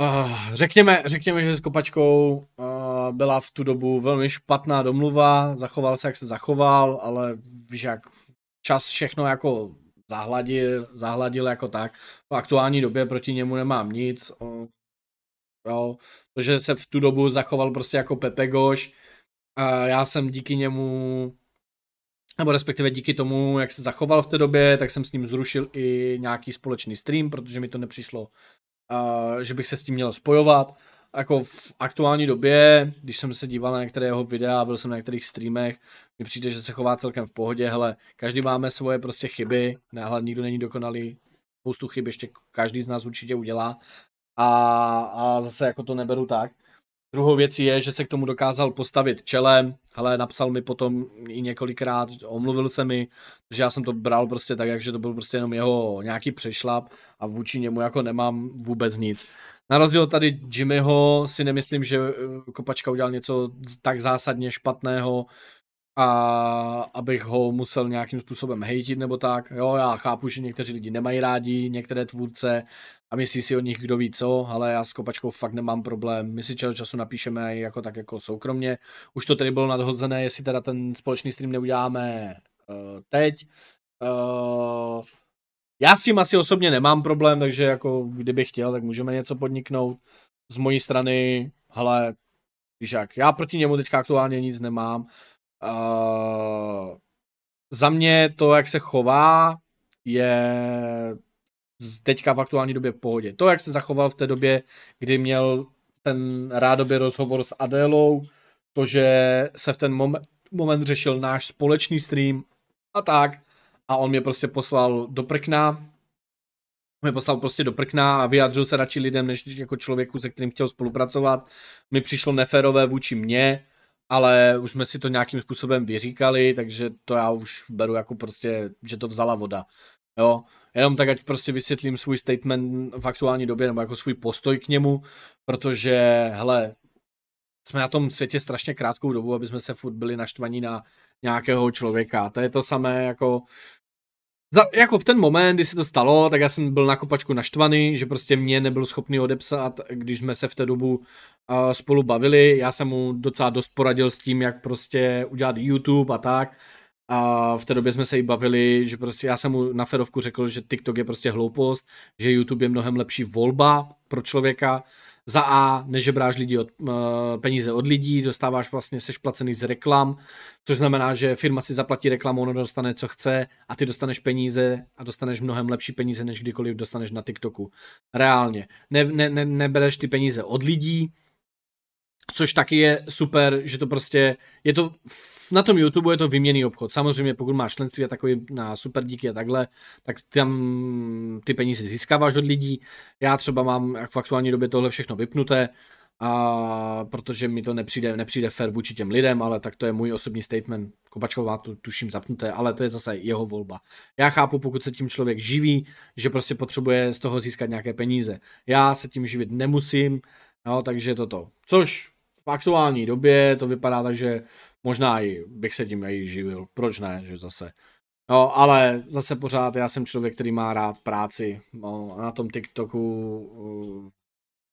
Uh, řekněme, řekněme, že s Kopačkou uh, byla v tu dobu velmi špatná domluva, zachoval se, jak se zachoval, ale víš, jak čas všechno jako zahladil, zahladil jako tak. V aktuální době proti němu nemám nic. Jo, to, že se v tu dobu zachoval prostě jako Pepe Goš, já jsem díky němu, nebo respektive díky tomu, jak se zachoval v té době, tak jsem s ním zrušil i nějaký společný stream, protože mi to nepřišlo, že bych se s tím měl spojovat jako v aktuální době, když jsem se díval na některé jeho videa, byl jsem na některých streamech, mi přijde, že se chová celkem v pohodě, hele, každý máme svoje prostě chyby, náhle nikdo není dokonalý, spoustu chyb ještě každý z nás určitě udělá a, a zase jako to neberu tak. Druhou věcí je, že se k tomu dokázal postavit čelem, hele, napsal mi potom i několikrát, omluvil se mi, že já jsem to bral prostě tak, že to byl prostě jenom jeho nějaký přešlap a vůči němu jako nemám vůbec nic. Na rozdíl tady Jimmyho si nemyslím, že eh, Kopačka udělal něco tak zásadně špatného, a abych ho musel nějakým způsobem hejtit nebo tak. Jo, já chápu, že někteří lidi nemají rádi některé tvůrce a myslí si o nich kdo ví co, ale já s kopačkou fakt nemám problém. My si čas času napíšeme jako tak jako soukromně. Už to tedy bylo nadhozené, jestli teda ten společný stream neuděláme uh, teď. Uh, já s tím asi osobně nemám problém, takže jako kdybych chtěl, tak můžeme něco podniknout. Z mojí strany, hele, víš jak, já proti němu teďka aktuálně nic nemám. Uh, za mě to, jak se chová, je teďka v aktuální době v pohodě. To, jak se zachoval v té době, kdy měl ten rádobě rozhovor s Adélou, to, že se v ten moment, moment řešil náš společný stream a tak, a on mě prostě poslal do prkna, mě poslal prostě do prkna a vyjádřil se radši lidem, než jako člověku, se kterým chtěl spolupracovat. Mi přišlo neférové vůči mně, ale už jsme si to nějakým způsobem vyříkali, takže to já už beru jako prostě, že to vzala voda. Jo, jenom tak, ať prostě vysvětlím svůj statement v aktuální době, nebo jako svůj postoj k němu, protože, hele, jsme na tom světě strašně krátkou dobu, aby jsme se furt byli naštvaní na nějakého člověka. To je to samé jako za, jako v ten moment, kdy se to stalo, tak já jsem byl na kopačku naštvaný, že prostě mě nebyl schopný odepsat, když jsme se v té dobu uh, spolu bavili. Já jsem mu docela dost poradil s tím, jak prostě udělat YouTube a tak. A v té době jsme se i bavili, že prostě já jsem mu na ferovku řekl, že TikTok je prostě hloupost, že YouTube je mnohem lepší volba pro člověka, za A nežebráš lidi od, eh, peníze od lidí, dostáváš vlastně, seš placený z reklam, což znamená, že firma si zaplatí reklamu, ono dostane, co chce a ty dostaneš peníze a dostaneš mnohem lepší peníze, než kdykoliv dostaneš na TikToku. Reálně. Ne, ne, ne, nebereš ty peníze od lidí, což taky je super, že to prostě, je to, na tom YouTube je to vyměný obchod. Samozřejmě pokud máš členství a takový na super díky a takhle, tak tam ty peníze získáváš od lidí. Já třeba mám jak v aktuální době tohle všechno vypnuté, a protože mi to nepřijde, nepřijde fair vůči těm lidem, ale tak to je můj osobní statement. Kopačková tu to tuším zapnuté, ale to je zase jeho volba. Já chápu, pokud se tím člověk živí, že prostě potřebuje z toho získat nějaké peníze. Já se tím živit nemusím, no, takže toto. Což v aktuální době to vypadá tak, že možná i bych se tím i živil. Proč ne, že zase. No, ale zase pořád já jsem člověk, který má rád práci. No, a na tom TikToku uh,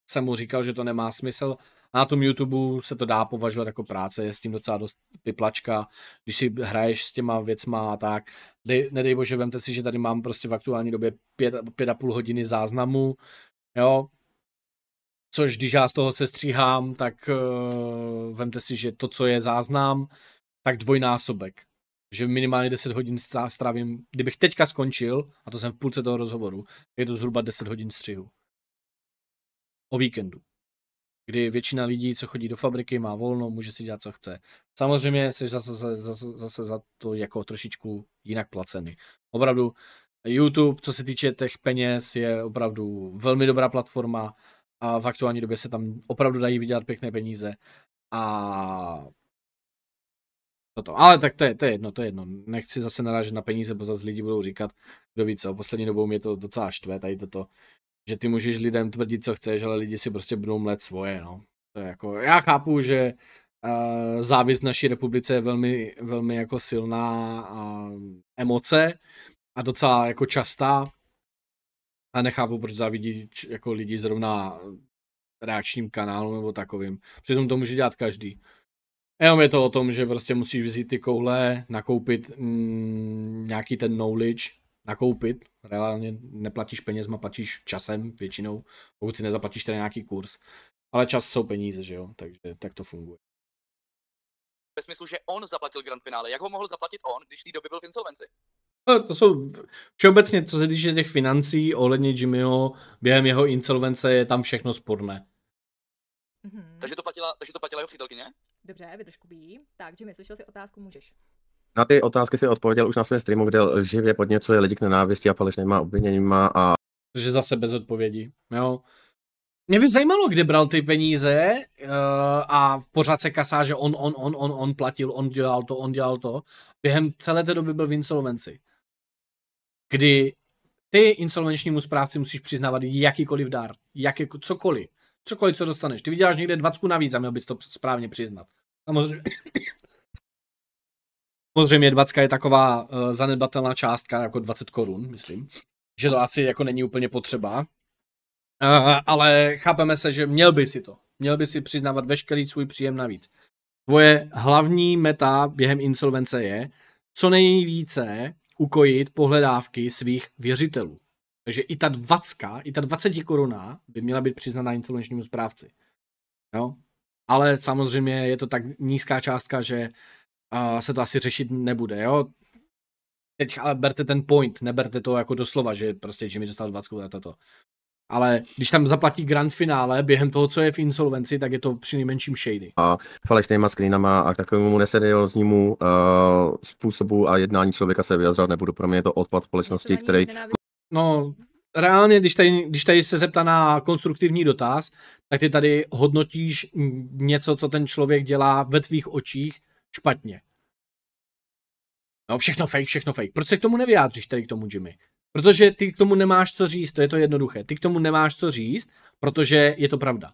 jsem mu říkal, že to nemá smysl. A na tom YouTube se to dá považovat jako práce, je s tím docela dost vyplačka, když si hraješ s těma věcma a tak. Dej, nedej bože, vemte si, že tady mám prostě v aktuální době pět, pět a půl hodiny záznamu, jo, což když já z toho se stříhám, tak uh, vemte si, že to, co je záznam, tak dvojnásobek. Že minimálně 10 hodin strávím, kdybych teďka skončil, a to jsem v půlce toho rozhovoru, je to zhruba 10 hodin střihu. O víkendu. Kdy většina lidí, co chodí do fabriky, má volno, může si dělat, co chce. Samozřejmě jsi zase, zase, zase za to jako trošičku jinak placený. Opravdu YouTube, co se týče těch peněz, je opravdu velmi dobrá platforma a v aktuální době se tam opravdu dají vydělat pěkné peníze. A toto. Ale tak to je, to je jedno, to je jedno. Nechci zase narážet na peníze, bo zase lidi budou říkat, kdo ví co. Poslední dobou mě to docela štve, tady toto. Že ty můžeš lidem tvrdit, co chceš, ale lidi si prostě budou mlet svoje, no. To je jako, já chápu, že uh, eh, závist naší republice je velmi, velmi jako silná uh, emoce a docela jako častá, a nechápu, proč závidí jako lidi zrovna reakčním kanálům nebo takovým. Přitom to může dělat každý. Jenom je to o tom, že prostě musíš vzít ty koule, nakoupit mm, nějaký ten knowledge, nakoupit, reálně neplatíš ma platíš časem většinou, pokud si nezaplatíš ten nějaký kurz. Ale čas jsou peníze, že jo, takže tak to funguje
ve smyslu, že on zaplatil grand finále. Jak ho mohl zaplatit on, když v té době byl v insolvenci?
No, to jsou všeobecně, co se týče těch financí ohledně Jimmyho, během jeho insolvence je tam všechno sporné.
Mm-hmm. Takže, to platila,
takže to platila jeho přítelkyně? Dobře, vydrž Kubí. Tak, Jimmy, slyšel si otázku, můžeš.
Na ty otázky si odpověděl už na
svém streamu, kde živě podněcuje lidi k nenávisti a falešnýma obviněníma a...
Že zase bez odpovědi, jo. Mě by zajímalo, kde bral ty peníze uh, a pořád se kasá, že on, on, on, on, on platil, on dělal to, on dělal to. Během celé té doby byl v insolvenci. Kdy ty insolvenčnímu správci musíš přiznávat jakýkoliv dar, jaký, jako cokoliv, cokoliv, co dostaneš. Ty vyděláš někde 20 navíc a měl bys to správně přiznat. Samozřejmě, samozřejmě 20 je taková uh, zanedbatelná částka, jako 20 korun, myslím, že to asi jako není úplně potřeba, Uh, ale chápeme se, že měl by si to. Měl by si přiznávat veškerý svůj příjem navíc. Tvoje hlavní meta během insolvence je co nejvíce ukojit pohledávky svých věřitelů. Takže i ta 20, i ta 20 koruna by měla být přiznána insolvenčnímu zprávci. Jo? Ale samozřejmě je to tak nízká částka, že uh, se to asi řešit nebude. Jo? Teď ale berte ten point, neberte to jako doslova, že prostě mi dostal 20 za toto ale když tam zaplatí grand finále během toho, co je v insolvenci, tak je to při nejmenším shady.
A falešnýma screenama a k takovému neserióznímu uh, způsobu a jednání člověka se vyjadřovat nebudu, pro mě je to odpad společnosti, to který...
No, reálně, když tady, když tady se zeptá na konstruktivní dotaz, tak ty tady hodnotíš něco, co ten člověk dělá ve tvých očích špatně. No, všechno fake, všechno fake. Proč se k tomu nevyjádříš tady k tomu, Jimmy? Protože ty k tomu nemáš co říct, to je to jednoduché. Ty k tomu nemáš co říct, protože je to pravda.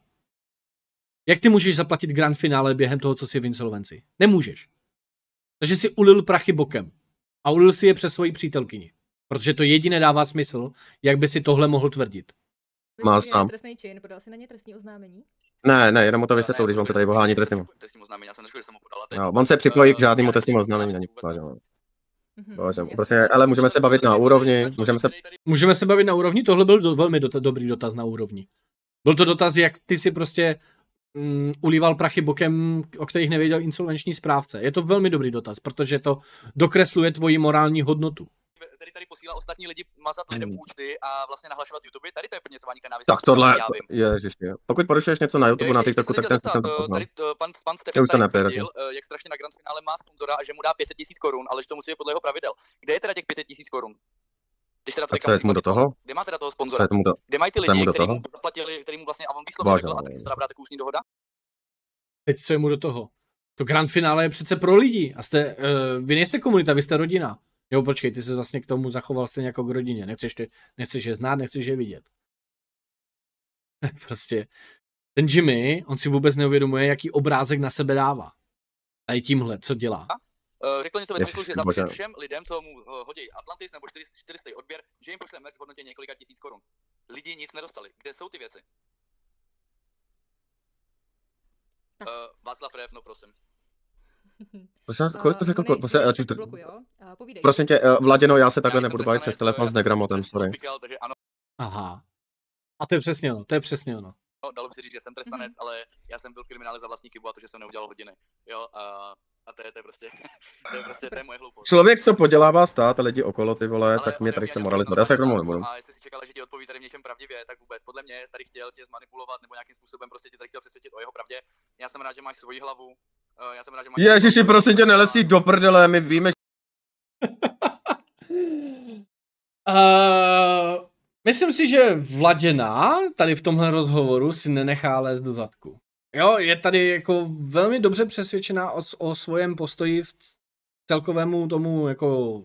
Jak ty můžeš zaplatit grand finále během toho, co si v insolvenci? Nemůžeš. Takže si ulil prachy bokem. A ulil si je přes svoji přítelkyni. Protože to jediné dává smysl, jak by si tohle mohl tvrdit.
Má sám. Trestný čin, podal si na ně trestní oznámení?
Ne, ne, jenom to vysvětlu, když on se tady bohání
trestním. Trestním oznámení, já jsem že jsem ho podala. No, on se připojí k žádnému trestnímu oznámení, není Mhm, no, prostě, ale můžeme se bavit na úrovni. Můžeme se...
můžeme se bavit na úrovni, tohle byl do, velmi do, dobrý dotaz na úrovni. Byl to dotaz, jak ty si prostě mm, ulíval prachy bokem, o kterých nevěděl insolvenční správce. Je to velmi dobrý dotaz, protože to dokresluje tvoji morální hodnotu který tady posílá
ostatní lidi mazat lidem hmm. účty a vlastně nahlašovat
YouTube, tady to je plně k kanály. Tak tohle, já vím. je. pokud porušuješ něco na YouTube, je, na TikToku, tak ten systém to pozná. Tady eh, pan, pan
Stefan tady eh, jak strašně na grand finále má sponzora a že mu dá 500 tisíc korun, ale že to musí být podle jeho pravidel. Kde je teda těch 500 tisíc korun? Když teda co je mu do toho? Kde má teda toho sponzora? Co je do, Kde mají ty lidi, mu mu
zaplatili, kteří mu vlastně, a on výslovně řekl, a
tak brát takovou dohoda?
Teď co je mu
do toho? To grand finále je přece pro lidi. A jste, uh, vy nejste komunita, vy jste rodina. Jo, počkej, ty se vlastně k tomu zachoval stejně jako k rodině. Nechceš, ty, nechceš je znát, nechceš je vidět. prostě. Ten Jimmy, on si vůbec neuvědomuje, jaký obrázek na sebe dává. A tímhle, co dělá. E, řekl něco
ve smyslu, že zapíše
všem lidem,
co mu e, hodí Atlantis nebo 400 odběr, že jim pošle merch v hodnotě několika tisíc korun. Lidi nic nedostali. Kde jsou ty věci? Uh, Václav Rev, no prosím.
Prosím uh, kolik to řekl? Ne, prosím, ne, to... Bloku, jo? Uh, Prosím
tě, uh, eh, Vladěno, já se takhle já nebudu bavit přes telefon s negramotem, sorry.
Aha. A to je přesně ono, to je přesně ono. No, dalo by se říct, že jsem trestanec, mm-hmm. ale
já jsem byl kriminál za vlastní chybu a to, že jsem neudělal hodiny. Jo, a, a to, je, to je prostě, to je prostě, to je moje hloupost.
Člověk, co podělává
stát a lidi okolo ty vole, ale tak mě tady chce moralizovat, já se k tomu nebudu.
A jestli si čekal, že ti odpoví tady v něčem pravdivě, tak vůbec. Podle mě tady chtěl tě zmanipulovat nebo nějakým způsobem prostě tě tady chtěl přesvědčit o jeho pravdě. Já jsem rád, že máš svoji hlavu Uh, já jsem rád, že máš... Ježiši, prosím
tě, nelesí do prdele, my víme, že... uh, myslím si, že Vladěná tady v tomhle rozhovoru si nenechá lézt do zadku. Jo, je tady jako velmi dobře přesvědčená o, o svém postoji v celkovému tomu jako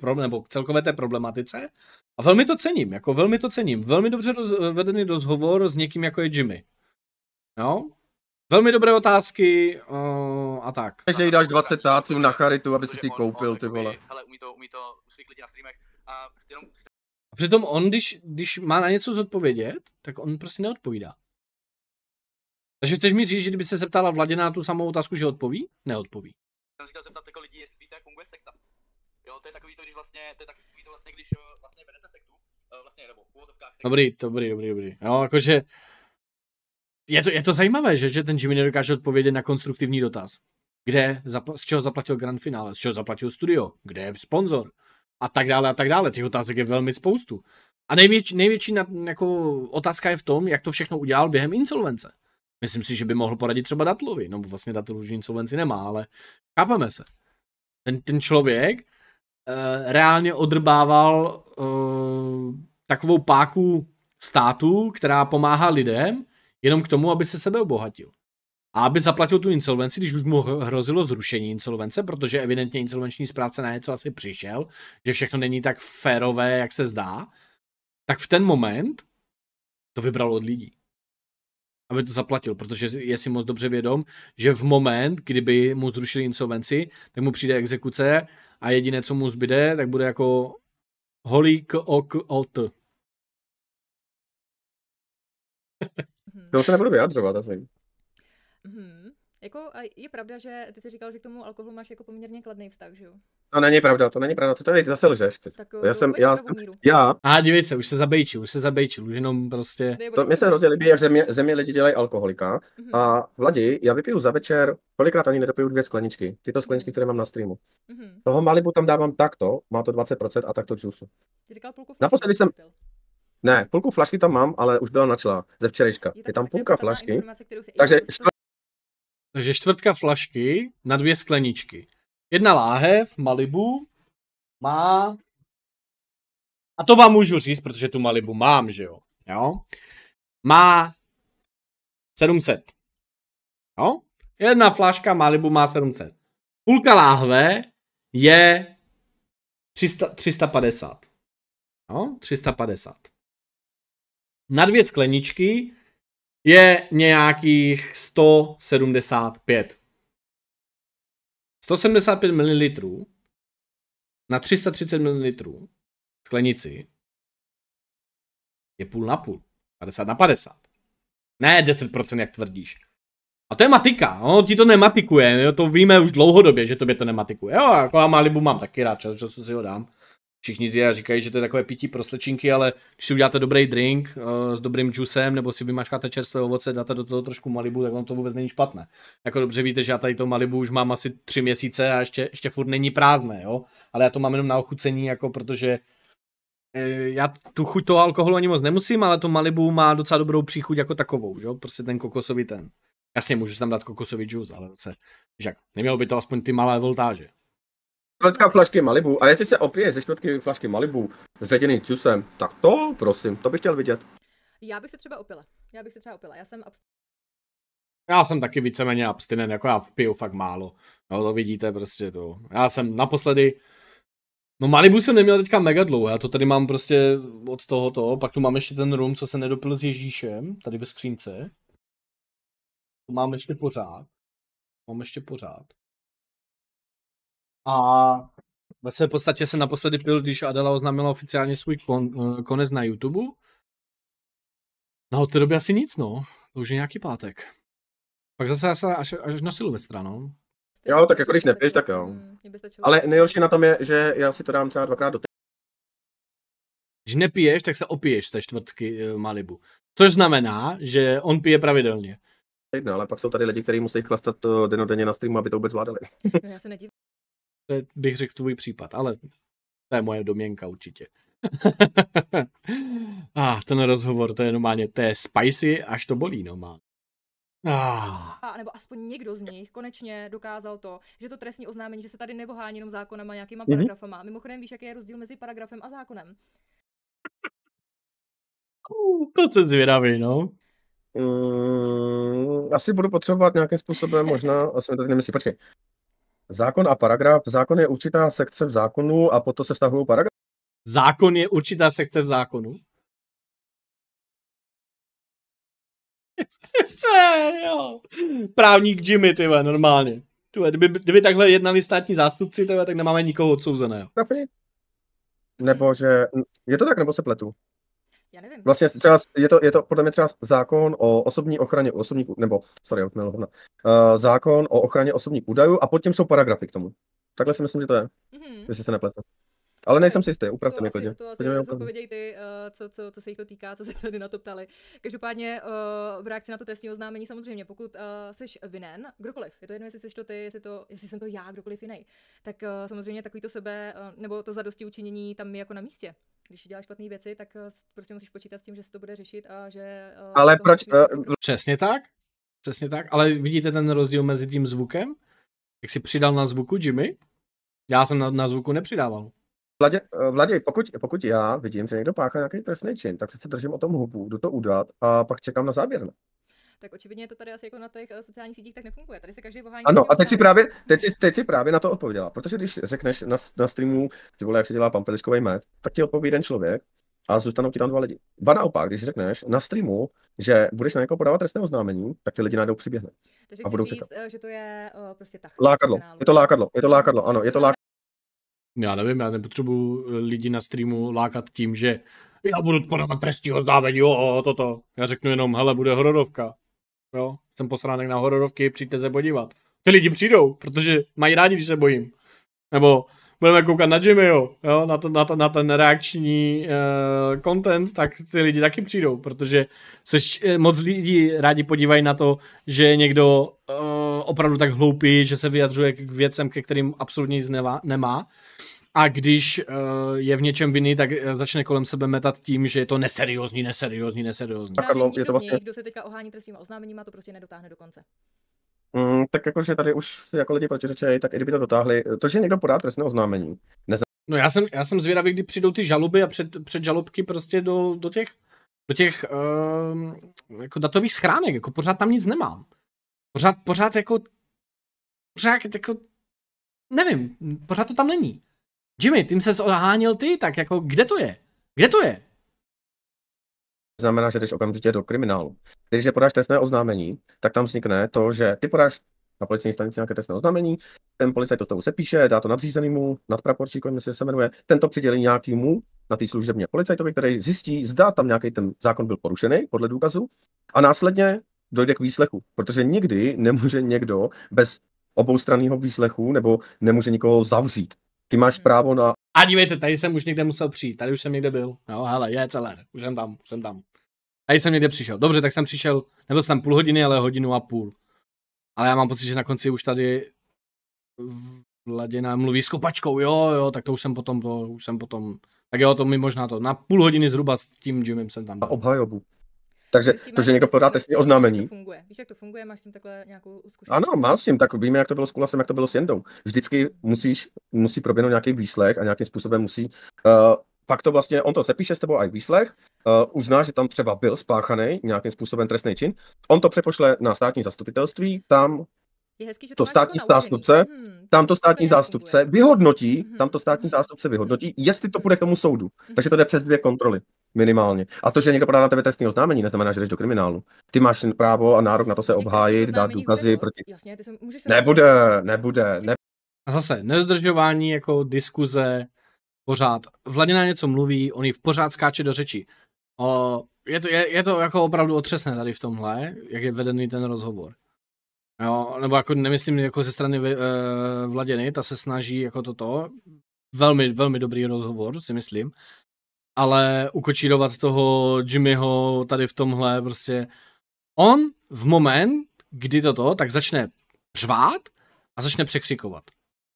pro, nebo k celkové té problematice. A velmi to cením, jako velmi to cením. Velmi dobře roz, eh, vedený rozhovor s někým jako je Jimmy. No, Velmi dobré otázky uh, a tak. Než jej dáš 20 táců na charitu, aby si si koupil, ty vole. Hele,
umí to, umí to u na streamech. A jenom...
přitom on, když, když má na něco zodpovědět, tak on prostě neodpovídá. Takže chceš mi říct, že kdyby se zeptala Vladě tu samou otázku, že odpoví? Neodpoví. Jsem říkal zeptat jako lidí, jestli víte, jak funguje sekta. Jo, to je takový to, když vlastně, to je takový to vlastně, když eh, vlastně vedete sektu, eh, vlastně, nebo v úvodovkách sektu. Dobrý, dobrý, dobrý, dobrý. Jo, jakože je to, je to zajímavé, že, že ten Jimmy nedokáže odpovědět na konstruktivní dotaz. Kde, zapl- z čeho zaplatil grand finále, z čeho zaplatil studio, kde je sponzor a tak dále a tak dále. Těch otázek je velmi spoustu. A největší, největší na, jako otázka je v tom, jak to všechno udělal během insolvence. Myslím si, že by mohl poradit třeba Datlovi. No vlastně Datl už insolvenci nemá, ale chápeme se. Ten, ten člověk e, reálně odrbával e, takovou páku státu, která pomáhá lidem jenom k tomu, aby se sebe obohatil. A aby zaplatil tu insolvenci, když už mu hrozilo zrušení insolvence, protože evidentně insolvenční správce na něco asi přišel, že všechno není tak férové, jak se zdá, tak v ten moment to vybral od lidí. Aby to zaplatil, protože je si moc dobře vědom, že v moment, kdyby mu zrušili insolvenci, tak mu přijde exekuce a jediné, co mu
zbyde, tak bude jako holík ok ot. Mm-hmm. To se nebudu vyjadřovat asi.
Mm-hmm.
Jako je pravda, že ty jsi říkal, že k tomu alkoholu máš jako poměrně kladný vztah, že jo?
To není pravda, to není
pravda, to tady zase lžeš. Teď. Tak, já eh, jsem, já, jsem, já... A dívej se, už se zabejčil, už se zabejčil, už jenom prostě...
To mě se hrozně líbí, jak země, země lidi dělají alkoholika mm-hmm. a Vladi, já vypiju za večer, kolikrát ani nedopiju dvě skleničky, tyto skleničky, které mám na streamu. Mm-hmm. Toho Malibu tam dávám takto, má to 20% a takto džusu. Naposledy jsem, ne, půlku flašky tam mám, ale už byla načela ze včerejška. Je, je tam půlka flašky, takže, čtvrt...
takže čtvrtka flašky na dvě skleničky. Jedna láhev, Malibu,
má... A to vám můžu říct, protože tu Malibu mám, že jo? Jo? Má 700. Jo?
Jedna flaška Malibu má 700. Půlka láhve je 300, 350. Jo? 350 na dvě skleničky je nějakých 175.
175 ml na 330 ml sklenici je půl na půl. 50 na 50. Ne 10%, jak tvrdíš. A to je matika, no,
ti to nematikuje, jo, to víme už dlouhodobě, že tobě to nematikuje. Jo, jako já Malibu mám taky rád, čas, času si ho dám všichni ty říkají, že to je takové pití pro slečinky, ale když si uděláte dobrý drink uh, s dobrým džusem, nebo si vymačkáte čerstvé ovoce, dáte do toho trošku Malibu, tak on to vůbec není špatné. Jako dobře víte, že já tady to Malibu už mám asi tři měsíce a ještě, ještě furt není prázdné, jo? Ale já to mám jenom na ochucení, jako protože eh, já tu chuť toho alkoholu ani moc nemusím, ale to Malibu má docela dobrou příchuť jako takovou, jo? Prostě ten kokosový ten. Jasně, můžu tam dát kokosový džus, ale zase, že nemělo by to aspoň ty malé voltáže.
Čtvrtka flašky Malibu. A jestli se opije ze čtvrtky flašky Malibu s ředěným čusem, tak to prosím, to bych chtěl vidět.
Já bych se třeba opila. Já bych se třeba opila. Já jsem
já jsem taky víceméně abstinent, jako já piju fakt málo. No to vidíte prostě to. Já jsem naposledy, no Malibu jsem neměl teďka mega dlouho, já to tady mám prostě od tohoto, pak tu mám ještě ten rum, co se
nedopil s Ježíšem, tady ve skřínce. To mám ještě pořád. Mám ještě pořád. A ve své podstatě
jsem naposledy pil, když Adela oznámila oficiálně svůj kon, eh, konec na YouTube. No od té doby asi nic, no. To už je nějaký pátek. Pak zase až, až na Silvestra, no.
Jo, tak jako když nepiješ, tak jo. Mm, ale nejhorší na tom je, že já si
to dám třeba dvakrát do týdne. Když nepiješ, tak se opiješ z té čtvrtky eh, Malibu. Což znamená, že on pije pravidelně. Týdne, ale pak jsou tady lidi, kteří musí chlastat
eh, denodenně na streamu, aby to vůbec zvládali.
já se nedívám.
To je, bych řekl tvůj případ, ale to je moje domněnka určitě. ah, ten rozhovor, to je normálně, to je spicy, až to bolí normálně.
Ah.
A nebo aspoň někdo z nich konečně dokázal to, že to trestní oznámení, že se tady nevohání jenom zákonem a nějakýma mhm. paragrafama. Mm-hmm. Mimochodem víš, jaký je rozdíl mezi paragrafem a zákonem?
Uh,
to se zvědavý, no. Mm, asi budu potřebovat nějakým způsobem možná, asi to tady nemyslí, počkej. Zákon a paragraf. Zákon je určitá sekce v zákonu a
potom se stahují paragraf. Zákon je určitá sekce v zákonu? jo. Právník Jimmy,
ty normálně. Tyve, kdyby, kdyby takhle jednali státní zástupci, tyve, tak nemáme nikoho odsouzeného. Nebo že...
Je to tak, nebo se pletu? Já nevím. Vlastně třeba je to, je to podle mě třeba zákon o osobní ochraně osobních, nebo, sorry, uh, zákon o ochraně osobních údajů a pod tím jsou paragrafy k tomu. Takhle si myslím, že to je, mm-hmm. jestli se nepletu. Ale nejsem si jistý, upravte mi to. Asi, to asi zodpověděj
ty, eh, co, co, co se jich to týká, co se tady na to ptali. Každopádně eh, v reakci na to trestní oznámení samozřejmě, pokud eh, jsi vinen, kdokoliv, je to jedno, jestli jsi to ty, jestli, to, jestli jsem to já, kdokoliv jiný, tak samozřejmě takový to sebe, nebo to zadosti učinění tam je jako na místě když děláš špatné věci, tak prostě musíš počítat s tím, že se to bude řešit a že... Ale proč...
Musí... Přesně tak, přesně tak, ale vidíte ten rozdíl mezi tím zvukem? Jak jsi přidal na zvuku, Jimmy? Já jsem na, na zvuku nepřidával.
Vladě, eh, Vladě pokud, pokud já vidím, že někdo páchá nějaký trestný čin, tak přece držím o tom hubu, jdu to udat a pak čekám na záběr. Ne? No.
tak očividně to tady asi jako na těch eh, sociálních sítích tak nefunguje. Tady se
každý bohání. Ano, a teď
si, právě, teď, si, teď si právě na to odpověděla. Protože když řekneš na, na streamu, ty vole, jak se dělá pampeliškový med, tak ti odpoví jeden člověk a zůstanou ti tam dva lidi. Ba naopak, když řekneš na streamu, že budeš na někoho podávat trestné oznámení, tak ty lidi najdou přiběhne.
Takže a budou říct, čekat. Eh, že to je uh, prostě tak.
Lákadlo. Je to lákadlo, je to lákadlo, ano, je to lákadlo.
Já nevím, já nepotřebuju eh, lidi na streamu lákat tím, že já budu podávat trestní oznámení, jo, toto. Já řeknu jenom, hele, bude hororovka. Jo, jsem posránek na hororovky, přijďte se podívat. Ty lidi přijdou, protože mají rádi, když se bojím. Nebo budeme koukat na Jimmy, jo, na, to, na, to, na ten reakční uh, content, tak ty lidi taky přijdou, protože se uh, moc lidí rádi podívají na to, že je někdo uh, opravdu tak hloupý, že se vyjadřuje k věcem, ke kterým absolutně nic nevá, nemá. A když uh, je v něčem vinný, tak začne kolem sebe metat tím, že je to neseriózní, neseriózní, neseriózní. Tak, Karlo, je to vlastně... Kdo
se teďka ohání trestním oznámením a to prostě nedotáhne do konce.
Mm,
tak
jakože tady už jako lidi protiřečejí, tak i kdyby to dotáhli, to, že někdo podá trestné oznámení, Neznam.
No já jsem, já jsem zvědavý, kdy přijdou ty žaloby a před, před žalobky prostě do, do těch, do těch um, jako datových schránek, jako pořád tam nic nemám. Pořád, pořád jako,
pořád jako, nevím, pořád to tam není. Jimmy, tím se odhánil ty, tak jako kde to je? Kde to je? znamená, že
jdeš okamžitě do kriminálu. Když podáš trestné oznámení, tak tam vznikne to, že ty podáš na policejní stanici nějaké trestné oznámení, ten policajt to s tebou sepíše, dá to nadřízenému, nadpraporčíkovi, jestli se jmenuje, ten to přidělí nějakýmu na té služebně policajtovi, který zjistí, zda tam nějaký ten zákon byl porušený podle důkazu a následně dojde k výslechu, protože nikdy nemůže někdo bez oboustranného výslechu nebo nemůže nikoho zavřít. Ty máš mhm. právo na...
A dívejte, tady jsem už někde musel přijít, tady už jsem někde byl. No hele, je celé, už jsem tam, už jsem tam. Tady jsem někde přišel. Dobře, tak jsem přišel, nebyl jsem tam půl hodiny, ale hodinu a půl. Ale já mám pocit, že na konci už tady Vladina mluví s kopačkou, jo, jo, tak to už jsem potom, to už jsem potom, tak jo, to mi možná to, na půl hodiny zhruba s tím Jimem jsem tam. Byl. A obhajobu. Takže to, že někdo podá testní oznámení. Víš, jak to
funguje? Víš, jak to funguje? Máš s tím takhle nějakou
zkušenost? Ano, mám
s tím, tak víme, jak to bylo s Kulasem, jak to bylo s Jendou. Vždycky musíš, musí proběhnout nějaký výslech a nějakým způsobem musí uh, pak to vlastně, on to sepíše s tebou i výslech, uh, uzná, že tam třeba byl spáchaný nějakým způsobem trestný čin, on to přepošle na státní zastupitelství, tam je hezký, že to, to jako státní zástupce, hmm, tam to státní zástupce vyhodnotí, hmm, tam to státní zástupce vyhodnotí, jestli to mhm. půjde k tomu soudu. Takže to jde přes dvě kontroly. Minimálně. A to, že někdo podá na tebe trestní oznámení, neznamená, že jdeš do kriminálu. Ty máš právo a nárok na to se obhájit, dát důkazy bude, proti.
Jasně, ty jsem, můžeš se
nebude, nebude, nebude.
A
zase, nedodržování jako diskuze pořád. Vladina něco mluví, oni v pořád skáče do řeči. O, je, to, je, je to jako opravdu otřesné tady v tomhle, jak je vedený ten rozhovor. Jo, nebo jako nemyslím jako ze strany uh, Vladiny, ta se snaží jako toto. Velmi, velmi dobrý rozhovor, si myslím ale ukočírovat toho Jimmyho tady v tomhle prostě. On v moment, kdy toto, tak začne řvát a začne překřikovat.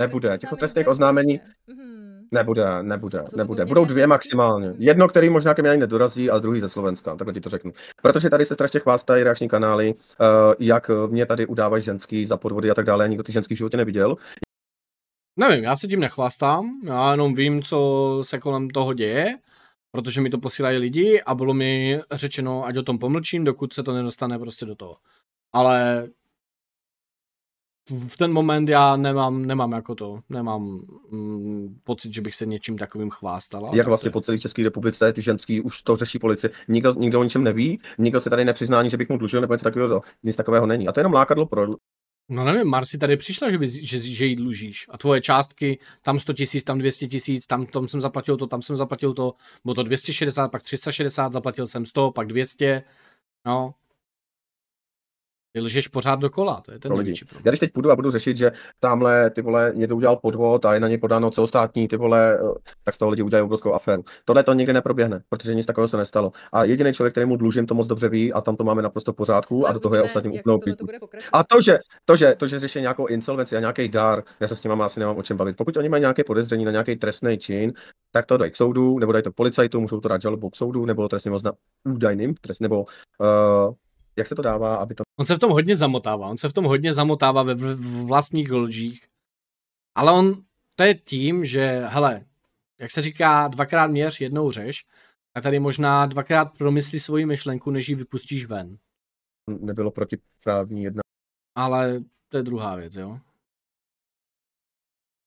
Nebude, těch testech oznámení mhm. nebude, nebude, nebude. Budou dvě maximálně. Jedno, který možná ke mně ani nedorazí, a druhý ze Slovenska, takhle ti to řeknu. Protože tady se strašně chvástají reakční kanály, eh, jak mě tady udávají ženský za podvody a tak dále, nikdo ty ženský v životě neviděl.
Nevím, já se tím nechvástám, já jenom vím, co se kolem toho děje protože mi to posílají lidi a bylo mi řečeno, ať o tom pomlčím, dokud se to nedostane prostě do toho. Ale v ten moment já nemám, nemám jako to, nemám mm, pocit, že bych se něčím takovým chvástal. Jak vlastně
po celé České republice ty ženský už to řeší policie. Nikdo, nikdo o ničem neví, nikdo se tady nepřizná, že bych mu dlužil nebo něco takového. Nic takového není. A to je jenom lákadlo pro
No nevím, Marsi tady přišla, že, by, že, že jí dlužíš. A tvoje částky, tam 100 tisíc, tam 200 tisíc, tam, tam jsem zaplatil to, tam jsem zaplatil to. Bylo to 260, pak 360, zaplatil jsem 100, pak 200. No, ty lžeš pořád dokola, to je ten největší
problém. Já když
teď půjdu a budu řešit, že tamhle ty vole někdo udělal podvod a je na ně podáno celostátní ty vole, eh, tak z toho lidi udělají obrovskou aféru. Tohle to nikdy neproběhne, protože nic takového se nestalo. A jediný člověk, kterému dlužím, to moc dobře ví a tam to máme naprosto pořádku a, a do toho je ostatním úplnou to A to že, to, že, to, že řeší nějakou insolvenci a nějaký dar, já se s nimi asi nemám o čem bavit. Pokud oni mají nějaké podezření na nějaký trestný čin, tak to dají k soudu, nebo dají to policajtům, můžou to dát žalobu k soudu, nebo trestně ozna údajným, trest, nebo uh, jak se to dává, aby to...
On se v tom hodně zamotává, on se v tom hodně zamotává ve vlastních lžích, ale on, to je tím, že, hele, jak se říká, dvakrát měř, jednou řeš, a tady možná dvakrát promyslí svoji myšlenku, než ji vypustíš ven. Nebylo protiprávní jedna. Ale to je druhá věc, jo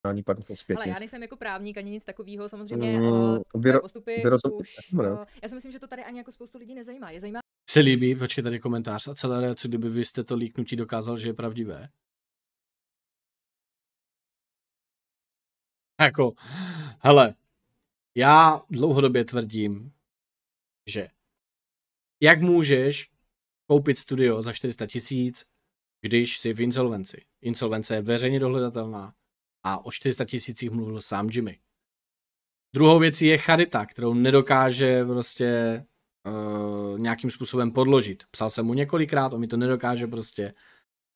Ani padne Ale já
nejsem jako právník ani nic takového, samozřejmě mm, vyro, postupy vyro, už, ne? já si myslím, že to tady ani jako spoustu lidí nezajímá. Je zajímá
se líbí, počkej tady komentář, a celé, co kdyby vy jste to líknutí dokázal, že je pravdivé? Jako, hele, já dlouhodobě tvrdím, že jak
můžeš koupit studio za 400 tisíc, když jsi v insolvenci. Insolvence je veřejně dohledatelná a o 400 tisících mluvil sám Jimmy. Druhou věcí je charita, kterou nedokáže prostě uh, nějakým způsobem podložit. Psal jsem mu několikrát, on mi to nedokáže prostě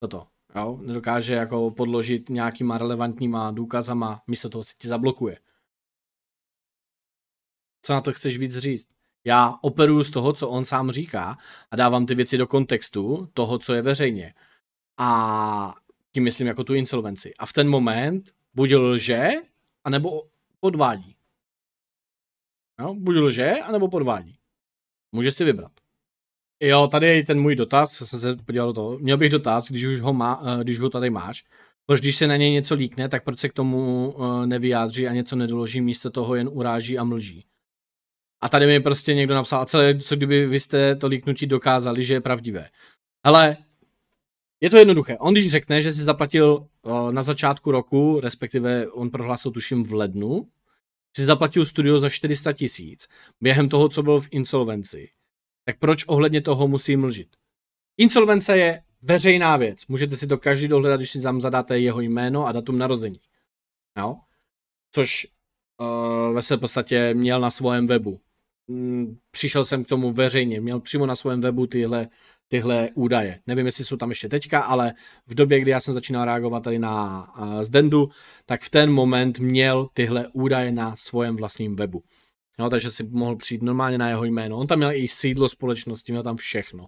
toto, jo? nedokáže jako podložit nějakýma relevantníma důkazama, místo toho se ti zablokuje. Co na to chceš víc říct? Já operuju z toho, co on sám říká a dávám ty věci do kontextu toho, co je veřejně. A tím myslím jako tu insolvenci. A v ten moment buď lže, anebo podvádí. Jo? buď lže, anebo podvádí. Může si vybrat. Jo, tady je ten můj dotaz, jsem se podíval do toho. Měl bych dotaz, když už ho, má, eh, když ho tady máš. Proč když se na něj něco líkne, tak proč se k tomu eh, nevyjádří a něco nedoloží, místo toho jen uráží a mlží. A tady mi prostě někdo napsal, a celé, co kdyby vy jste to líknutí dokázali, že je pravdivé. Ale je to jednoduché. On když řekne, že si zaplatil eh, na začátku roku, respektive on prohlásil tuším v lednu, si zaplatil studio za 400 tisíc během toho, co byl v insolvenci, tak proč ohledně toho musí mlžit? Insolvence je veřejná věc. Můžete si to každý dohledat, když si tam zadáte jeho jméno a datum narození. Jo? Což uh, ve své podstatě měl na svém webu. Mm, přišel jsem k tomu veřejně, měl přímo na svém webu tyhle tyhle údaje. Nevím, jestli jsou tam ještě teďka, ale v době, kdy já jsem začínal reagovat tady na Zdendu, tak v ten moment měl tyhle údaje na svém vlastním webu. Jo, takže si mohl přijít normálně na jeho jméno. On tam měl i sídlo společnosti, měl tam všechno.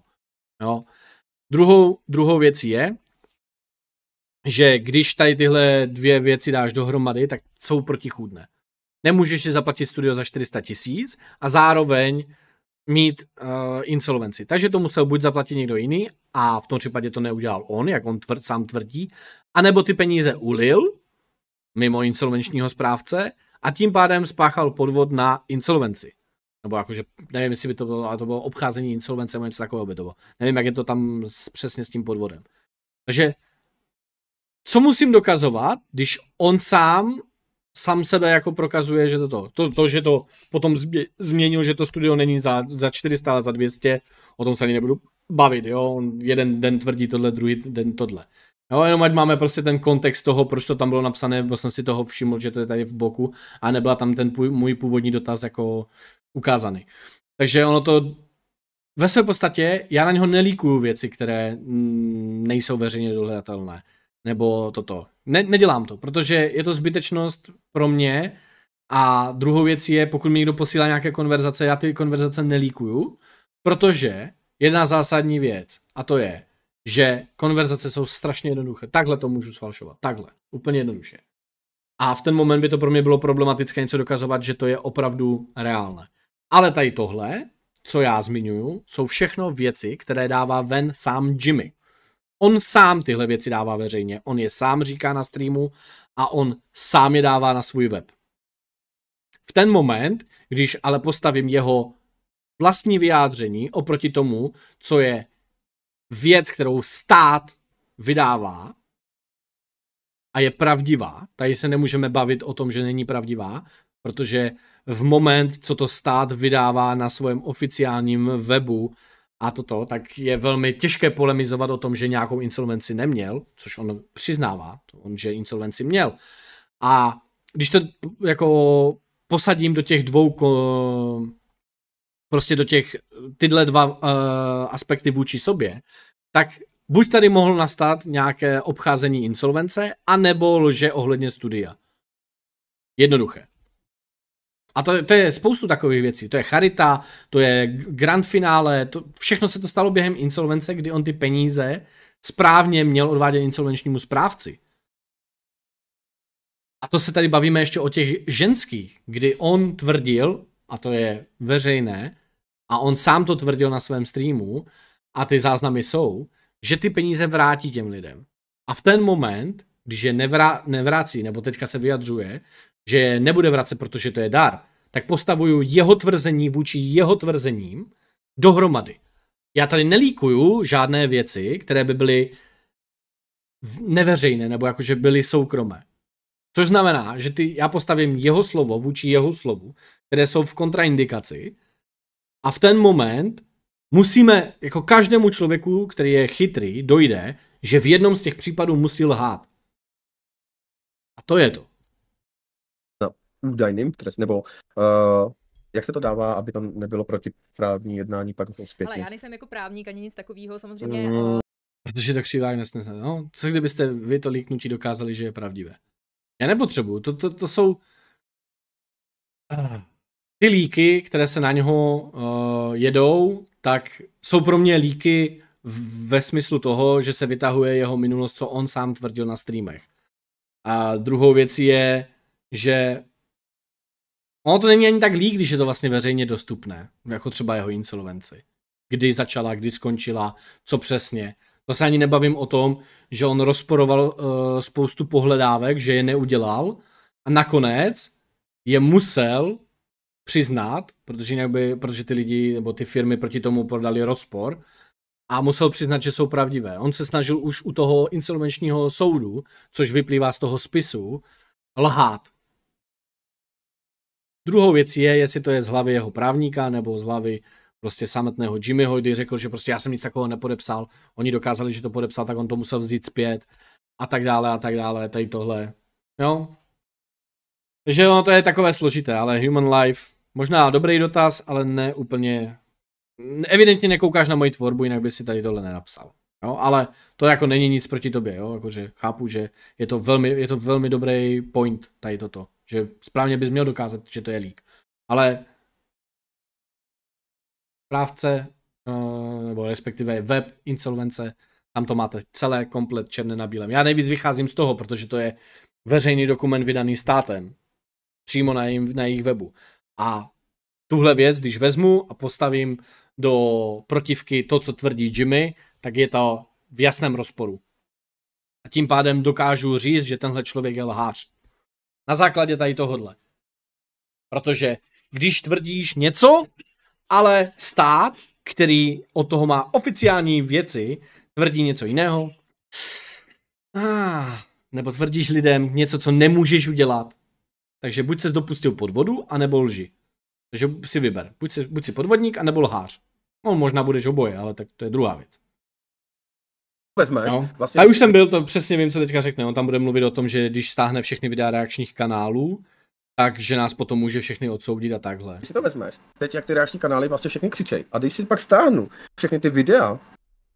Jo. Druhou, druhou věcí je, že když tady tyhle dvě věci dáš dohromady, tak jsou protichůdné. Nemůžeš si zaplatit studio za 400 tisíc a zároveň mít uh, insolvenci. Takže to musel buď zaplatit někdo jiný a v tom případě to neudělal on, jak on tvrd, sám tvrdí, anebo ty peníze ulil mimo insolvenčního správce a tím pádem spáchal podvod na insolvenci. Nebo jakože, nevím, jestli by to bylo, ale to bylo obcházení insolvence nebo něco takového by to bylo. Nevím, jak je to tam s, přesně s tím podvodem. Takže co musím dokazovat, když on sám sám sebe jako prokazuje, že to, to, to, to že to potom změnil, že to studio není za, za 400, ale za 200, o tom se ani nebudu bavit, jo, on jeden den tvrdí tohle, druhý den tohle. Jo, jenom ať máme prostě ten kontext toho, proč to tam bylo napsané, bo jsem si toho všiml, že to je tady v boku a nebyla tam ten půj, můj původní dotaz jako ukázaný. Takže ono to ve své podstatě, já na něho nelíkuju věci, které mm, nejsou veřejně dohledatelné nebo toto. Ne, nedělám to, protože je to zbytečnost pro mě a druhou věcí je, pokud mi někdo posílá nějaké konverzace, já ty konverzace nelíkuju, protože jedna zásadní věc a to je, že konverzace jsou strašně jednoduché. Takhle to můžu sfalšovat. Takhle. Úplně jednoduše. A v ten moment by to pro mě bylo problematické něco dokazovat, že to je opravdu reálné. Ale tady tohle, co já zmiňuju, jsou všechno věci, které dává ven sám Jimmy. On sám tyhle věci dává veřejně. On je sám říká na streamu a on sám je dává na svůj web. V ten moment, když ale postavím jeho vlastní vyjádření oproti tomu, co je věc, kterou stát vydává a je pravdivá, tady se nemůžeme bavit o tom, že není pravdivá, protože v moment, co to stát vydává na svém oficiálním webu, a toto, tak je velmi těžké polemizovat o tom, že nějakou insolvenci neměl, což on přiznává, on, že insolvenci měl. A když to jako posadím do těch dvou, prostě do těch, tyhle dva uh, aspekty vůči sobě, tak buď tady mohl nastat nějaké obcházení insolvence, anebo lže ohledně studia. Jednoduché. A to, to je spoustu takových věcí. To je charita, to je grand finále, to, všechno se to stalo během insolvence, kdy on ty peníze správně měl odvádět insolvenčnímu správci. A to se tady bavíme ještě o těch ženských, kdy on tvrdil, a to je veřejné, a on sám to tvrdil na svém streamu, a ty záznamy jsou, že ty peníze vrátí těm lidem. A v ten moment, když je nevrá, nevrací, nebo teďka se vyjadřuje, že je nebude vracet, protože to je dar, tak postavuju jeho tvrzení vůči jeho tvrzením dohromady. Já tady nelíkuju žádné věci, které by byly neveřejné, nebo jakože byly soukromé. Což znamená, že ty, já postavím jeho slovo vůči jeho slovu, které jsou v kontraindikaci a v ten moment musíme, jako každému člověku, který je chytrý, dojde, že v jednom z těch případů musí lhát. A to je to údajným
trest, nebo uh, jak se to dává, aby tam nebylo protiprávní jednání pak zpětně? Ale já nejsem
jako právník ani nic takového, samozřejmě. Mm.
Eh, Protože tak křivá nesnese. No, co kdybyste vy to líknutí dokázali, že je pravdivé? Já nepotřebuju, to, to, to jsou eh, ty líky, které se na něho uh, jedou, tak jsou pro mě líky ve smyslu toho, že se vytahuje jeho minulost, co on sám tvrdil na streamech. A druhou věcí je, že Ono to není ani tak lík, když je to vlastně veřejně dostupné, jako třeba jeho insolvenci. Kdy začala, kdy skončila, co přesně. To se ani nebavím o tom, že on rozporoval uh, spoustu pohledávek, že je neudělal a nakonec je musel přiznat, protože, jinak by, protože ty lidi nebo ty firmy proti tomu prodali rozpor a musel přiznat, že jsou pravdivé. On se snažil už u toho insolvenčního soudu, což vyplývá z toho spisu, lhát, Druhou věcí je, jestli to je z hlavy jeho právníka nebo z hlavy prostě samotného Jimmyho, kdy řekl, že prostě já jsem nic takového nepodepsal, oni dokázali, že to podepsal, tak on to musel vzít zpět a tak dále a tak dále, tady tohle, jo. Takže ono to je takové složité, ale Human Life, možná dobrý dotaz, ale ne úplně, evidentně nekoukáš na moji tvorbu, jinak by si tady tohle nenapsal. Jo, ale to jako není nic proti tobě, jo, jakože chápu, že je to velmi, je to velmi dobrý point tady toto. Že správně bys měl dokázat, že to je lík. Ale právce, eh, nebo respektive web insolvence, tam to máte celé komplet černé na bílém. Já nejvíc vycházím z toho, protože to je veřejný dokument vydaný státem, přímo na, jim, na jejich webu. A tuhle věc, když vezmu a postavím do protivky to, co tvrdí Jimmy, tak je to v jasném rozporu. A tím pádem dokážu říct, že tenhle člověk je lhář. Na základě tady tohohle. Protože když tvrdíš něco, ale stát, který od toho má oficiální věci, tvrdí něco jiného, ah, nebo tvrdíš lidem něco, co nemůžeš udělat. Takže buď se dopustil podvodu, anebo lži. Takže si vyber. Buď, si, buď si podvodník, anebo lhář. No možná budeš oboje, ale tak to je druhá věc
vezmeš. No. Vlastně... A už
jsem byl, to přesně vím, co teďka řekne. On tam bude mluvit o tom, že když stáhne všechny videa reakčních kanálů, takže nás potom může všechny odsoudit a takhle. Když
si to vezmeš, teď jak ty reakční kanály vlastně všechny křičej. A když si pak stáhnu všechny ty videa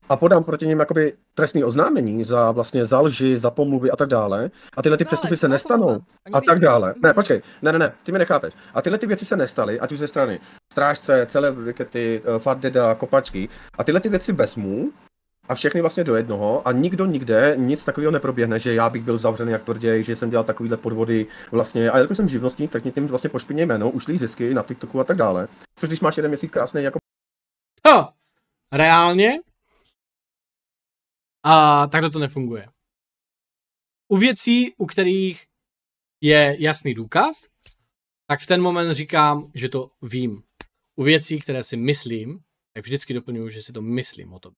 a podám proti nim jakoby trestní oznámení za vlastně za lži, za pomluvy a tak dále. A tyhle ty no, přestupy se nestanou jako- a tak dále. Ne, mhm. počkej, ne, ne, ne, ty mi nechápeš. A tyhle ty věci se nestaly, ať už ze strany strážce, celebrity, eh, fardeda, kopačky. A tyhle ty věci vezmu a všechny vlastně do jednoho a nikdo nikde nic takového neproběhne, že já bych byl zavřený jak tvrději, že jsem dělal takovýhle podvody vlastně a jako jsem živnostník, tak mě tím vlastně pošpiněj jméno,
ušlý zisky na TikToku a tak dále. Což když máš jeden měsíc krásný jako... to? reálně? A takhle to nefunguje. U věcí, u kterých je jasný důkaz, tak v ten moment
říkám, že to vím. U věcí, které si myslím, tak vždycky doplňuju, že si to myslím o tom.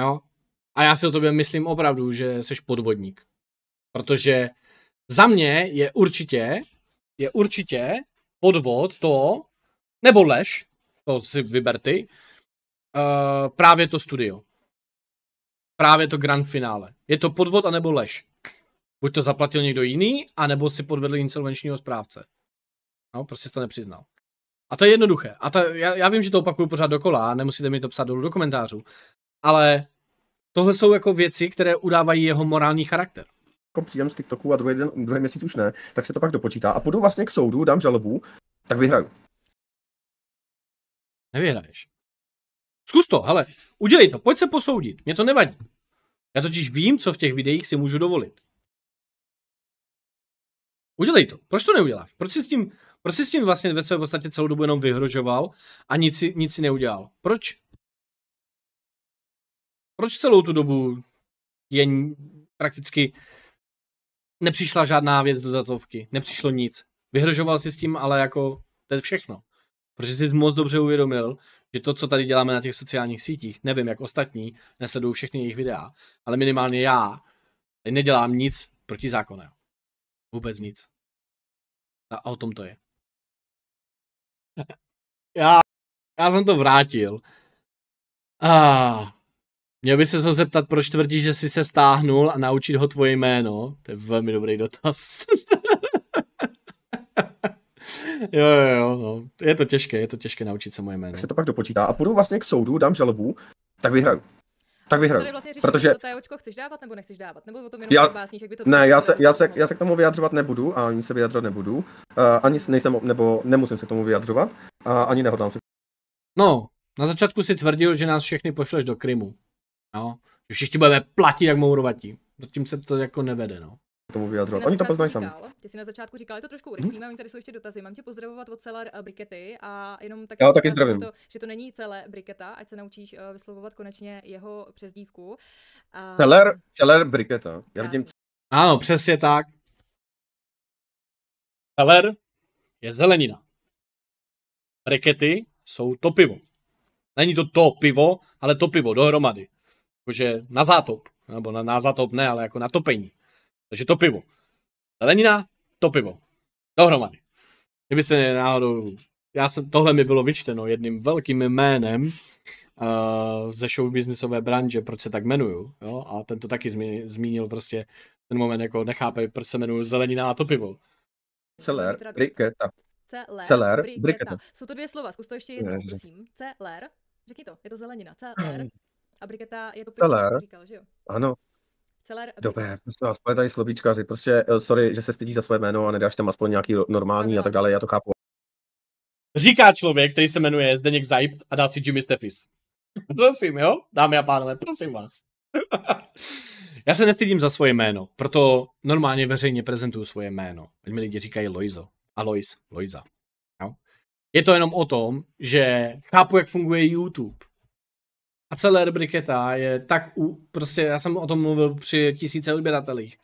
Jo? A já si o tobě myslím opravdu, že jsi podvodník. Protože za mě je určitě, je určitě podvod to, nebo lež, to si vyber ty, uh, právě to studio. Právě to grand finále. Je to podvod anebo lež. Buď to zaplatil někdo jiný, anebo si podvedl insolvenčního správce. No, prostě to nepřiznal. A to je jednoduché. A to, já, já vím, že to opakuju pořád dokola nemusíte mi to psát dolů do komentářů, ale tohle jsou jako věci, které udávají jeho morální charakter
jako příjem z TikToku a druhý, den, druhý měsíc už ne, tak se to pak dopočítá a půjdu vlastně k soudu, dám
žalobu, tak vyhraju. Nevyhraješ. Zkus to, hele, udělej to, pojď se posoudit, mě to nevadí. Já totiž vím, co v těch videích si
můžu dovolit. Udělej to. Proč to neuděláš? Proč jsi s tím, proč jsi s tím vlastně ve své podstatě celou dobu jenom vyhrožoval a nic, nic si neudělal? Proč?
Proč celou tu dobu jen prakticky nepřišla žádná věc do datovky, nepřišlo nic. Vyhrožoval si s
tím, ale jako to je všechno. Protože si moc dobře uvědomil, že to, co tady děláme na těch sociálních sítích, nevím, jak ostatní, nesledují všechny jejich videa, ale minimálně já
nedělám nic proti zákonu. Vůbec nic. A o tom to je. já, já jsem to vrátil. Ah. Měl by se ho zeptat, proč tvrdí, že jsi se stáhnul a naučit
ho tvoje jméno. To je velmi dobrý dotaz. jo, jo, jo, no. je to těžké, je to těžké naučit se moje jméno. Tak se to pak dopočítá a půjdu vlastně k soudu,
dám žalobu, tak vyhraju. Tak vyhraju. Vlastně protože...
To očko, chceš dávat nebo nechceš dávat? Nebo o tom jenom já... básníček by to Ne, já se,
já, se, já se k tomu vyjadřovat nebudu a ani se vyjadřovat nebudu. Uh, ani nejsem, nebo nemusím se k tomu vyjadřovat a ani nehodlám se.
No, na začátku si tvrdil, že nás všechny pošleš do Krymu. Jo? že všichni budeme platit jak mourovatí. Zatím se to jako nevede, no. Tomu vyjadřovat. Oni to poznají sami.
Ty jsi na začátku říkal, je to trošku urychlíme, hmm? tady jsou ještě dotazy. Mám tě pozdravovat od celé eh, Brikety a jenom tak, Já taky zdravím. To, že to není celé Briketa, ať se naučíš eh, vyslovovat konečně jeho přezdívku. A...
Celer, celer Briketa. Já vidím... Ano, přesně tak. Celer je zelenina. Brikety jsou to pivo. Není to to
pivo, ale to pivo dohromady jakože na zátop, nebo na, na zátop ne, ale jako na topení. Takže to pivo. Zelenina, to pivo. Dohromady. Kdybyste náhodou, já jsem, tohle mi bylo vyčteno jedným velkým jménem uh, ze businessové branže, proč se tak jmenuju, jo? a ten to taky zmi, zmínil prostě ten moment, jako nechápe, proč se jmenuju zelenina a to pivo. Celer, briketa.
Celer, Celer briketa. Jsou to dvě slova, zkus to ještě jednou, prosím. Celer, řekni to, je to zelenina, celer. A briketa jako první, Celer. říkal, že jo? Ano. Celer, Dobré,
prostě vás tady slovíčkaři, prostě eh, sorry, že se stydíš za své jméno a nedáš tam aspoň nějaký normální a tak dále, já to
chápu. Říká člověk, který se jmenuje Zdeněk Zajpt a dá si Jimmy Steffis. prosím, jo? Dámy a pánové, prosím vás. já se nestydím za svoje jméno, proto normálně veřejně prezentuju svoje jméno. Ať mi lidi říkají Loizo. a Lois, Loiza. Jo? Je to jenom o tom, že chápu, jak funguje YouTube. A celé Briketa je tak, u, prostě já jsem o tom mluvil při tisíce odběratelích,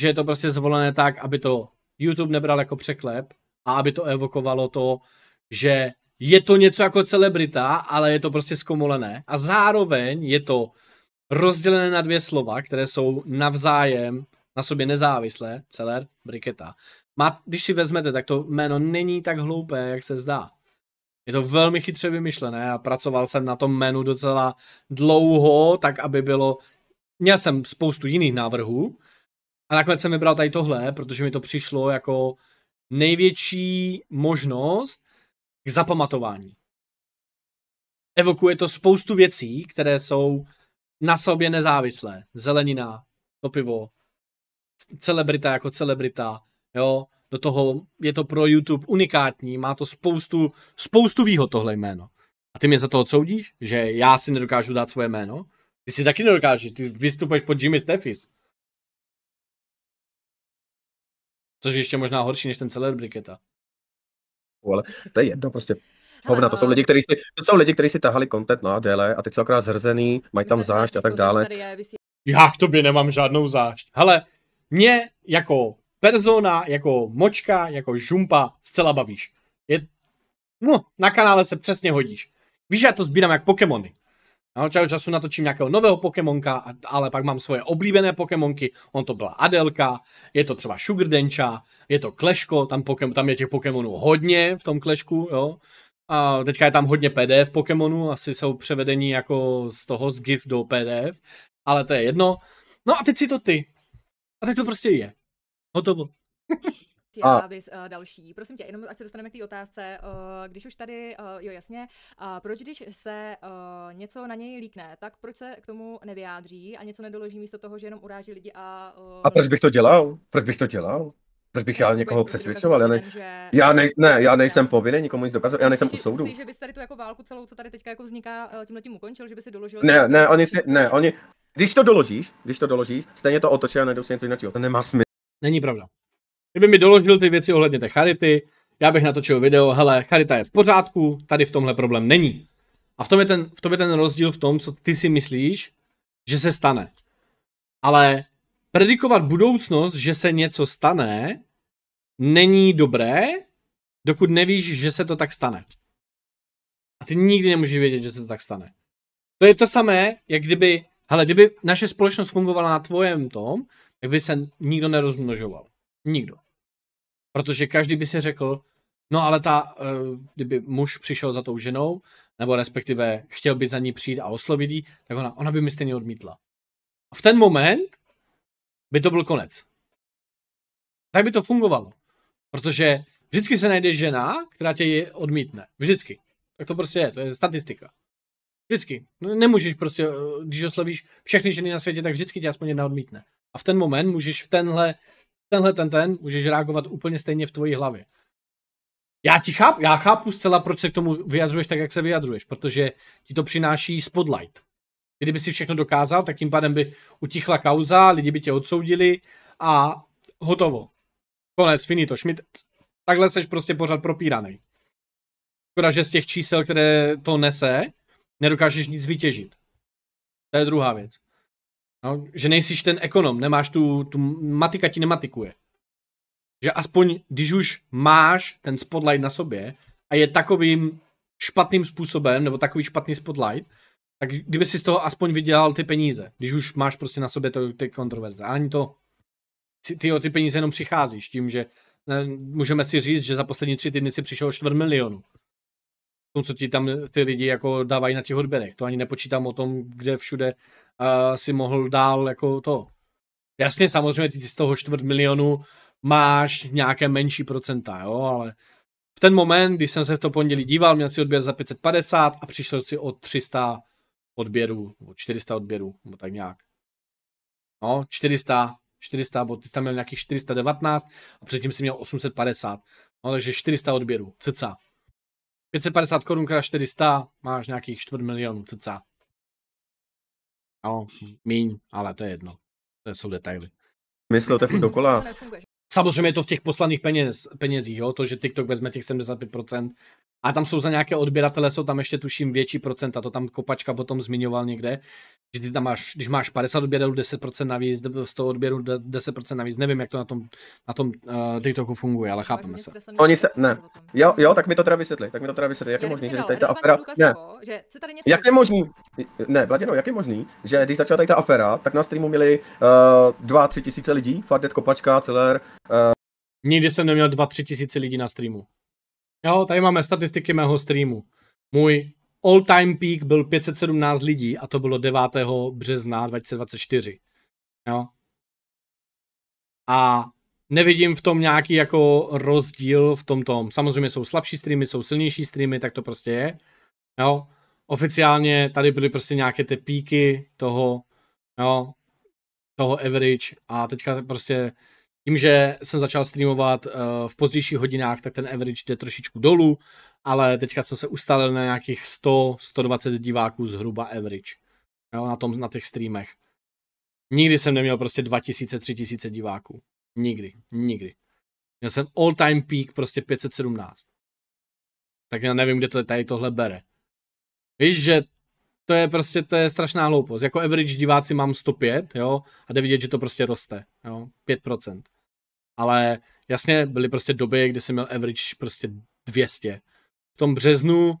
že je to prostě zvolené tak, aby to YouTube nebral jako překlep a aby to evokovalo to, že je to něco jako celebrita, ale je to prostě zkomolené. A zároveň je to rozdělené na dvě slova, které jsou navzájem na sobě nezávislé, celer, briketa. Má, když si vezmete, tak to jméno není tak hloupé, jak se zdá. Je to velmi chytře vymyšlené a pracoval jsem na tom menu docela dlouho, tak aby bylo... Měl jsem spoustu jiných návrhů a nakonec jsem vybral tady tohle, protože mi to přišlo jako největší možnost k zapamatování. Evokuje to spoustu věcí, které jsou na sobě nezávislé. Zelenina, to pivo, celebrita jako celebrita, jo, do toho je to pro YouTube unikátní, má to spoustu, spoustu výhod tohle jméno. A ty mě za to odsoudíš? Že
já si nedokážu dát svoje jméno? Ty si taky nedokážeš, ty vystupuješ pod Jimmy Steffis. Což je ještě možná horší než ten briketa. Ale to je jedno prostě. Hovna, to jsou lidi, kteří si, to jsou lidi, kteří si tahali content na
déle
a teď jsou akorát zhrzený, mají tam zášť a tak dále. Já k tobě nemám žádnou zášť. Hele, mě jako persona, jako močka, jako žumpa zcela bavíš. Je, no, na kanále se přesně hodíš. Víš, já to sbírám jak Pokémony. No, čas času natočím nějakého nového Pokémonka, ale pak mám svoje oblíbené Pokémonky. On to byla Adelka, je to třeba Sugar Dencha, je to Kleško, tam, Pokémon, tam je těch Pokémonů hodně v tom Klešku, jo. A teďka je tam hodně PDF Pokémonů, asi jsou převedení jako z toho z GIF do PDF, ale to je jedno. No a teď si to ty. A teď to prostě je. Hotovo.
A. Vys, uh, eh, další. Prosím tě, jenom ať se dostaneme k té otázce. Uh, když už tady, uh, jo jasně, uh, proč když se uh, něco na něj líkne, tak proč se k tomu nevyjádří a něco nedoloží místo toho, že jenom uráží lidi a... Uh,
a proč bych to dělal? Proč bych to dělal? Proč bych já někoho přesvědčoval? Já, ne, já, nej, ne, já nejsem povinný nikomu nic dokazovat, já nejsem u soudu. Myslíš, že
bys tady tu jako válku celou, co tady teďka jako vzniká, tímhle tím ukončil, že by si doložil? Ne, ne,
oni si, ne, oni, když to doložíš, když to doložíš, stejně to otočí a najdou
si něco jiného. To nemá smysl. Není pravda. Kdyby mi doložil ty věci ohledně té charity, já bych natočil video, hele, charita je v pořádku, tady v tomhle problém není. A v tom je ten, v tom je ten rozdíl v tom, co ty si myslíš, že se stane. Ale predikovat budoucnost, že se něco stane, není dobré, dokud nevíš, že se to tak stane. A ty nikdy nemůžeš vědět, že se to tak stane. To je to samé, jak kdyby, hele, kdyby naše společnost fungovala na tvojem tom, tak by se nikdo nerozmnožoval. Nikdo. Protože každý by si řekl, no ale ta, eh, kdyby muž přišel za tou ženou, nebo respektive chtěl by za ní přijít a oslovit jí, tak ona, ona by mi stejně odmítla. A v ten moment by to byl konec. Tak by to fungovalo. Protože vždycky se najde žena, která tě je odmítne. Vždycky. Tak to prostě je, to je statistika. Vždycky. Nemůžeš prostě, eh, když oslovíš všechny ženy na světě, tak vždycky tě aspoň jedna odmítne a v ten moment můžeš v tenhle, tenhle ten ten, můžeš reagovat úplně stejně v tvoji hlavě. Já ti chápu, já chápu zcela, proč se k tomu vyjadřuješ tak, jak se vyjadřuješ, protože ti to přináší spotlight. Kdyby si všechno dokázal, tak tím pádem by utichla kauza, lidi by tě odsoudili a hotovo. Konec, finito, šmit. Takhle seš prostě pořád propíraný. Škoda, že z těch čísel, které to nese, nedokážeš nic vytěžit. To je druhá věc. No, že nejsiš ten ekonom, nemáš tu, tu matika ti nematikuje. Že aspoň, když už máš ten spotlight na sobě a je takovým špatným způsobem, nebo takový špatný spotlight, tak kdyby si z toho aspoň vydělal ty peníze, když už máš prostě na sobě to, ty kontroverze. ani to. Ty ty peníze jenom přicházíš tím, že ne, můžeme si říct, že za poslední tři týdny si přišel čtvrt milionu tom, co ti tam ty lidi jako dávají na těch odběrech. To ani nepočítám o tom, kde všude uh, si mohl dál jako to. Jasně, samozřejmě ty z toho čtvrt milionu máš nějaké menší procenta, jo, ale v ten moment, když jsem se v to pondělí díval, měl si odběr za 550 a přišel si o 300 odběrů, nebo 400 odběrů, nebo tak nějak. No, 400, 400, bo ty tam měl nějakých 419 a předtím si měl 850. No, takže 400 odběrů, cca. 550 korun krát 400, máš nějakých čtvrt milionů cca. No, míň, ale to je jedno. To jsou detaily. Myslel to dokola. Samozřejmě je to v těch poslaných peněz, penězích, jo? to, že TikTok vezme těch 75%, a tam jsou za nějaké odběratele, jsou tam ještě tuším větší procenta, to tam Kopačka potom zmiňoval někde, že ty tam máš, když máš 50 odběrů, 10% navíc, 100 odběrů, 10% navíc, nevím, jak to na tom, na tom uh, TikToku funguje, ale chápeme se.
Oni
se, ne, jo, jo, tak mi to teda vysvětli, tak mi to teda vysvětli, jak je možný, že tady ta afera, ne, jak je možný, ne, Bladino, jak je možný, že když začala tady ta afera, tak na streamu měli uh, eh, 2-3 tisíce lidí, Fardet, Kopačka, Celer,
uh, Nikdy jsem neměl 2-3 tisíce lidí na streamu. Jo, tady máme statistiky mého streamu. Můj all-time peak byl 517 lidí a to bylo 9. března 2024. Jo. A nevidím v tom nějaký jako rozdíl v tom tom. Samozřejmě jsou slabší streamy, jsou silnější streamy, tak to prostě je. Jo. Oficiálně tady byly prostě nějaké ty píky toho, jo, toho average a teďka prostě tím, že jsem začal streamovat eh, v pozdějších hodinách, tak ten average jde trošičku dolů, ale teďka jsem se ustalil na nějakých 100-120 diváků zhruba average jo, na, tom, na těch streamech. Nikdy jsem neměl prostě 2000-3000 diváků. Nikdy, nikdy. Měl jsem all time peak prostě 517. Tak já nevím, kde to tady tohle bere. Víš, že to je prostě, to je strašná hloupost. Jako average diváci mám 105, jo, a jde vidět, že to prostě roste, jo, 5% ale jasně byly prostě doby, kdy jsem měl average prostě 200. V tom březnu,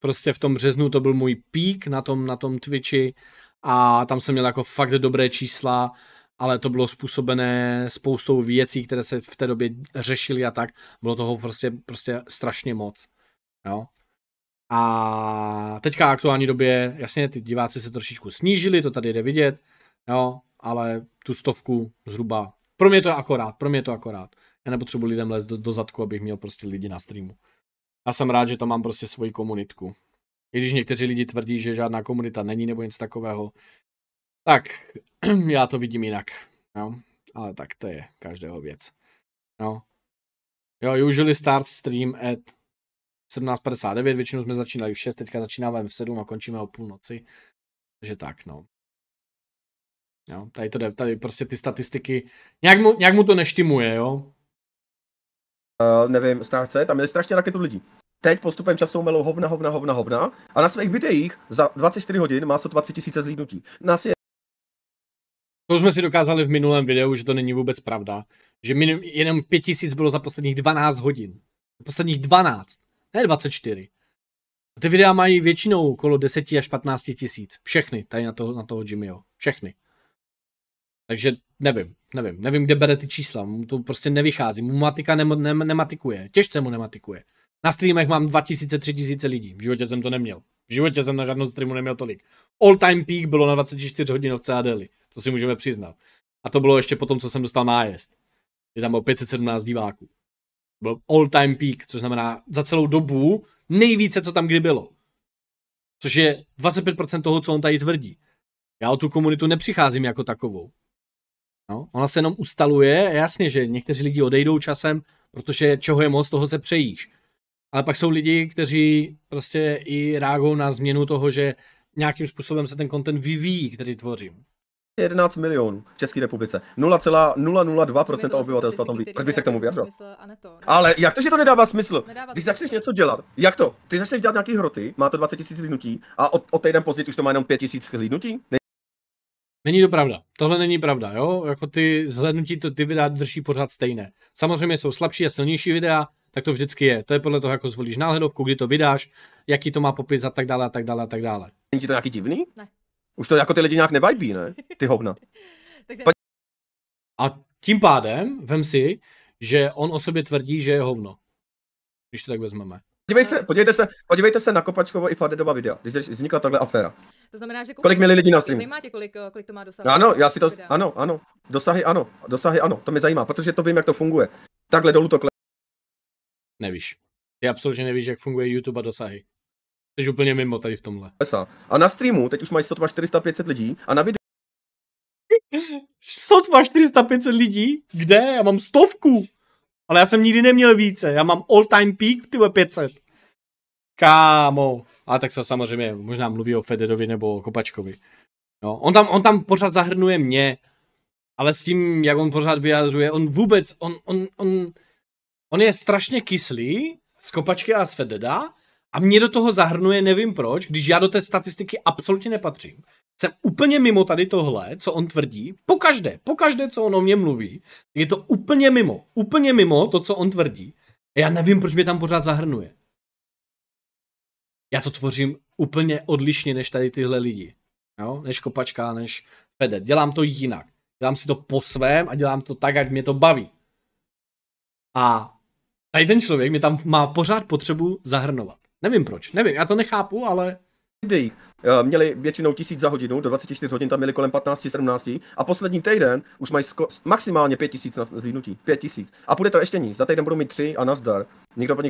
prostě v tom březnu to byl můj pík na tom, na tom Twitchi a tam jsem měl jako fakt dobré čísla, ale to bylo způsobené spoustou věcí, které se v té době řešily a tak. Bylo toho prostě, prostě strašně moc. Jo? A teďka v aktuální době, jasně, ty diváci se trošičku snížili, to tady jde vidět, jo, ale tu stovku zhruba pro mě to je akorát, pro mě je to akorát. Já nepotřebuji lidem lézt do, do zadku, abych měl prostě lidi na streamu. Já jsem rád, že tam mám prostě svoji komunitku. I když někteří lidi tvrdí, že žádná komunita není nebo něco takového, tak já to vidím jinak. No, ale tak to je každého věc. No. Jo, usually start stream at 17.59, většinou jsme začínali v 6, teďka začínáme v 7 a končíme o půlnoci.
Takže tak, no. Jo, tady to jde, tady prostě ty statistiky, nějak mu, nějak mu to neštimuje, jo? Uh, nevím, strávce, tam je strašně
raketu lidí. Teď postupem času melou hovna, hovna, hovna, hovna a na svých videích za 24
hodin má 120 tisíce zlídnutí. Nás je... To jsme si dokázali v minulém videu, že to není vůbec pravda. Že minim, jenom 5 tisíc bylo za posledních 12 hodin. Posledních 12, ne 24. A ty videa mají většinou okolo 10 až 15 tisíc. Všechny, tady na toho, na toho Jimmyho. Všechny. Takže nevím, nevím, nevím, kde bere ty čísla, mu to prostě nevychází, mu matika nem, nem, nematikuje, těžce mu nematikuje. Na streamech mám 2000, 3000 lidí, v životě jsem to neměl. V životě jsem na žádnou streamu neměl tolik. All time peak bylo na 24 hodinovce a deli, to si můžeme přiznat. A to bylo ještě po tom, co jsem dostal nájezd. Je tam bylo 517 diváků. Byl all time peak, což znamená za celou dobu nejvíce, co tam kdy bylo. Což je 25% toho, co on tady tvrdí. Já o tu komunitu nepřicházím jako takovou. No, ona se jenom ustaluje, jasně, že někteří lidi odejdou časem, protože čeho je moc, toho se přejíš. Ale pak jsou lidi, kteří prostě i reagují na změnu toho, že nějakým způsobem se ten content vyvíjí, který tvořím.
11 milionů v České republice. 0,002% obyvatelstva tam Proč by se k tomu vyjadřil? Ale jak to, že to nedává smysl? Nedává Když začneš něco dělat, jak to? Ty začneš dělat nějaký hroty, má to 20 000 hlídnutí a od, od týden pozit už to má jenom 5 000 hlídnutí?
Není to pravda. Tohle není pravda, jo? Jako ty zhlednutí, to, ty videa drží pořád stejné. Samozřejmě jsou slabší a silnější videa, tak to vždycky je. To je podle toho, jako zvolíš náhledovku, kdy to vydáš, jaký to má popis a tak dále a tak dále a tak dále.
Není ti to nějaký divný?
Ne. Už to jako ty lidi nějak nevajbí, ne? Ty hovna. Takže... A tím pádem, vem si, že on o sobě tvrdí, že je hovno. Když to tak vezmeme.
Podívej se, podívejte se, podívejte se na Kopačkovo i Fadedova video, když vznikla tahle aféra.
To znamená, že kolik měli lidí na streamu? kolik, kolik to má dosahy? Ano, já si to, videa.
ano, ano, dosahy ano, dosahy ano, to mě zajímá, protože to vím, jak to funguje. Takhle dolů to kle...
Nevíš. Ty absolutně nevíš, jak funguje YouTube a dosahy. Jsi úplně mimo tady v tomhle. A na streamu
teď už mají sotva 400-500 lidí a na videu...
sotva 400-500
lidí? Kde? Já mám stovku! Ale já jsem nikdy neměl více. Já mám all time peak, tyhle 500. Kámo. A tak se samozřejmě možná mluví o Federovi nebo o Kopačkovi. No, on tam, on tam pořád zahrnuje mě, ale s tím, jak on pořád vyjadřuje, on vůbec, on, on, on, on je strašně kyslý z Kopačky a z Fededa a mě do toho zahrnuje, nevím proč, když já do té statistiky absolutně nepatřím jsem úplně mimo tady tohle, co on tvrdí. Po každé, po každé, co on o mě mluví, je to úplně mimo. Úplně mimo to, co on tvrdí. Já nevím, proč mě tam pořád zahrnuje. Já to tvořím úplně odlišně než tady tyhle lidi. Jo? Než kopačka, než pede. Dělám to jinak. Dělám si to po svém a dělám to tak, jak mě to baví. A tady ten člověk mě tam má pořád potřebu zahrnovat. Nevím proč, nevím, já to nechápu, ale videích eh, měli
většinou 1000 za hodinu, do 24 hodin tam měli kolem 15, 17 a poslední týden už mají sko- maximálně 5000 na zvýhnutí. 5000. A bude to ještě nic. Za týden budou mít 3 a nazdar. Nikdo po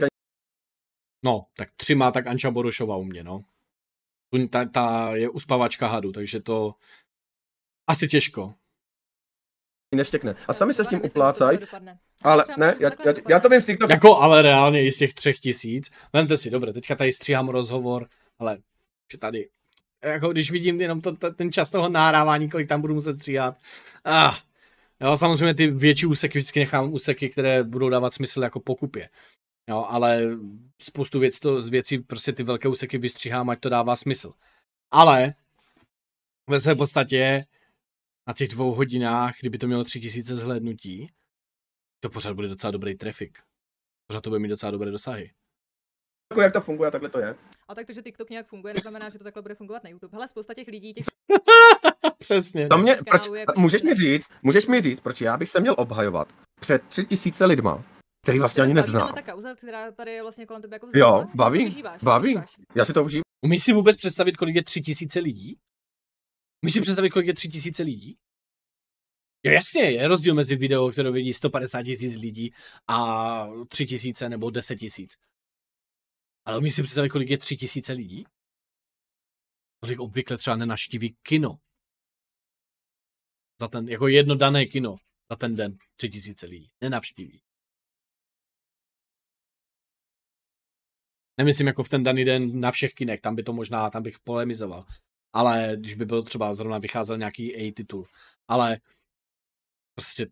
No, tak tři má tak Anča Borošová u mě, no. Ta, ta je uspavačka hadu, takže to asi těžko neštěkne. A sami se s tím uplácají. Ale ne, já, já, já to vím z TikToku. Jako ale reálně i z těch třech tisíc. Vemte si, dobře, teďka tady stříhám rozhovor, ale že tady. Jako když vidím jenom to, to, ten čas toho nahrávání, kolik tam budu muset stříhat. Ah. Jo, samozřejmě ty větší úseky vždycky nechám úseky, které budou dávat smysl jako pokupě. Jo, ale spoustu věc to, věcí, prostě ty velké úseky vystříhám, ať to dává smysl. Ale ve své podstatě na těch dvou hodinách, kdyby to mělo tři tisíce zhlédnutí, to pořád bude docela dobrý trafik. Pořád to bude mít docela dobré dosahy jako jak to funguje, takhle to je.
A tak to, že TikTok nějak funguje, neznamená, že to takhle bude fungovat na YouTube. Hele, spousta těch lidí, těch...
Přesně. To mě, proč, jako... můžeš mi říct, můžeš mi říct, proč já bych se měl obhajovat před tři tisíce lidma, který vlastně ani neznám. Ta
kauza, která tady je vlastně kolem tebe jako
vznikla, Jo, baví, vyžíváš,
baví, vyžíváš. já si to užívám. Umíš si vůbec představit, kolik je tři tisíce lidí? Umíš si představit, kolik je tři tisíce lidí? Jo, jasně, je rozdíl mezi video, které vidí 150 tisíc lidí a 3 tisíce nebo 10 tisíc.
Ale umíš si představit, kolik je tři tisíce lidí? Kolik obvykle třeba nenaštíví kino. Za ten, jako jedno dané kino za ten den tři tisíce lidí nenavštíví. Nemyslím jako v ten daný den na všech kinech, tam by to možná, tam bych polemizoval.
Ale když by byl třeba zrovna vycházel nějaký A titul. Ale prostě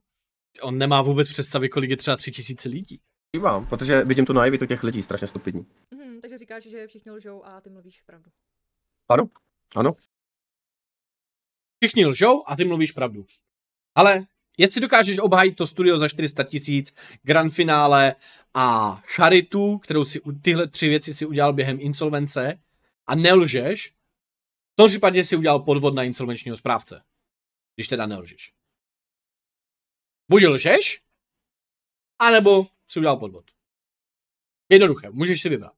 on nemá vůbec představy, kolik je třeba tři tisíce lidí. Mám, protože
vidím tu naivitu těch lidí
strašně
stupidní.
Mm takže říkáš, že všichni lžou a ty mluvíš pravdu.
Ano, ano. Všichni lžou a ty mluvíš pravdu. Ale jestli dokážeš
obhájit to studio za 400 tisíc, grand finále a charitu, kterou si tyhle tři věci si udělal během insolvence a nelžeš, v tom případě
si udělal podvod na insolvenčního správce. Když teda nelžeš. Buď lžeš, anebo si udělal podvod. Jednoduché, můžeš si vybrat.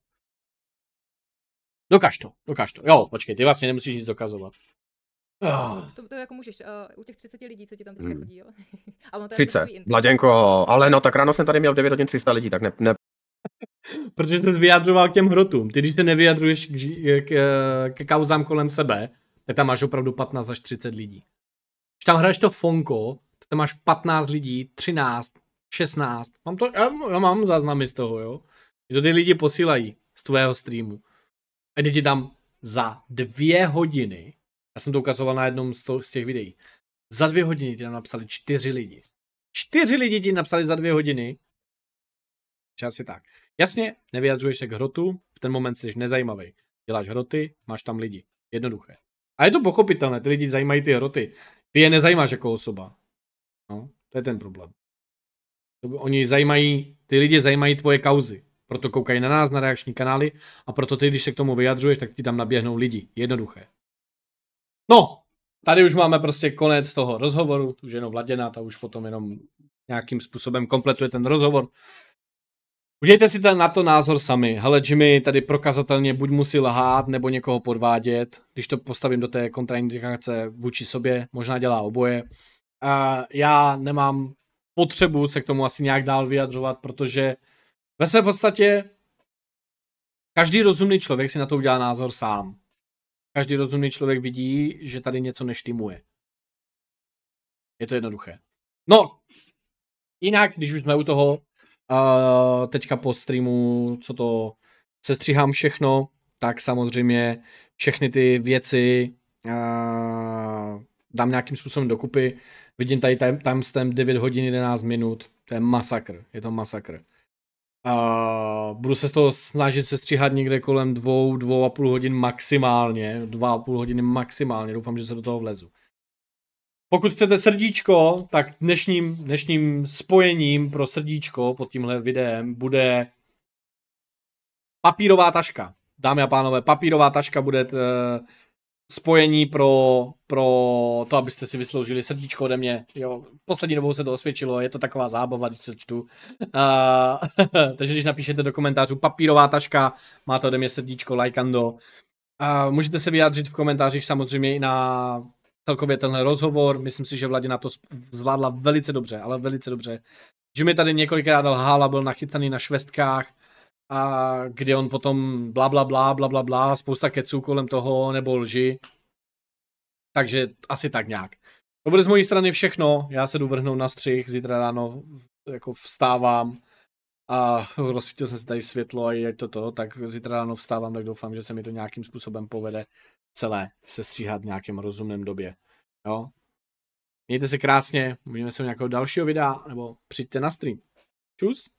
Dokaž to, dokaž to. Jo, počkej, ty vlastně nemusíš nic
dokazovat. Ah.
To, to jako můžeš, uh, u těch 30 lidí, co ti tam teďka mm. chodí, jo? A on to 30, jako mladěnko,
ale no tak ráno jsem tady měl 9 hodin 300 lidí, tak ne... ne...
Protože jsi vyjadřoval k těm hrotům. Ty, když se nevyjadřuješ k, k, k, eh, k kauzám kolem sebe, tak tam máš opravdu 15 až 30 lidí. Když tam hraješ to fonko, tak tam máš 15 lidí, 13, 16. Mám to, já, já mám záznamy z toho, jo? Mě to ty lidi posílají z tvého streamu. A jde ti tam za dvě hodiny, já jsem to ukazoval na jednom z, to, z těch videí, za dvě hodiny ti tam napsali čtyři lidi. Čtyři lidi ti napsali za dvě hodiny. Čas je tak. Jasně, nevyjadřuješ se k hrotu, v ten moment jsi nezajímavý. Děláš hroty, máš tam lidi. Jednoduché. A je to pochopitelné, ty lidi zajímají ty hroty. Ty je nezajímáš jako osoba. No, to je ten problém. Oni zajímají, ty lidi zajímají tvoje kauzy. Proto koukají na nás, na reakční kanály a proto ty, když se k tomu vyjadřuješ, tak ti tam naběhnou lidi. Jednoduché. No, tady už máme prostě konec toho rozhovoru, už jenom Vladěna, ta už potom jenom nějakým způsobem kompletuje ten rozhovor. Udějte si ten na to názor sami. Hele, Jimmy tady prokazatelně buď musí lhát, nebo někoho podvádět. Když to postavím do té kontraindikace vůči sobě, možná dělá oboje. A já nemám potřebu se k tomu asi nějak dál vyjadřovat, protože ve své podstatě každý rozumný člověk si na to udělá názor sám. Každý rozumný člověk vidí, že tady něco neštimuje. Je to jednoduché. No, jinak, když už jsme u toho, uh, teďka po streamu, co to sestřihám všechno, tak samozřejmě všechny ty věci uh, dám nějakým způsobem dokupy. Vidím tady tam, tam 9 hodin 11 minut. To je masakr, je to masakr. A budu se z toho snažit stříhat někde kolem dvou, dvou a půl hodin maximálně, dva a půl hodiny maximálně, doufám, že se do toho vlezu. Pokud chcete srdíčko, tak dnešním, dnešním spojením pro srdíčko pod tímhle videem bude papírová taška. Dámy a pánové, papírová taška bude eh, spojení pro, pro to, abyste si vysloužili srdíčko ode mě. Jo, poslední dobou se to osvědčilo, je to taková zábava, když to čtu. A, takže když napíšete do komentářů papírová taška, máte ode mě srdíčko, lajkando. A můžete se vyjádřit v komentářích samozřejmě i na celkově tenhle rozhovor. Myslím si, že Vladina to zvládla velice dobře, ale velice dobře. Že mi tady několikrát dal hála, byl nachytaný na švestkách a kde on potom bla bla bla bla bla bla, spousta keců kolem toho nebo lži. Takže asi tak nějak. To bude z mojí strany všechno, já se jdu vrhnout na střih, zítra ráno jako vstávám a rozsvítil jsem si tady světlo a je to to, tak zítra ráno vstávám, tak doufám, že se mi to nějakým způsobem povede celé stříhat v nějakém rozumném době. Jo? Mějte se krásně, uvidíme se u nějakého dalšího videa, nebo přijďte na stream. Čus!